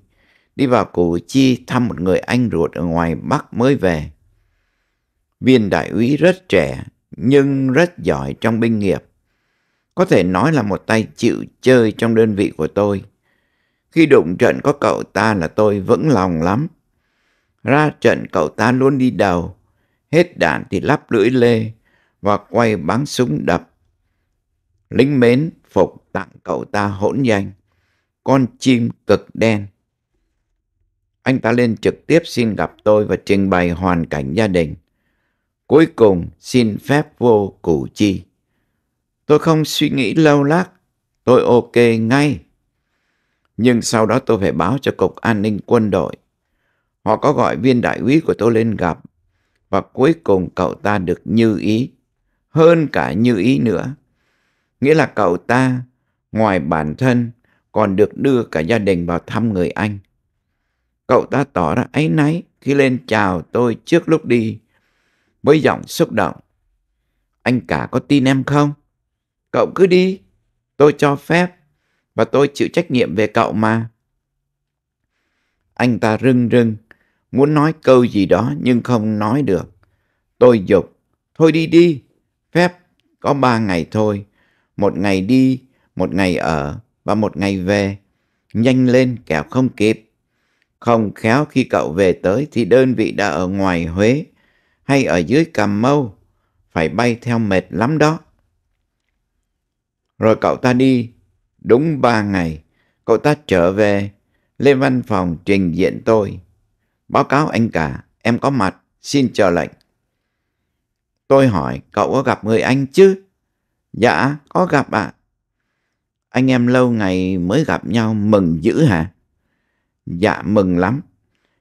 S1: đi vào Củ Chi thăm một người anh ruột ở ngoài Bắc mới về. Viên đại úy rất trẻ nhưng rất giỏi trong binh nghiệp. Có thể nói là một tay chịu chơi trong đơn vị của tôi. Khi đụng trận có cậu ta là tôi vững lòng lắm. Ra trận cậu ta luôn đi đầu, hết đạn thì lắp lưỡi lê và quay bắn súng đập lính mến phục tặng cậu ta hỗn danh con chim cực đen anh ta lên trực tiếp xin gặp tôi và trình bày hoàn cảnh gia đình cuối cùng xin phép vô củ chi tôi không suy nghĩ lâu lắc tôi ok ngay nhưng sau đó tôi phải báo cho cục an ninh quân đội họ có gọi viên đại úy của tôi lên gặp và cuối cùng cậu ta được như ý hơn cả như ý nữa nghĩa là cậu ta, ngoài bản thân, còn được đưa cả gia đình vào thăm người anh. Cậu ta tỏ ra áy náy khi lên chào tôi trước lúc đi, với giọng xúc động. Anh cả có tin em không? Cậu cứ đi, tôi cho phép và tôi chịu trách nhiệm về cậu mà. Anh ta rưng rưng, muốn nói câu gì đó nhưng không nói được. Tôi dục, thôi đi đi, phép có ba ngày thôi, một ngày đi, một ngày ở và một ngày về. Nhanh lên kẻo không kịp. Không khéo khi cậu về tới thì đơn vị đã ở ngoài Huế hay ở dưới Cà Mau. Phải bay theo mệt lắm đó. Rồi cậu ta đi. Đúng ba ngày, cậu ta trở về, lên văn phòng trình diện tôi. Báo cáo anh cả, em có mặt, xin chờ lệnh. Tôi hỏi cậu có gặp người anh chứ? Dạ, có gặp ạ. À. Anh em lâu ngày mới gặp nhau mừng dữ hả? Dạ mừng lắm.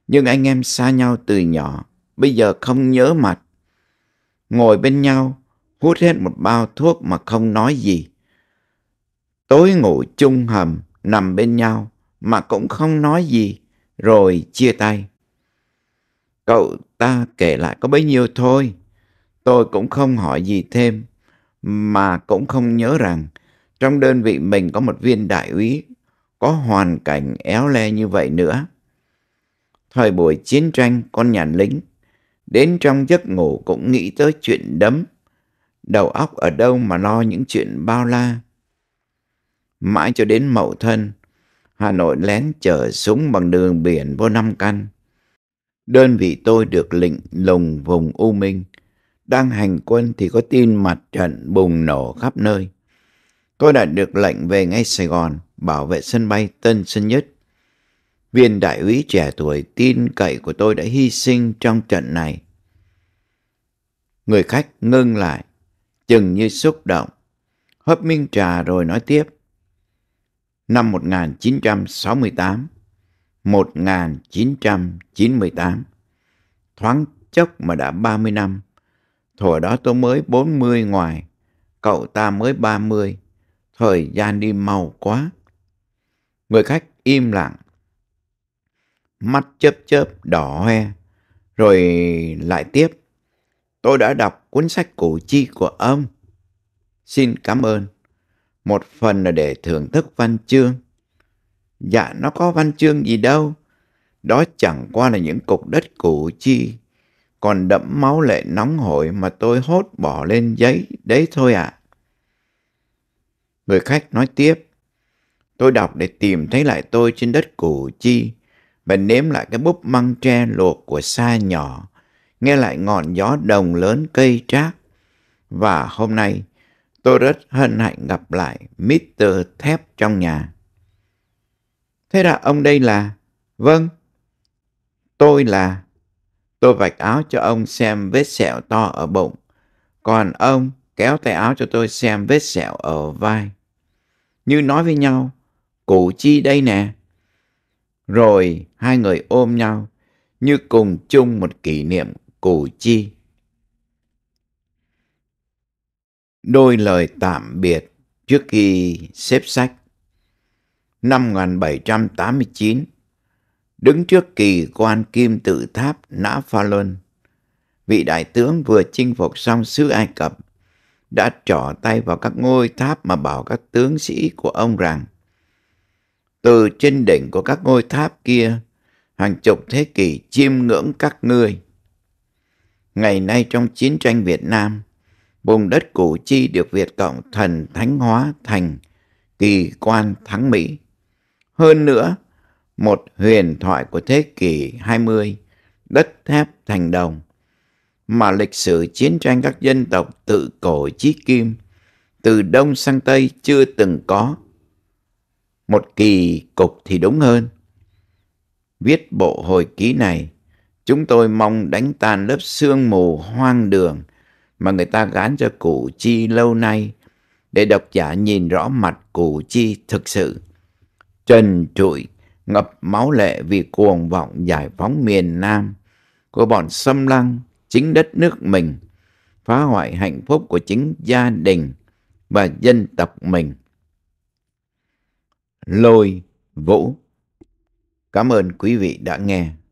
S1: Nhưng anh em xa nhau từ nhỏ, bây giờ không nhớ mặt. Ngồi bên nhau, hút hết một bao thuốc mà không nói gì. Tối ngủ chung hầm, nằm bên nhau mà cũng không nói gì, rồi chia tay. Cậu ta kể lại có bấy nhiêu thôi, tôi cũng không hỏi gì thêm mà cũng không nhớ rằng trong đơn vị mình có một viên đại úy có hoàn cảnh éo le như vậy nữa. Thời buổi chiến tranh con nhàn lính, đến trong giấc ngủ cũng nghĩ tới chuyện đấm. Đầu óc ở đâu mà lo những chuyện bao la. Mãi cho đến mậu thân, Hà Nội lén chở súng bằng đường biển vô năm căn. Đơn vị tôi được lệnh lùng vùng U Minh đang hành quân thì có tin mặt trận bùng nổ khắp nơi. Tôi đã được lệnh về ngay Sài Gòn, bảo vệ sân bay Tân Sơn Nhất. Viên đại úy trẻ tuổi tin cậy của tôi đã hy sinh trong trận này. Người khách ngưng lại, chừng như xúc động, hấp miếng trà rồi nói tiếp. Năm 1968, 1998, thoáng chốc mà đã 30 năm, Thổi đó tôi mới 40 ngoài, cậu ta mới 30. Thời gian đi mau quá. Người khách im lặng. Mắt chớp chớp đỏ hoe. Rồi lại tiếp. Tôi đã đọc cuốn sách cổ chi của ông. Xin cảm ơn. Một phần là để thưởng thức văn chương. Dạ nó có văn chương gì đâu. Đó chẳng qua là những cục đất cổ chi còn đẫm máu lệ nóng hổi mà tôi hốt bỏ lên giấy đấy thôi ạ. À. Người khách nói tiếp, tôi đọc để tìm thấy lại tôi trên đất Củ Chi và nếm lại cái búp măng tre luộc của xa nhỏ, nghe lại ngọn gió đồng lớn cây trác. Và hôm nay, tôi rất hân hạnh gặp lại Mr. Thép trong nhà. Thế là ông đây là... Vâng, tôi là... Tôi vạch áo cho ông xem vết sẹo to ở bụng. Còn ông kéo tay áo cho tôi xem vết sẹo ở vai. Như nói với nhau, cụ chi đây nè. Rồi hai người ôm nhau, như cùng chung một kỷ niệm cụ chi. Đôi lời tạm biệt trước khi xếp sách. Năm 1789, Đứng trước kỳ quan kim tự tháp Nã Pha Luân, vị đại tướng vừa chinh phục xong xứ Ai Cập đã trỏ tay vào các ngôi tháp mà bảo các tướng sĩ của ông rằng từ trên đỉnh của các ngôi tháp kia hàng chục thế kỷ chiêm ngưỡng các ngươi. Ngày nay trong chiến tranh Việt Nam, vùng đất Củ Chi được Việt Cộng thần thánh hóa thành kỳ quan thắng Mỹ. Hơn nữa, một huyền thoại của thế kỷ 20, đất thép thành đồng, mà lịch sử chiến tranh các dân tộc tự cổ chí kim, từ Đông sang Tây chưa từng có. Một kỳ cục thì đúng hơn. Viết bộ hồi ký này, chúng tôi mong đánh tan lớp sương mù hoang đường mà người ta gán cho củ chi lâu nay để độc giả nhìn rõ mặt củ chi thực sự trần trụi ngập máu lệ vì cuồng vọng giải phóng miền Nam của bọn xâm lăng chính đất nước mình, phá hoại hạnh phúc của chính gia đình và dân tộc mình. Lôi Vũ Cảm ơn quý vị đã nghe.